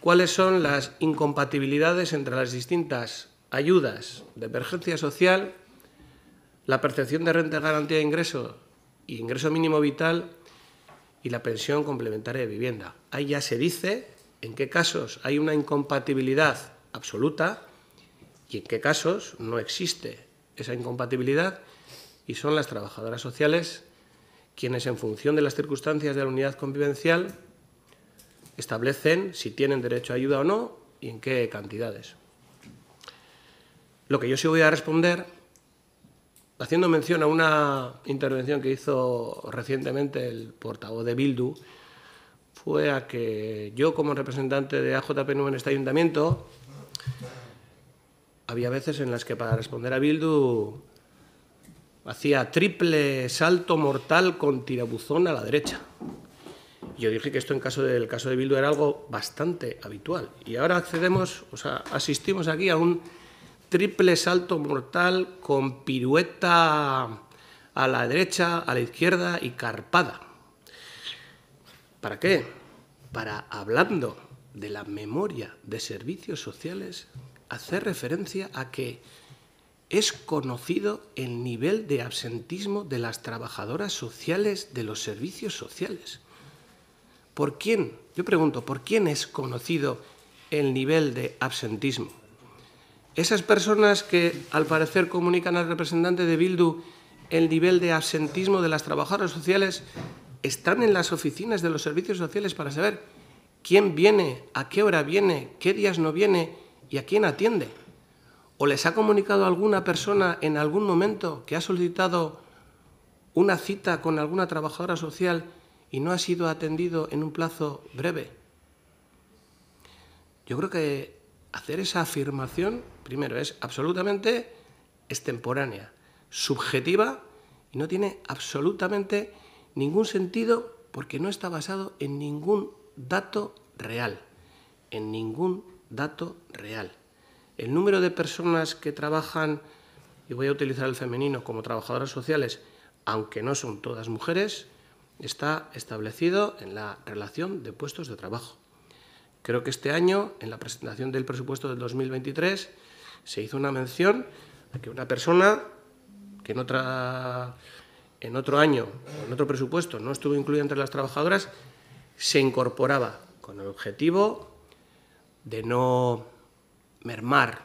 Speaker 2: cuáles son las incompatibilidades entre las distintas ayudas de emergencia social la percepción de renta de garantía de ingreso... y ingreso mínimo vital y la pensión complementaria de vivienda. Ahí ya se dice en qué casos hay una incompatibilidad absoluta y en qué casos no existe esa incompatibilidad y son las trabajadoras sociales quienes en función de las circunstancias de la unidad convivencial establecen si tienen derecho a ayuda o no y en qué cantidades. Lo que yo sí voy a responder haciendo mención a una intervención que hizo recientemente el portavoz de Bildu, fue a que yo como representante de AJPNU en este ayuntamiento, había veces en las que para responder a Bildu hacía triple salto mortal con tirabuzón a la derecha. Yo dije que esto en caso del caso de Bildu era algo bastante habitual. Y ahora accedemos, o sea, asistimos aquí a un triple salto mortal con pirueta a la derecha, a la izquierda y carpada. ¿Para qué? Para hablando de la memoria de servicios sociales, hacer referencia a que es conocido el nivel de absentismo de las trabajadoras sociales de los servicios sociales. ¿Por quién? Yo pregunto, ¿por quién es conocido el nivel de absentismo? Esas personas que al parecer comunican al representante de Bildu el nivel de absentismo de las trabajadoras sociales están en las oficinas de los servicios sociales para saber quién viene, a qué hora viene, qué días no viene y a quién atiende. ¿O les ha comunicado alguna persona en algún momento que ha solicitado una cita con alguna trabajadora social y no ha sido atendido en un plazo breve? Yo creo que hacer esa afirmación primero, es absolutamente extemporánea, subjetiva y no tiene absolutamente ningún sentido porque no está basado en ningún dato real, en ningún dato real. El número de personas que trabajan, y voy a utilizar el femenino como trabajadoras sociales, aunque no son todas mujeres, está establecido en la relación de puestos de trabajo. Creo que este año, en la presentación del presupuesto del 2023, se hizo una mención de que una persona que en otra en otro año en otro presupuesto no estuvo incluida entre las trabajadoras se incorporaba con el objetivo de no mermar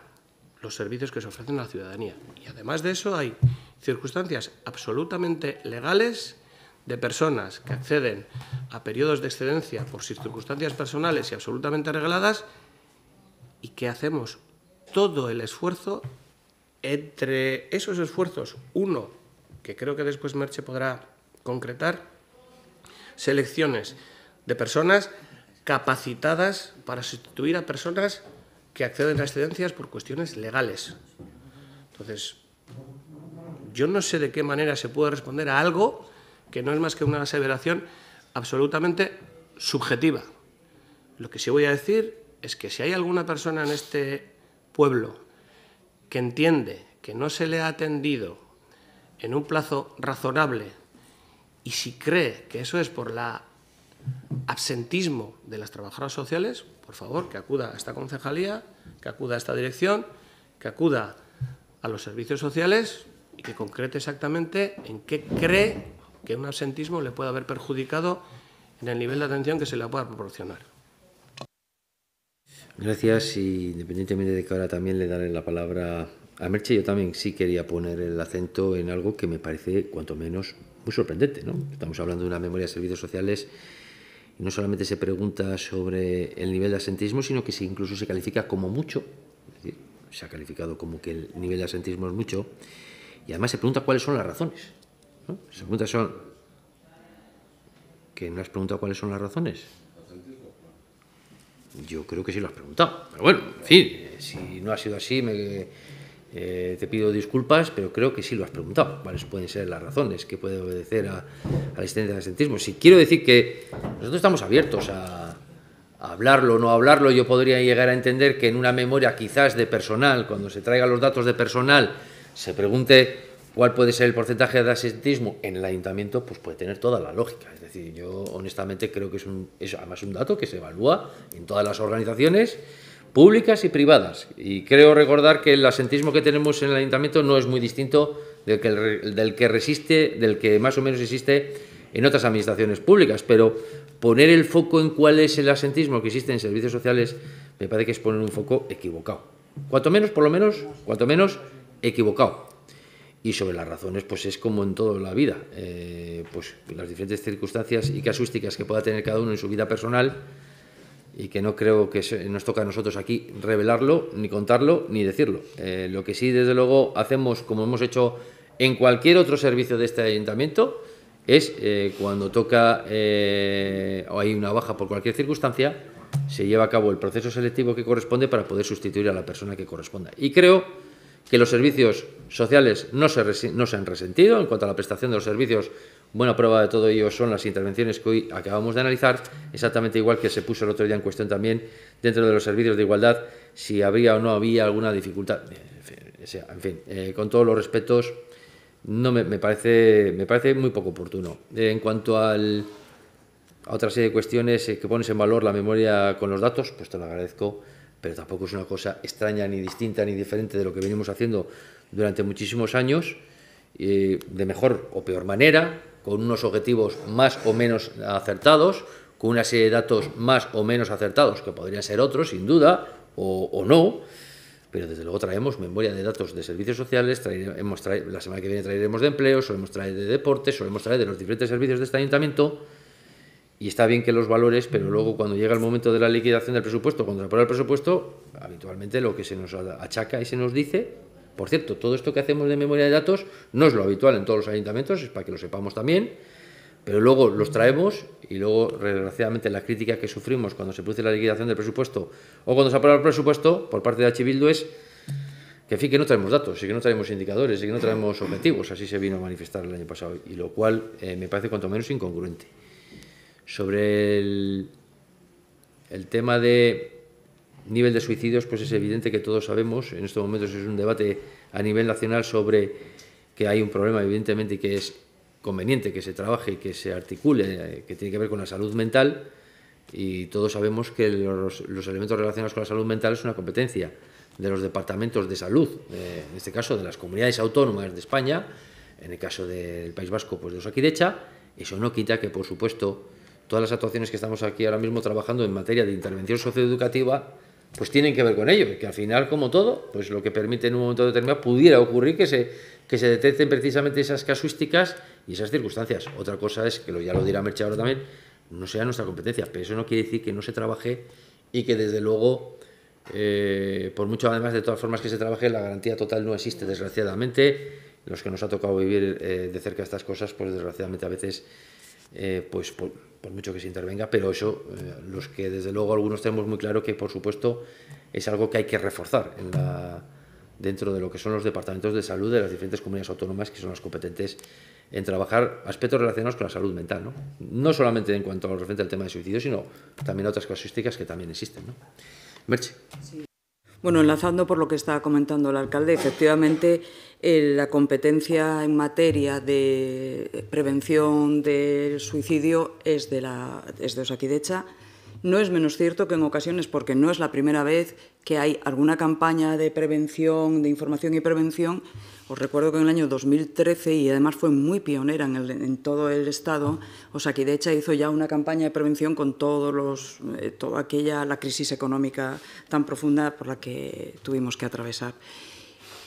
Speaker 2: los servicios que se ofrecen a la ciudadanía. Y además de eso hay circunstancias absolutamente legales de personas que acceden a periodos de excedencia por circunstancias personales y absolutamente regaladas ¿Y qué hacemos todo el esfuerzo entre esos esfuerzos, uno, que creo que después Merche podrá concretar, selecciones de personas capacitadas para sustituir a personas que acceden a excedencias por cuestiones legales. Entonces, yo no sé de qué manera se puede responder a algo que no es más que una aseveración absolutamente subjetiva. Lo que sí voy a decir es que si hay alguna persona en este pueblo que entiende que no se le ha atendido en un plazo razonable y si cree que eso es por el absentismo de las trabajadoras sociales, por favor, que acuda a esta concejalía, que acuda a esta dirección, que acuda a los servicios sociales y que concrete exactamente en qué cree que un absentismo le puede haber perjudicado en el nivel de atención que se le pueda proporcionar.
Speaker 1: Gracias y independientemente de que ahora también le daré la palabra a Merche, yo también sí quería poner el acento en algo que me parece cuanto menos muy sorprendente. ¿no? Estamos hablando de una memoria de servicios sociales y no solamente se pregunta sobre el nivel de asentismo, sino que se incluso se califica como mucho, es decir, se ha calificado como que el nivel de asentismo es mucho, y además se pregunta cuáles son las razones. ¿no? Se pregunta son, que no has preguntado cuáles son las razones, yo creo que sí lo has preguntado. Pero bueno, en fin, eh, si no ha sido así, me, eh, te pido disculpas, pero creo que sí lo has preguntado. ¿Cuáles pueden ser las razones que puede obedecer a, la existencia de asentismo Si quiero decir que nosotros estamos abiertos a, hablarlo o no hablarlo, yo podría llegar a entender que en una memoria quizás de personal, cuando se traigan los datos de personal, se pregunte cuál puede ser el porcentaje de asentismo en el ayuntamiento, pues puede tener toda la lógica yo honestamente creo que es, un, además un dato que se evalúa en todas las organizaciones públicas y privadas. Y creo recordar que el asentismo que tenemos en el ayuntamiento no es muy distinto del que, del que resiste, del que más o menos existe en otras administraciones públicas. Pero poner el foco en cuál es el asentismo que existe en servicios sociales me parece que es poner un foco equivocado. Cuanto menos, por lo menos, cuanto menos equivocado. Y sobre las razones, pues es como en toda la vida, eh, pues las diferentes circunstancias y casuísticas que pueda tener cada uno en su vida personal y que no creo que nos toca a nosotros aquí revelarlo, ni contarlo, ni decirlo. Eh, lo que sí, desde luego, hacemos, como hemos hecho en cualquier otro servicio de este ayuntamiento, es eh, cuando toca o hay una baja por cualquier circunstancia, se lleva a cabo el proceso selectivo que corresponde para poder sustituir a la persona que corresponda. Y creo que los servicios sociales no se, no se han resentido en cuanto a la prestación de los servicios. Buena prueba de todo ello son las intervenciones que hoy acabamos de analizar, exactamente igual que se puso el otro día en cuestión también dentro de los servicios de igualdad, si habría o no había alguna dificultad. Eh, en fin, eh, con todos los respetos, no me, me, parece, me parece muy poco oportuno. Eh, en cuanto al, a otra serie de cuestiones que pones en valor la memoria con los datos, pues te lo agradezco pero tampoco es una cosa extraña, ni distinta, ni diferente de lo que venimos haciendo durante muchísimos años, de mejor o peor manera, con unos objetivos más o menos acertados, con una serie de datos más o menos acertados, que podrían ser otros, sin duda, o, no, pero desde luego traemos memoria de datos de servicios sociales, la semana que viene traeremos de empleo, solemos traer de deportes, solemos traer de los diferentes servicios de este ayuntamiento, y está bien que los valores, pero mm. luego cuando llega el momento de la liquidación del presupuesto, cuando se aprueba el presupuesto, habitualmente lo que se nos achaca y se nos dice, por cierto, todo esto que hacemos de memoria de datos no es lo habitual en todos los ayuntamientos, es para que lo sepamos también, pero luego los traemos y luego, desgraciadamente, la crítica que sufrimos cuando se produce la liquidación del presupuesto o cuando se aprueba el presupuesto por parte de H. es que en fin, que no traemos datos, y que no traemos indicadores, y que no traemos objetivos, así se vino a manifestar el año pasado, y lo cual eh, me parece cuanto menos incongruente. Sobre el, el tema de nivel de suicidios, pues es evidente que todos sabemos, en estos momentos es un debate a nivel nacional sobre que hay un problema, evidentemente, y que es conveniente que se trabaje, y que se articule, eh, que tiene que ver con la salud mental, y todos sabemos que los, elementos relacionados con la salud mental es una competencia de los departamentos de salud, eh, en este caso de las comunidades autónomas de España, en el caso del País Vasco, pues de Osakidecha, eso no quita que, por supuesto, todas las actuaciones que estamos aquí ahora mismo trabajando en materia de intervención socioeducativa, pues tienen que ver con ello, que al final, como todo, pues lo que permite en un momento determinado pudiera ocurrir que se, que se detecten precisamente esas casuísticas y esas circunstancias. Otra cosa es, que lo, ya lo dirá Merche ahora también, no sea nuestra competencia, pero eso no quiere decir que no se trabaje y que desde luego, eh, por mucho además de todas formas que se trabaje, la garantía total no existe, desgraciadamente. Los que nos ha tocado vivir eh, de cerca estas cosas, pues desgraciadamente a veces eh, pues por, mucho que se intervenga, pero eso, eh, los que desde luego algunos tenemos muy claro que por supuesto es algo que hay que reforzar en la, dentro de lo que son los departamentos de salud de las diferentes comunidades autónomas que son las competentes en trabajar aspectos relacionados con la salud mental, ¿no? No solamente en cuanto a lo referente al tema de suicidio, sino también a otras casuísticas que también existen, ¿no? Merche.
Speaker 8: Sí, bueno, enlazando por lo que estaba comentando el alcalde, efectivamente eh, la competencia en materia de prevención del suicidio es de, la, es de Osakidecha no es menos cierto que en ocasiones, porque no es la primera vez que hay alguna campaña de prevención, de información y prevención, os recuerdo que en el año 2013, y además fue muy pionera en, el, O todo el Estado, hecho hizo ya una campaña de prevención con todos los, eh, toda aquella, la crisis económica tan profunda por la que tuvimos que atravesar.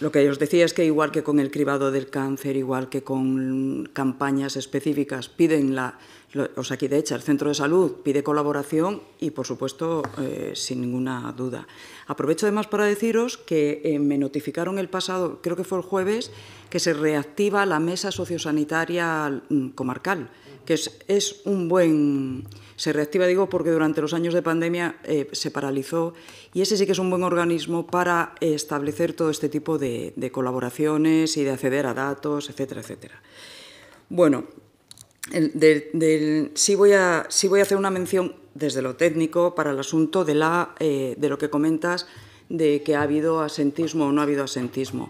Speaker 8: Lo que os decía es que igual que con el cribado del cáncer, igual que con campañas específicas, piden la sea, aquí de hecho, el centro de salud pide colaboración y, por supuesto, eh, sin ninguna duda. Aprovecho además para deciros que eh, me notificaron el pasado, creo que fue el jueves, que se reactiva la mesa sociosanitaria mm, comarcal, que es, un buen... Se reactiva, digo, porque durante los años de pandemia eh, se paralizó y ese sí que es un buen organismo para establecer todo este tipo de, de colaboraciones y de acceder a datos, etcétera, etcétera. Bueno, sí, voy a, hacer una mención desde lo técnico para el asunto eh, de, lo que comentas de que ha habido asentismo o no ha habido asentismo.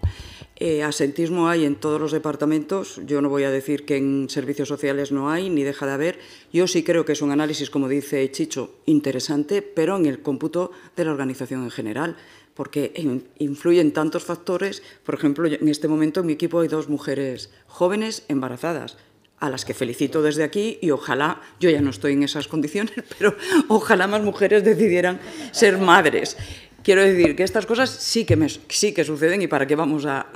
Speaker 8: Eh, asentismo hay en todos los departamentos, yo no voy a decir que en servicios sociales no hay, ni deja de haber. Yo sí creo que es un análisis, como dice Chicho, interesante, pero en el cómputo de la organización en general, porque influyen tantos factores. Por ejemplo, en este momento en mi equipo hay dos mujeres jóvenes embarazadas a las que felicito desde aquí y ojalá, yo ya no estoy en esas condiciones, <laughs> pero ojalá más mujeres decidieran ser madres. Quiero decir que estas cosas sí que, sí que suceden y para qué vamos a...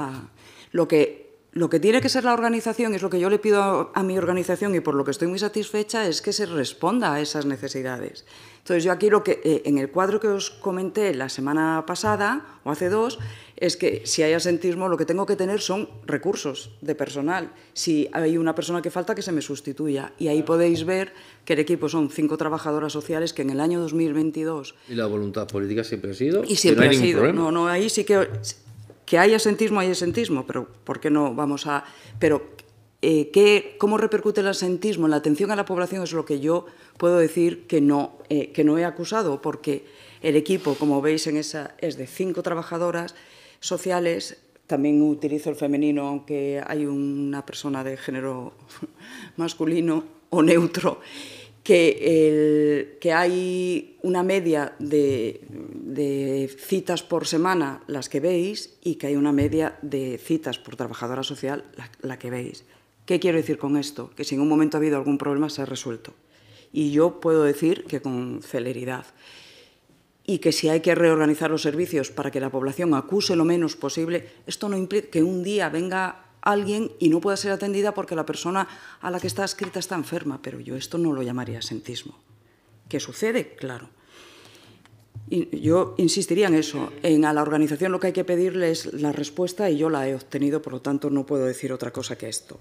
Speaker 8: Lo, que, lo que tiene que ser la organización, es lo que yo le pido a, mi organización y por lo que estoy muy satisfecha, es que se responda a esas necesidades. Entonces yo aquí que, eh, en el cuadro que os comenté la semana pasada o hace dos, es que si hay asentismo lo que tengo que tener son recursos de personal. Si hay una persona que falta, que se me sustituya. Y ahí podéis ver que el equipo son cinco trabajadoras sociales que en el año 2022...
Speaker 1: Y la voluntad política siempre ha sido... Y siempre ha sido. No,
Speaker 8: no, ahí sí que... Que hay asentismo, hay asentismo, pero ¿por qué no vamos a...? Pero eh, ¿qué, ¿cómo repercute el asentismo en la atención a la población? Es lo que yo puedo decir que no, eh, que no he acusado, porque el equipo, como veis en esa, es de cinco trabajadoras sociales. También utilizo el femenino, aunque hay una persona de género <laughs> masculino o neutro, que, hay una media de, citas por semana, las que veis, y que hay una media de citas por trabajadora social, la, la que veis. ¿Qué quiero decir con esto? Que si en un momento ha habido algún problema se ha resuelto. Y yo puedo decir que con celeridad y que si hay que reorganizar los servicios para que la población acuse lo menos posible, esto no implica que un día venga alguien y no pueda ser atendida porque la persona a la que está escrita está enferma, pero yo esto no lo llamaría asentismo. ¿Qué sucede? Claro. yo insistiría en eso, en a la organización lo que hay que pedirle es la respuesta y yo la he obtenido, por lo tanto no puedo decir otra cosa que esto.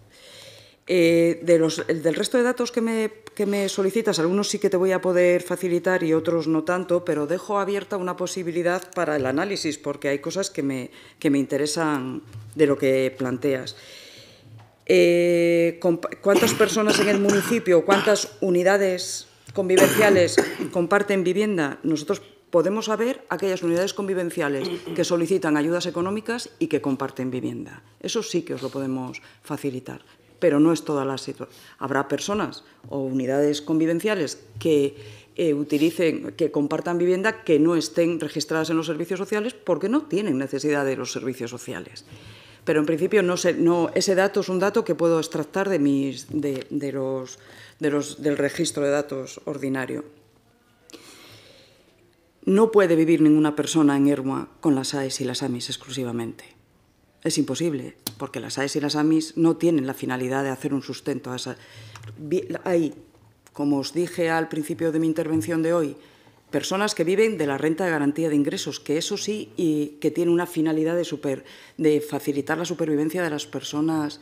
Speaker 8: Eh, del resto de datos que me, solicitas, algunos sí que te voy a poder facilitar y otros no tanto, pero dejo abierta una posibilidad para el análisis, porque hay cosas que me, interesan de lo que planteas. Eh, ¿Cuántas personas en el municipio, cuántas unidades convivenciales comparten vivienda? Nosotros podemos saber aquellas unidades convivenciales que solicitan ayudas económicas y que comparten vivienda. Eso sí que os lo podemos facilitar, pero no es toda la situación. Habrá personas o unidades convivenciales que eh, utilicen, que compartan vivienda que no estén registradas en los servicios sociales porque no tienen necesidad de los servicios sociales. Pero en principio no sé, no, ese dato es un dato que puedo extractar de mis, de, los, de los, del registro de datos ordinario. No puede vivir ninguna persona en ERMA con las AES y las AMIS exclusivamente. Es imposible, porque las AES y las AMIS no tienen la finalidad de hacer un sustento a esa... Hay, como os dije al principio de mi intervención de hoy, personas que viven de la renta de garantía de ingresos, que eso sí, y que tiene una finalidad de, super, de facilitar la supervivencia de las personas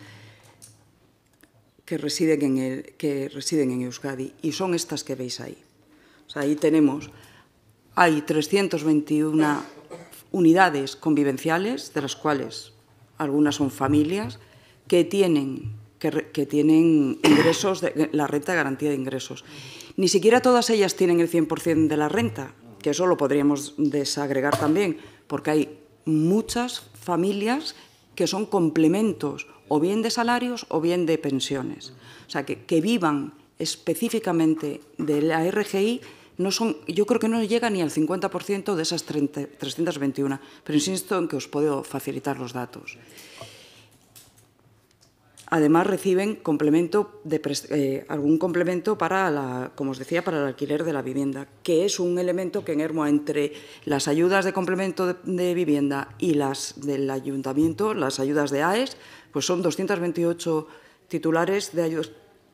Speaker 8: que residen, en el, que residen en Euskadi, y son estas que veis ahí. ahí tenemos, hay 321 unidades convivenciales, de las cuales algunas son familias que tienen, que, tienen ingresos, eh, la renta de garantía de ingresos. Ni siquiera todas ellas tienen el 100% de la renta, que eso lo podríamos desagregar también, porque hay muchas familias que son complementos o bien de salarios o bien de pensiones. O sea, que, que vivan específicamente de la RGI no son, yo creo que no llega ni al 50% de esas 321, pero insisto en que os puedo facilitar los datos. Además, reciben complemento de, eh, algún complemento para, la, como os decía, para el alquiler de la vivienda, que es un elemento que en entre las ayudas de complemento de, vivienda y las del ayuntamiento, las ayudas de AES, pues son 228 titulares de ayudas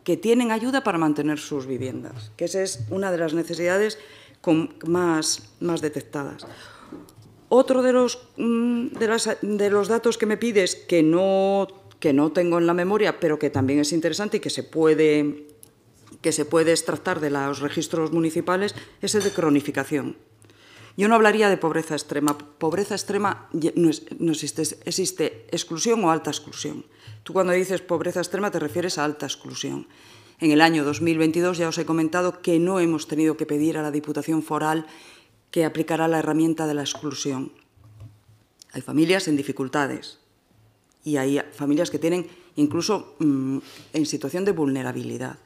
Speaker 8: que tienen ayuda para mantener sus viviendas, que esa es una de las necesidades con más, detectadas. Otro de los, mm, de, los datos que me pides, que no, que no tengo en la memoria, pero que también es interesante y que se puede, que se puede extractar de los registros municipales, es el de cronificación. Yo no hablaría de pobreza extrema. Pobreza extrema no, existe. Existe exclusión o alta exclusión. Tú cuando dices pobreza extrema te refieres a alta exclusión. En el año 2022 ya os he comentado que no hemos tenido que pedir a la Diputación Foral que aplicara la herramienta de la exclusión. Hay familias en dificultades y hay familias que tienen incluso mm, en situación de vulnerabilidad,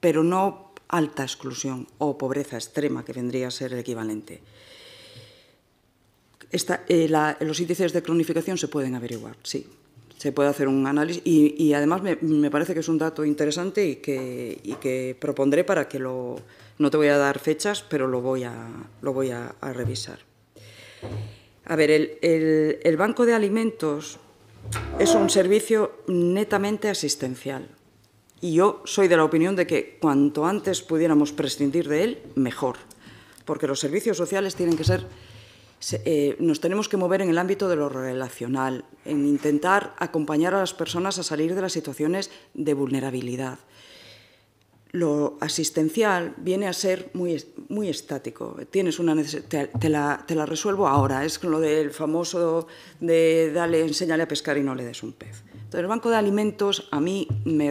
Speaker 8: pero no alta exclusión o pobreza extrema, que vendría a ser el equivalente. Eh, los índices de cronificación se pueden averiguar, sí. Se puede hacer un análisis y, además me, parece que es un dato interesante y que, propondré para que lo... No te voy a dar fechas, pero lo voy a, revisar. A ver, el Banco de Alimentos es un servicio netamente asistencial. Y yo soy de la opinión de que cuanto antes pudiéramos prescindir de él, mejor. Porque los servicios sociales tienen que ser eh, nos tenemos que mover en el ámbito de lo relacional, en intentar acompañar a las personas a salir de las situaciones de vulnerabilidad. Lo asistencial viene a ser muy, muy estático. Tienes una te, la, te la resuelvo ahora. Es lo del famoso de dale, enséñale a pescar y no le des un pez. Entonces, el banco de alimentos a mí me...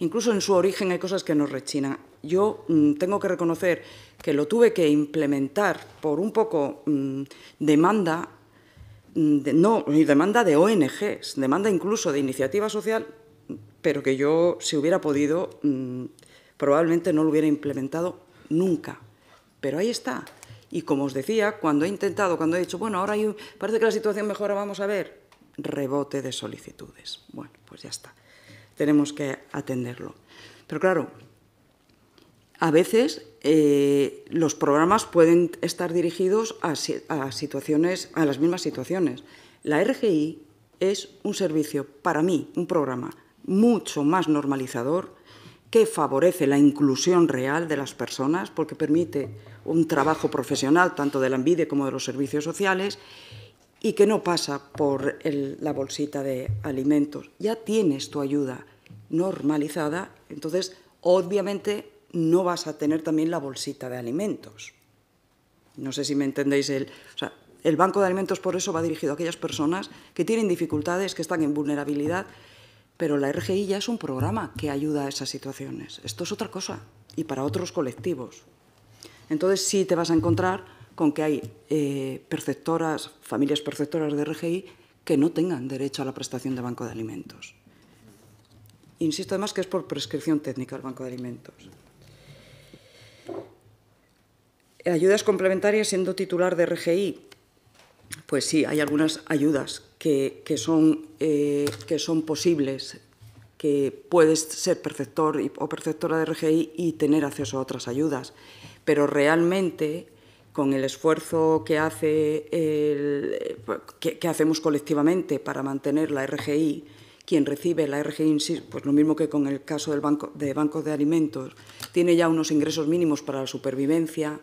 Speaker 8: Incluso en su origen hay cosas que nos rechinan. Yo mm, tengo que reconocer que lo tuve que implementar por un poco mm, mm, demanda, de, no, demanda de ONGs, demanda incluso de iniciativa social, pero que yo, si hubiera podido, probablemente no lo hubiera implementado nunca. Pero ahí está. Y como os decía, cuando he intentado, cuando he dicho, bueno, ahora hay, parece que la situación mejora, vamos a ver, rebote de solicitudes. Bueno, pues ya está. Tenemos que atenderlo. Pero claro, a veces eh, los programas pueden estar dirigidos a, situaciones, a las mismas situaciones. La RGI es un servicio, para mí, un programa mucho más normalizador que favorece la inclusión real de las personas porque permite un trabajo profesional tanto de la ANVIDE como de los servicios sociales y que no pasa por la bolsita de alimentos. Ya tienes tu ayuda normalizada, entonces obviamente no vas a tener también la bolsita de alimentos. No sé si me entendéis. El, banco de alimentos por eso va dirigido a aquellas personas que tienen dificultades, que están en vulnerabilidad, pero la RGI ya es un programa que ayuda a esas situaciones. Esto es otra cosa y para otros colectivos. Entonces sí te vas a encontrar con que hay eh, familias perceptoras de RGI que no tengan derecho a la prestación de banco de alimentos. Insisto además que es por prescripción técnica el banco de alimentos. Ayudas complementarias siendo titular de RGI. Pues sí, hay algunas ayudas que, son, eh, que son posibles, que puedes ser perceptor o perceptora de RGI y tener acceso a otras ayudas. Pero realmente, con el esfuerzo que, hace hacemos colectivamente para mantener la RGI, quien recibe la RGI, pues lo mismo que con el caso del banco, de bancos de alimentos, tiene ya unos ingresos mínimos para la supervivencia,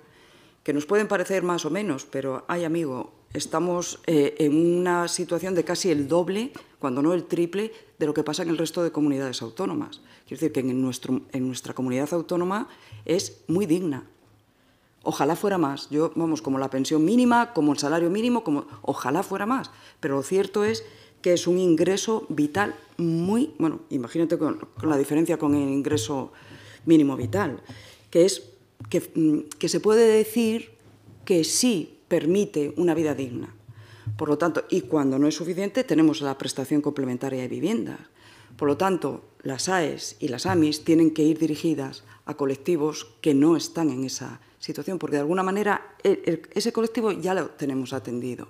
Speaker 8: que nos pueden parecer más o menos, pero ay amigo, estamos eh, en una situación de casi el doble, cuando no el triple, de lo que pasa en el resto de comunidades autónomas. Quiero decir que en, nuestro, en nuestra comunidad autónoma es muy digna. Ojalá fuera más. Yo, vamos, como la pensión mínima, como el salario mínimo, como ojalá fuera más. Pero lo cierto es que es un ingreso vital muy, bueno, imagínate con la diferencia con el ingreso mínimo vital, que es Mm, que, se puede decir que sí permite una vida digna. Por lo tanto, y cuando no es suficiente, tenemos la prestación complementaria de vivienda. Por lo tanto, las AES y las AMIS tienen que ir dirigidas a colectivos que no están en esa situación, porque de alguna manera ese colectivo ya lo tenemos atendido.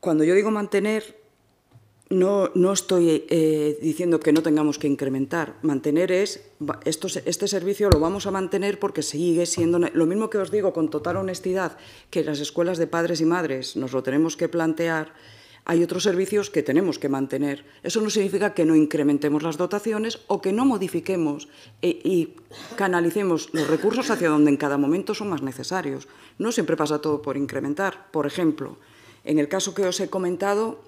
Speaker 8: Cuando yo digo mantener, no, estoy eh, diciendo que no tengamos que incrementar. Mantener es, esto, este servicio lo vamos a mantener porque sigue siendo, lo mismo que os digo con total honestidad, que las escuelas de padres y madres nos lo tenemos que plantear, hay otros servicios que tenemos que mantener. Eso no significa que no incrementemos las dotaciones o que no modifiquemos eh, y canalicemos los recursos hacia donde en cada momento son más necesarios. No siempre pasa todo por incrementar. Por ejemplo, en el caso que os he comentado,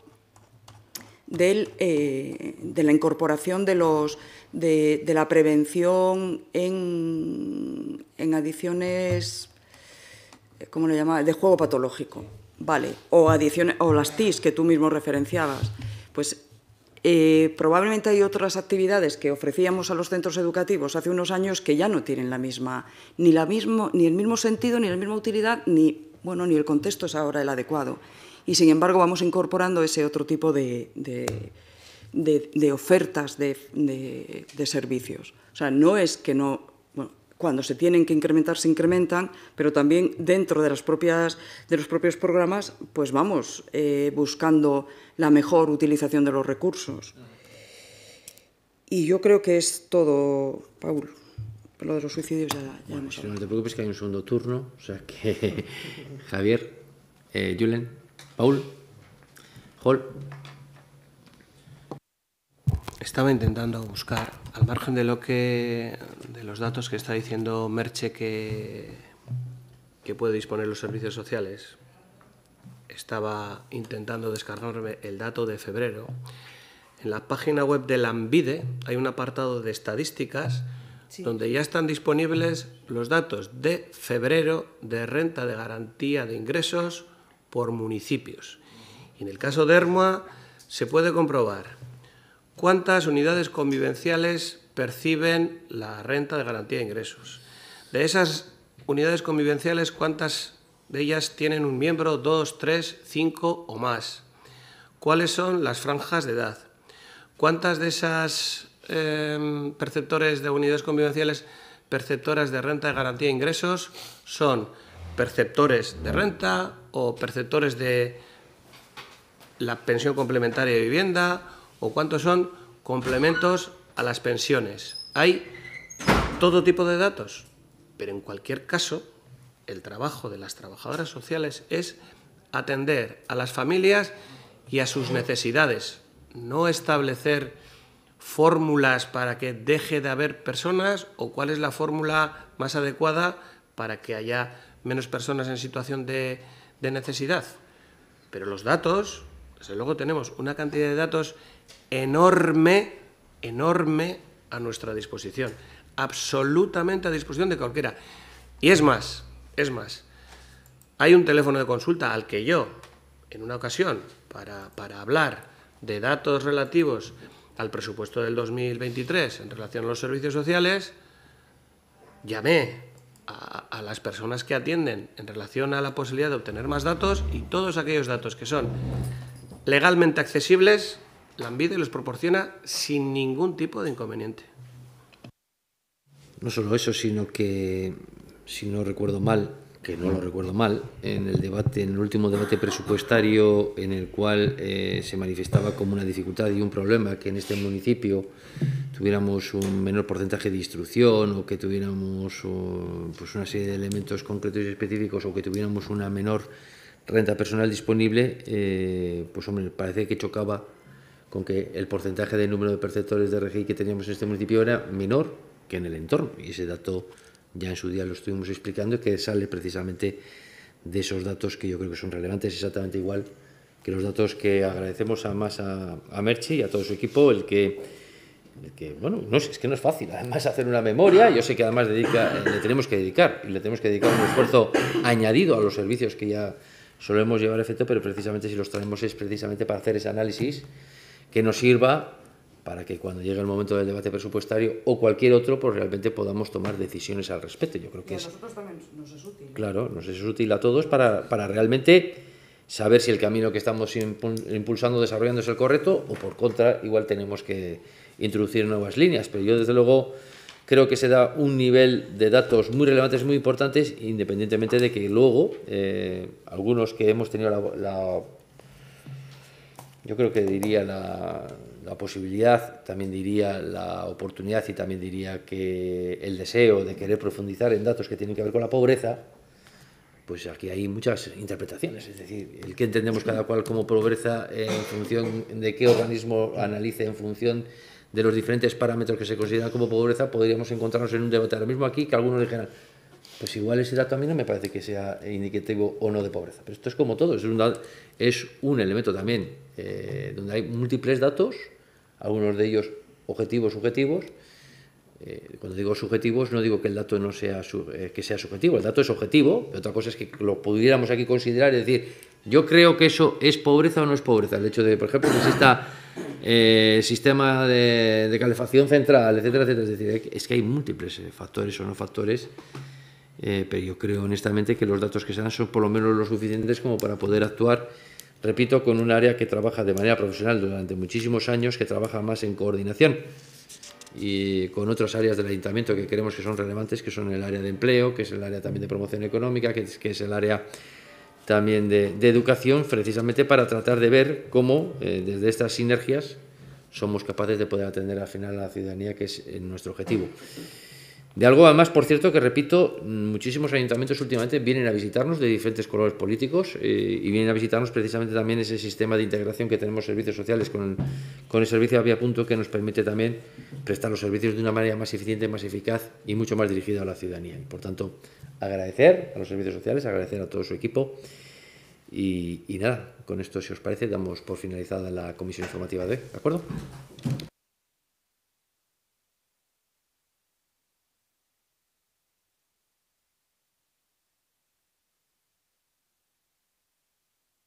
Speaker 8: del, eh, de la incorporación de, los, de, la prevención en, adiciones adicciones, ¿cómo lo llama? De juego patológico, ¿vale? O, adicciones, o las TIS que tú mismo referenciabas. Pues eh, probablemente hay otras actividades que ofrecíamos a los centros educativos hace unos años que ya no tienen la misma, ni, la ni el mismo sentido, ni la misma utilidad, ni, bueno, ni el contexto es ahora el adecuado y sin embargo vamos incorporando ese otro tipo de, ofertas de, servicios. O sea, no es que no... Bueno, cuando se tienen que incrementar, se incrementan, pero también dentro de, las propias, de los propios programas, pues vamos eh, buscando la mejor utilización de los recursos. Y yo creo que es todo, Paul. Lo de los suicidios ya, hemos
Speaker 1: si No te preocupes que hay un segundo turno. O sea que, <laughs> Javier, eh, Julen. Paul. Hall.
Speaker 2: Estaba intentando buscar, al margen de lo que de los datos que está diciendo Merche que, que puede disponer los servicios sociales, estaba intentando descargarme el dato de febrero. En la página web de Lambide hay un apartado de estadísticas donde ya están disponibles los datos de febrero de renta de garantía de ingresos, por municipios. en el caso de Hermoa se puede comprobar cuántas unidades convivenciales perciben la renta de garantía de ingresos. De esas unidades convivenciales, cuántas de ellas tienen un miembro, dos, tres, cinco o más. ¿Cuáles son las franjas de edad? ¿Cuántas de esas em, perceptores de unidades convivenciales perceptoras de renta de garantía de ingresos son perceptores de renta, perceptores de la pensión complementaria de vivienda o cuántos son complementos a las pensiones. Hay todo tipo de datos, pero en cualquier caso, el trabajo de las trabajadoras sociales es atender a las familias y a sus necesidades, no establecer fórmulas para que deje de haber personas o cuál es la fórmula más adecuada para que haya menos personas en situación de de necesidad. Pero los datos, desde luego tenemos una cantidad de datos enorme, enorme a nuestra disposición, absolutamente a disposición de cualquiera. Y es más, es más, hay un teléfono de consulta al que yo, en una ocasión, para, para hablar de datos relativos al presupuesto del 2023 en relación a los servicios sociales, llamé a, las personas que atienden en relación a la posibilidad de obtener más datos y todos aquellos datos que son legalmente accesibles, la ANVIDE los proporciona sin ningún tipo de inconveniente.
Speaker 1: No solo eso, sino que, si no recuerdo mal, que no lo recuerdo mal, en el debate, en el último debate presupuestario en el cual eh, se manifestaba como una dificultad y un problema que en este municipio tuviéramos un menor porcentaje de instrucción o que tuviéramos eh, pues una serie de elementos concretos y específicos o que tuviéramos una menor renta personal disponible, eh, pues hombre, parece que chocaba con que el porcentaje del número de perceptores de RGI que teníamos en este municipio era menor que en el entorno y ese dato ya en su día lo estuvimos explicando, que sale precisamente de esos datos que yo creo que son relevantes exactamente igual que los datos que agradecemos a más a, a y a todo su equipo, el que, bueno, no sé, es que no es fácil, además hacer una memoria, yo sé que además dedica, le tenemos que dedicar, y le tenemos que dedicar un esfuerzo añadido a los servicios que ya solemos llevar efecto, pero precisamente si los traemos es precisamente para hacer ese análisis que nos sirva para que cuando llegue el momento del debate presupuestario o cualquier otro, pues realmente podamos tomar decisiones al respecto. Yo creo que a es, nosotros también nos es útil. Claro, nos es útil a todos para, realmente saber si el camino que estamos impulsando, desarrollando es el correcto o por contra, igual tenemos que introducir nuevas líneas. Pero yo desde luego creo que se da un nivel de datos muy relevantes, muy importantes, independientemente de que luego eh, algunos que hemos tenido la, yo creo que diría la, la posibilidad, también diría la oportunidad y también diría que el deseo de querer profundizar en datos que tienen que ver con la pobreza, pues aquí hay muchas interpretaciones, es decir, el que entendemos cada cual como pobreza en función de qué organismo analice, en función de los diferentes parámetros que se consideran como pobreza, podríamos encontrarnos en un debate ahora mismo aquí que algunos dijeran, pues igual ese dato a mí no me parece que sea indicativo o no de pobreza. Pero esto es como todo, es un, es un elemento también eh, donde hay múltiples datos algunos de ellos objetivos, subjetivos. Eh, cuando digo subjetivos, no digo que el dato no sea, eh, que sea subjetivo, el dato es objetivo, otra cosa es que lo pudiéramos aquí considerar es decir, yo creo que eso es pobreza o no es pobreza. El hecho de, por ejemplo, que exista eh, sistema de, de, calefacción central, etcétera, etcétera. Es decir, es que hay múltiples eh, factores o no factores, pero yo creo honestamente que los datos que se dan son por lo menos lo suficientes como para poder actuar repito, con un área que trabaja de manera profesional durante muchísimos años, que trabaja más en coordinación y con otras áreas del ayuntamiento que creemos que son relevantes, que son el área de empleo, que es el área también de promoción económica, que es, el área también de, educación, precisamente para tratar de ver cómo eh, desde estas sinergias somos capaces de poder atender al final a la ciudadanía, que es eh, nuestro objetivo. De algo además, por cierto, que repito, muchísimos ayuntamientos últimamente vienen a visitarnos de diferentes colores políticos eh, y vienen a visitarnos precisamente también ese sistema de integración que tenemos servicios sociales con, con el servicio Avia Punto que nos permite también prestar los servicios de una manera más eficiente, más eficaz y mucho más dirigida a la ciudadanía. por tanto, agradecer a los servicios sociales, agradecer a todo su equipo y, y nada, con esto, si os parece, damos por finalizada la comisión informativa de hoy, ¿de acuerdo?